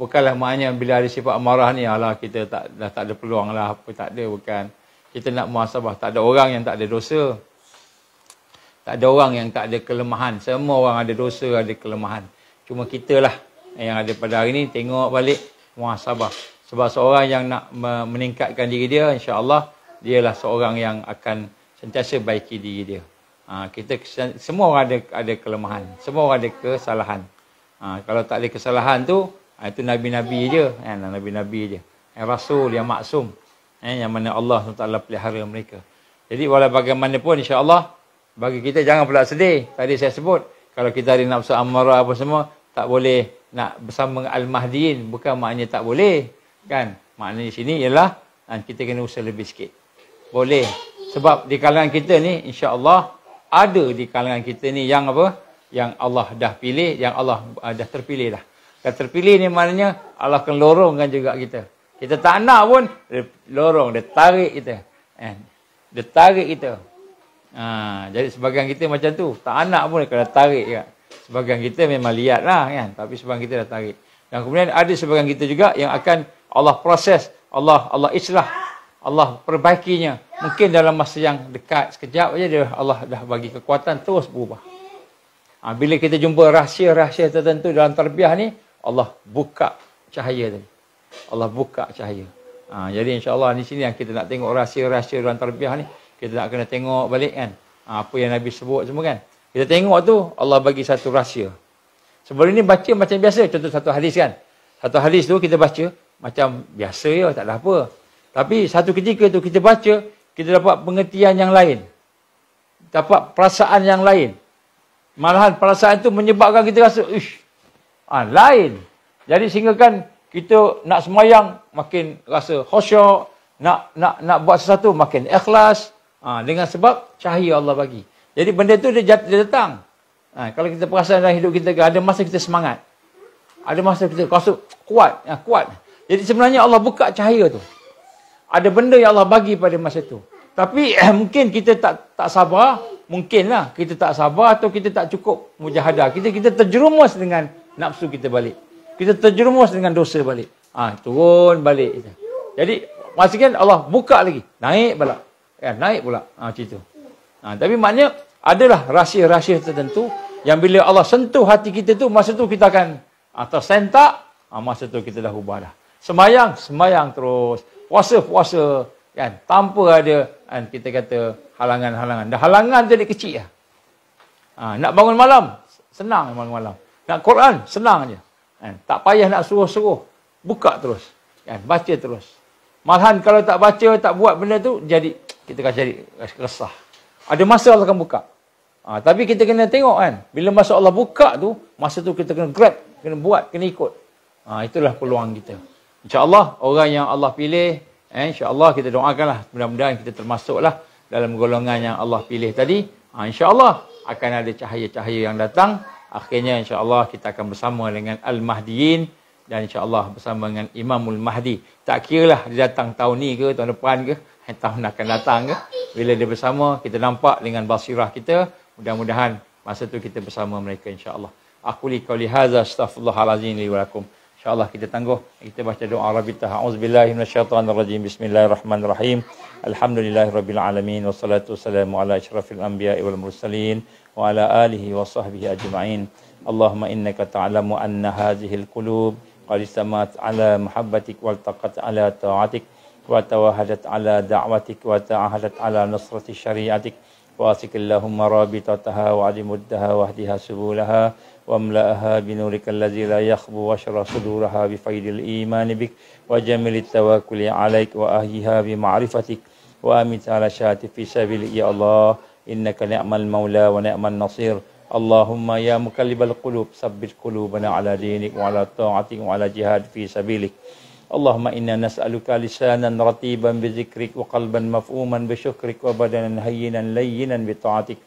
bukanlah maknanya bila ada sifat marah ni alah kita tak dah tak ada peluang lah apa tak ada bukan kita nak muhasabah tak ada orang yang tak ada dosa tak ada orang yang tak ada kelemahan semua orang ada dosa ada kelemahan cuma kita lah yang ada pada hari ni tengok balik muhasabah sebab seorang yang nak meningkatkan diri dia insyaallah dialah seorang yang akan sentiasa baiki diri dia Ha, kita semua orang ada ada kelemahan, semua orang ada kesalahan. Ha, kalau tak ada kesalahan tu, ah, itu nabi-nabi eh, aja, ya, nabi-nabi aja. Yang eh, rasul yang maksum, ya, yang mana Allah SWT pelihara mereka. Jadi walau bagaimanapun insya-Allah bagi kita jangan pula sedih. Tadi saya sebut kalau kita ada nafsu amarah apa semua, tak boleh nak bersama al-mahdiin bukan maknanya tak boleh kan maknanya di sini ialah kita kena usaha lebih sikit boleh sebab di kalangan kita ni insya-Allah ada di kalangan kita ni yang apa? Yang Allah dah pilih, yang Allah uh, dah terpilih dah. Dan terpilih ni maknanya Allah akan lorongkan juga kita. Kita tak nak pun, dia lorong, dia tarik kita. Eh, dia tarik kita. Ha, jadi sebagian kita macam tu. Tak nak pun dia tarik juga. Sebagian kita memang liat lah kan. Tapi sebagian kita dah tarik. Dan kemudian ada sebagian kita juga yang akan Allah proses. Allah Allah islah Allah perbaikinya. Mungkin dalam masa yang dekat sekejap aja dia Allah dah bagi kekuatan terus berubah. Ha, bila kita jumpa rahsia-rahsia tertentu dalam tarbiyah ni, Allah buka cahaya tadi. Allah buka cahaya. Ha, jadi Allah di sini yang kita nak tengok rahsia-rahsia dalam tarbiyah ni, kita nak kena tengok balik kan. Ha, apa yang Nabi sebut semua kan. Kita tengok tu, Allah bagi satu rahsia. Sebelum ni baca macam biasa. Contoh satu hadis kan. Satu hadis tu kita baca macam biasa ya, tak ada apa. Tapi satu ketika tu kita baca, kita dapat pengertian yang lain. Dapat perasaan yang lain. Malahan perasaan itu menyebabkan kita rasa, ish, ha, lain. Jadi sehingga kan kita nak semayang, makin rasa khosyok. Nak nak nak buat sesuatu, makin ikhlas. Ha, dengan sebab cahaya Allah bagi. Jadi benda itu dia, dia datang. Ha, kalau kita perasaan dalam hidup kita, ada masa kita semangat. Ada masa kita rasa kuat. Ya, kuat. Jadi sebenarnya Allah buka cahaya tu ada benda yang Allah bagi pada masa itu. Tapi eh, mungkin kita tak tak sabar, mungkinlah kita tak sabar atau kita tak cukup mujahadah. Kita kita terjerumus dengan nafsu kita balik. Kita terjerumus dengan dosa balik. Ah ha, turun balik kita. Jadi maksudnya Allah buka lagi, naik balik. Ya, eh, naik pula. Ah ha, situ. Ha, ah, tapi maknanya adalah rahsia-rahsia tertentu yang bila Allah sentuh hati kita tu masa tu kita akan atau ah, sentak ha, ah, masa tu kita dah ubah dah. Semayang, semayang terus puasa-puasa kan tanpa ada kan kita kata halangan-halangan. Dah halangan jadi kecil lah. Ha, nak bangun malam, senang bangun malam. Nak Quran, senang je. Kan? Tak payah nak suruh-suruh. Buka terus. Kan? Baca terus. Malahan kalau tak baca, tak buat benda tu, jadi kita akan jadi resah. Ada masa Allah akan buka. Ha, tapi kita kena tengok kan. Bila masa Allah buka tu, masa tu kita kena grab, kena buat, kena ikut. Ha, itulah peluang kita. InsyaAllah orang yang Allah pilih, eh, insyaAllah kita doakanlah. Mudah-mudahan kita termasuklah dalam golongan yang Allah pilih tadi. Ha, InsyaAllah akan ada cahaya-cahaya yang datang. Akhirnya insyaAllah kita akan bersama dengan Al-Mahdiin. Dan insyaAllah bersama dengan Imamul Mahdi. Tak kira lah dia datang tahun ni ke, tahun depan ke. Eh, tahun akan datang ke. Bila dia bersama, kita nampak dengan basirah kita. Mudah-mudahan masa tu kita bersama mereka insyaAllah. Aku li kau li haza InsyaAllah kita tangguh. Kita baca doa Rabbitah. Taha. minasyaitanirrajim. Bismillahirrahmanirrahim. Alhamdulillahirrabbilalamin. Wassalatu wassalamu ala ashrafil anbiya wal mursalin. Wa ala alihi wa sahbihi ajma'in. Allahumma innaka ta'lamu anna hazihil qulub. Qad istamat ala muhabbatik wal taqat ala ta'atik. Wa tawahadat ala da'watik. Wa ta'ahadat ala nusrati syariatik. Wa asik Allahumma rabitataha wa alimuddaha wa ahdiha subulaha. واملأها بنورك الذي لا يخبو واشرح صدورها بفيض الإيمان بك وجمل التوكل عليك وأهيها بمعرفتك وأمت على شاتي في سبيل يا الله إنك نعم المولى ونعم النصير اللهم يا مقلب القلوب ثبت قلوبنا على دينك وعلى طاعتك وعلى جهاد في سبيلك اللهم إنا نسألك لسانا رطيبا بذكرك وقلبا مفؤوما بشكرك وبدنا هينا لينا بطاعتك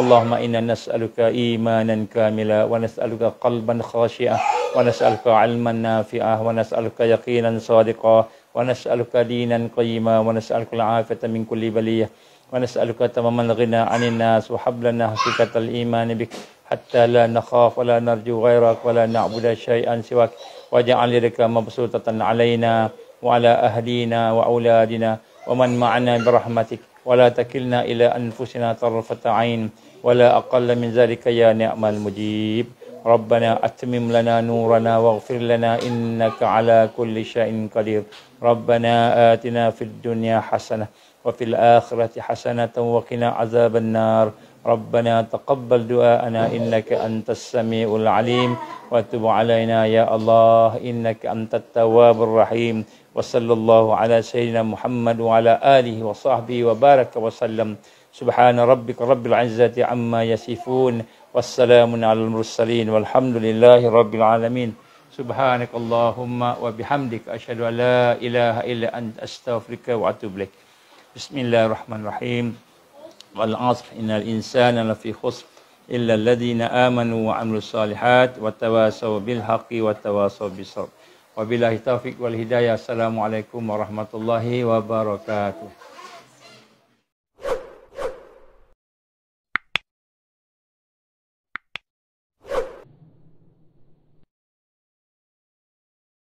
اللهم إنا نسألك إيمانا كاملا ونسألك قلبا خاشئا ونسألك علما نافعا ونسألك يقينا صادقا ونسألك دينا قيما ونسألك العافية من كل بلية ونسألك تمام الغنى عن الناس وحب لنا حقيقة الإيمان بك حتى لا نخاف ولا نرجو غيرك ولا نعبد شيئا سواك وجعل يدك مبسوطة علينا وعلى أهلينا وأولادنا ومن معنا برحمتك ولا تكلنا إلى أنفسنا طرفة عين ولا أقل من ذلك يا نعم المجيب ربنا أتمم لنا نورنا واغفر لنا إنك على كل شيء قدير ربنا آتنا في الدنيا حسنة وفي الآخرة حسنة وقنا عذاب النار ربنا تقبل دعاءنا انك انت السميع العليم وتب علينا يا الله انك انت التواب الرحيم وصلى الله على سيدنا محمد وعلى اله وصحبه وبارك وسلم سبحان ربك رب العزه عما يصفون والسلام على المرسلين والحمد لله رب العالمين سبحانك اللهم وبحمدك اشهد ان لا اله الا انت استغفرك واتوب اليك بسم الله الرحمن الرحيم والعصر إن الإنسان لفي خسر إلا الذين آمنوا وعملوا الصالحات وتواصوا بالحق وتواصوا بالصبر وبالله التوفيق والهداية السلام عليكم ورحمة الله وبركاته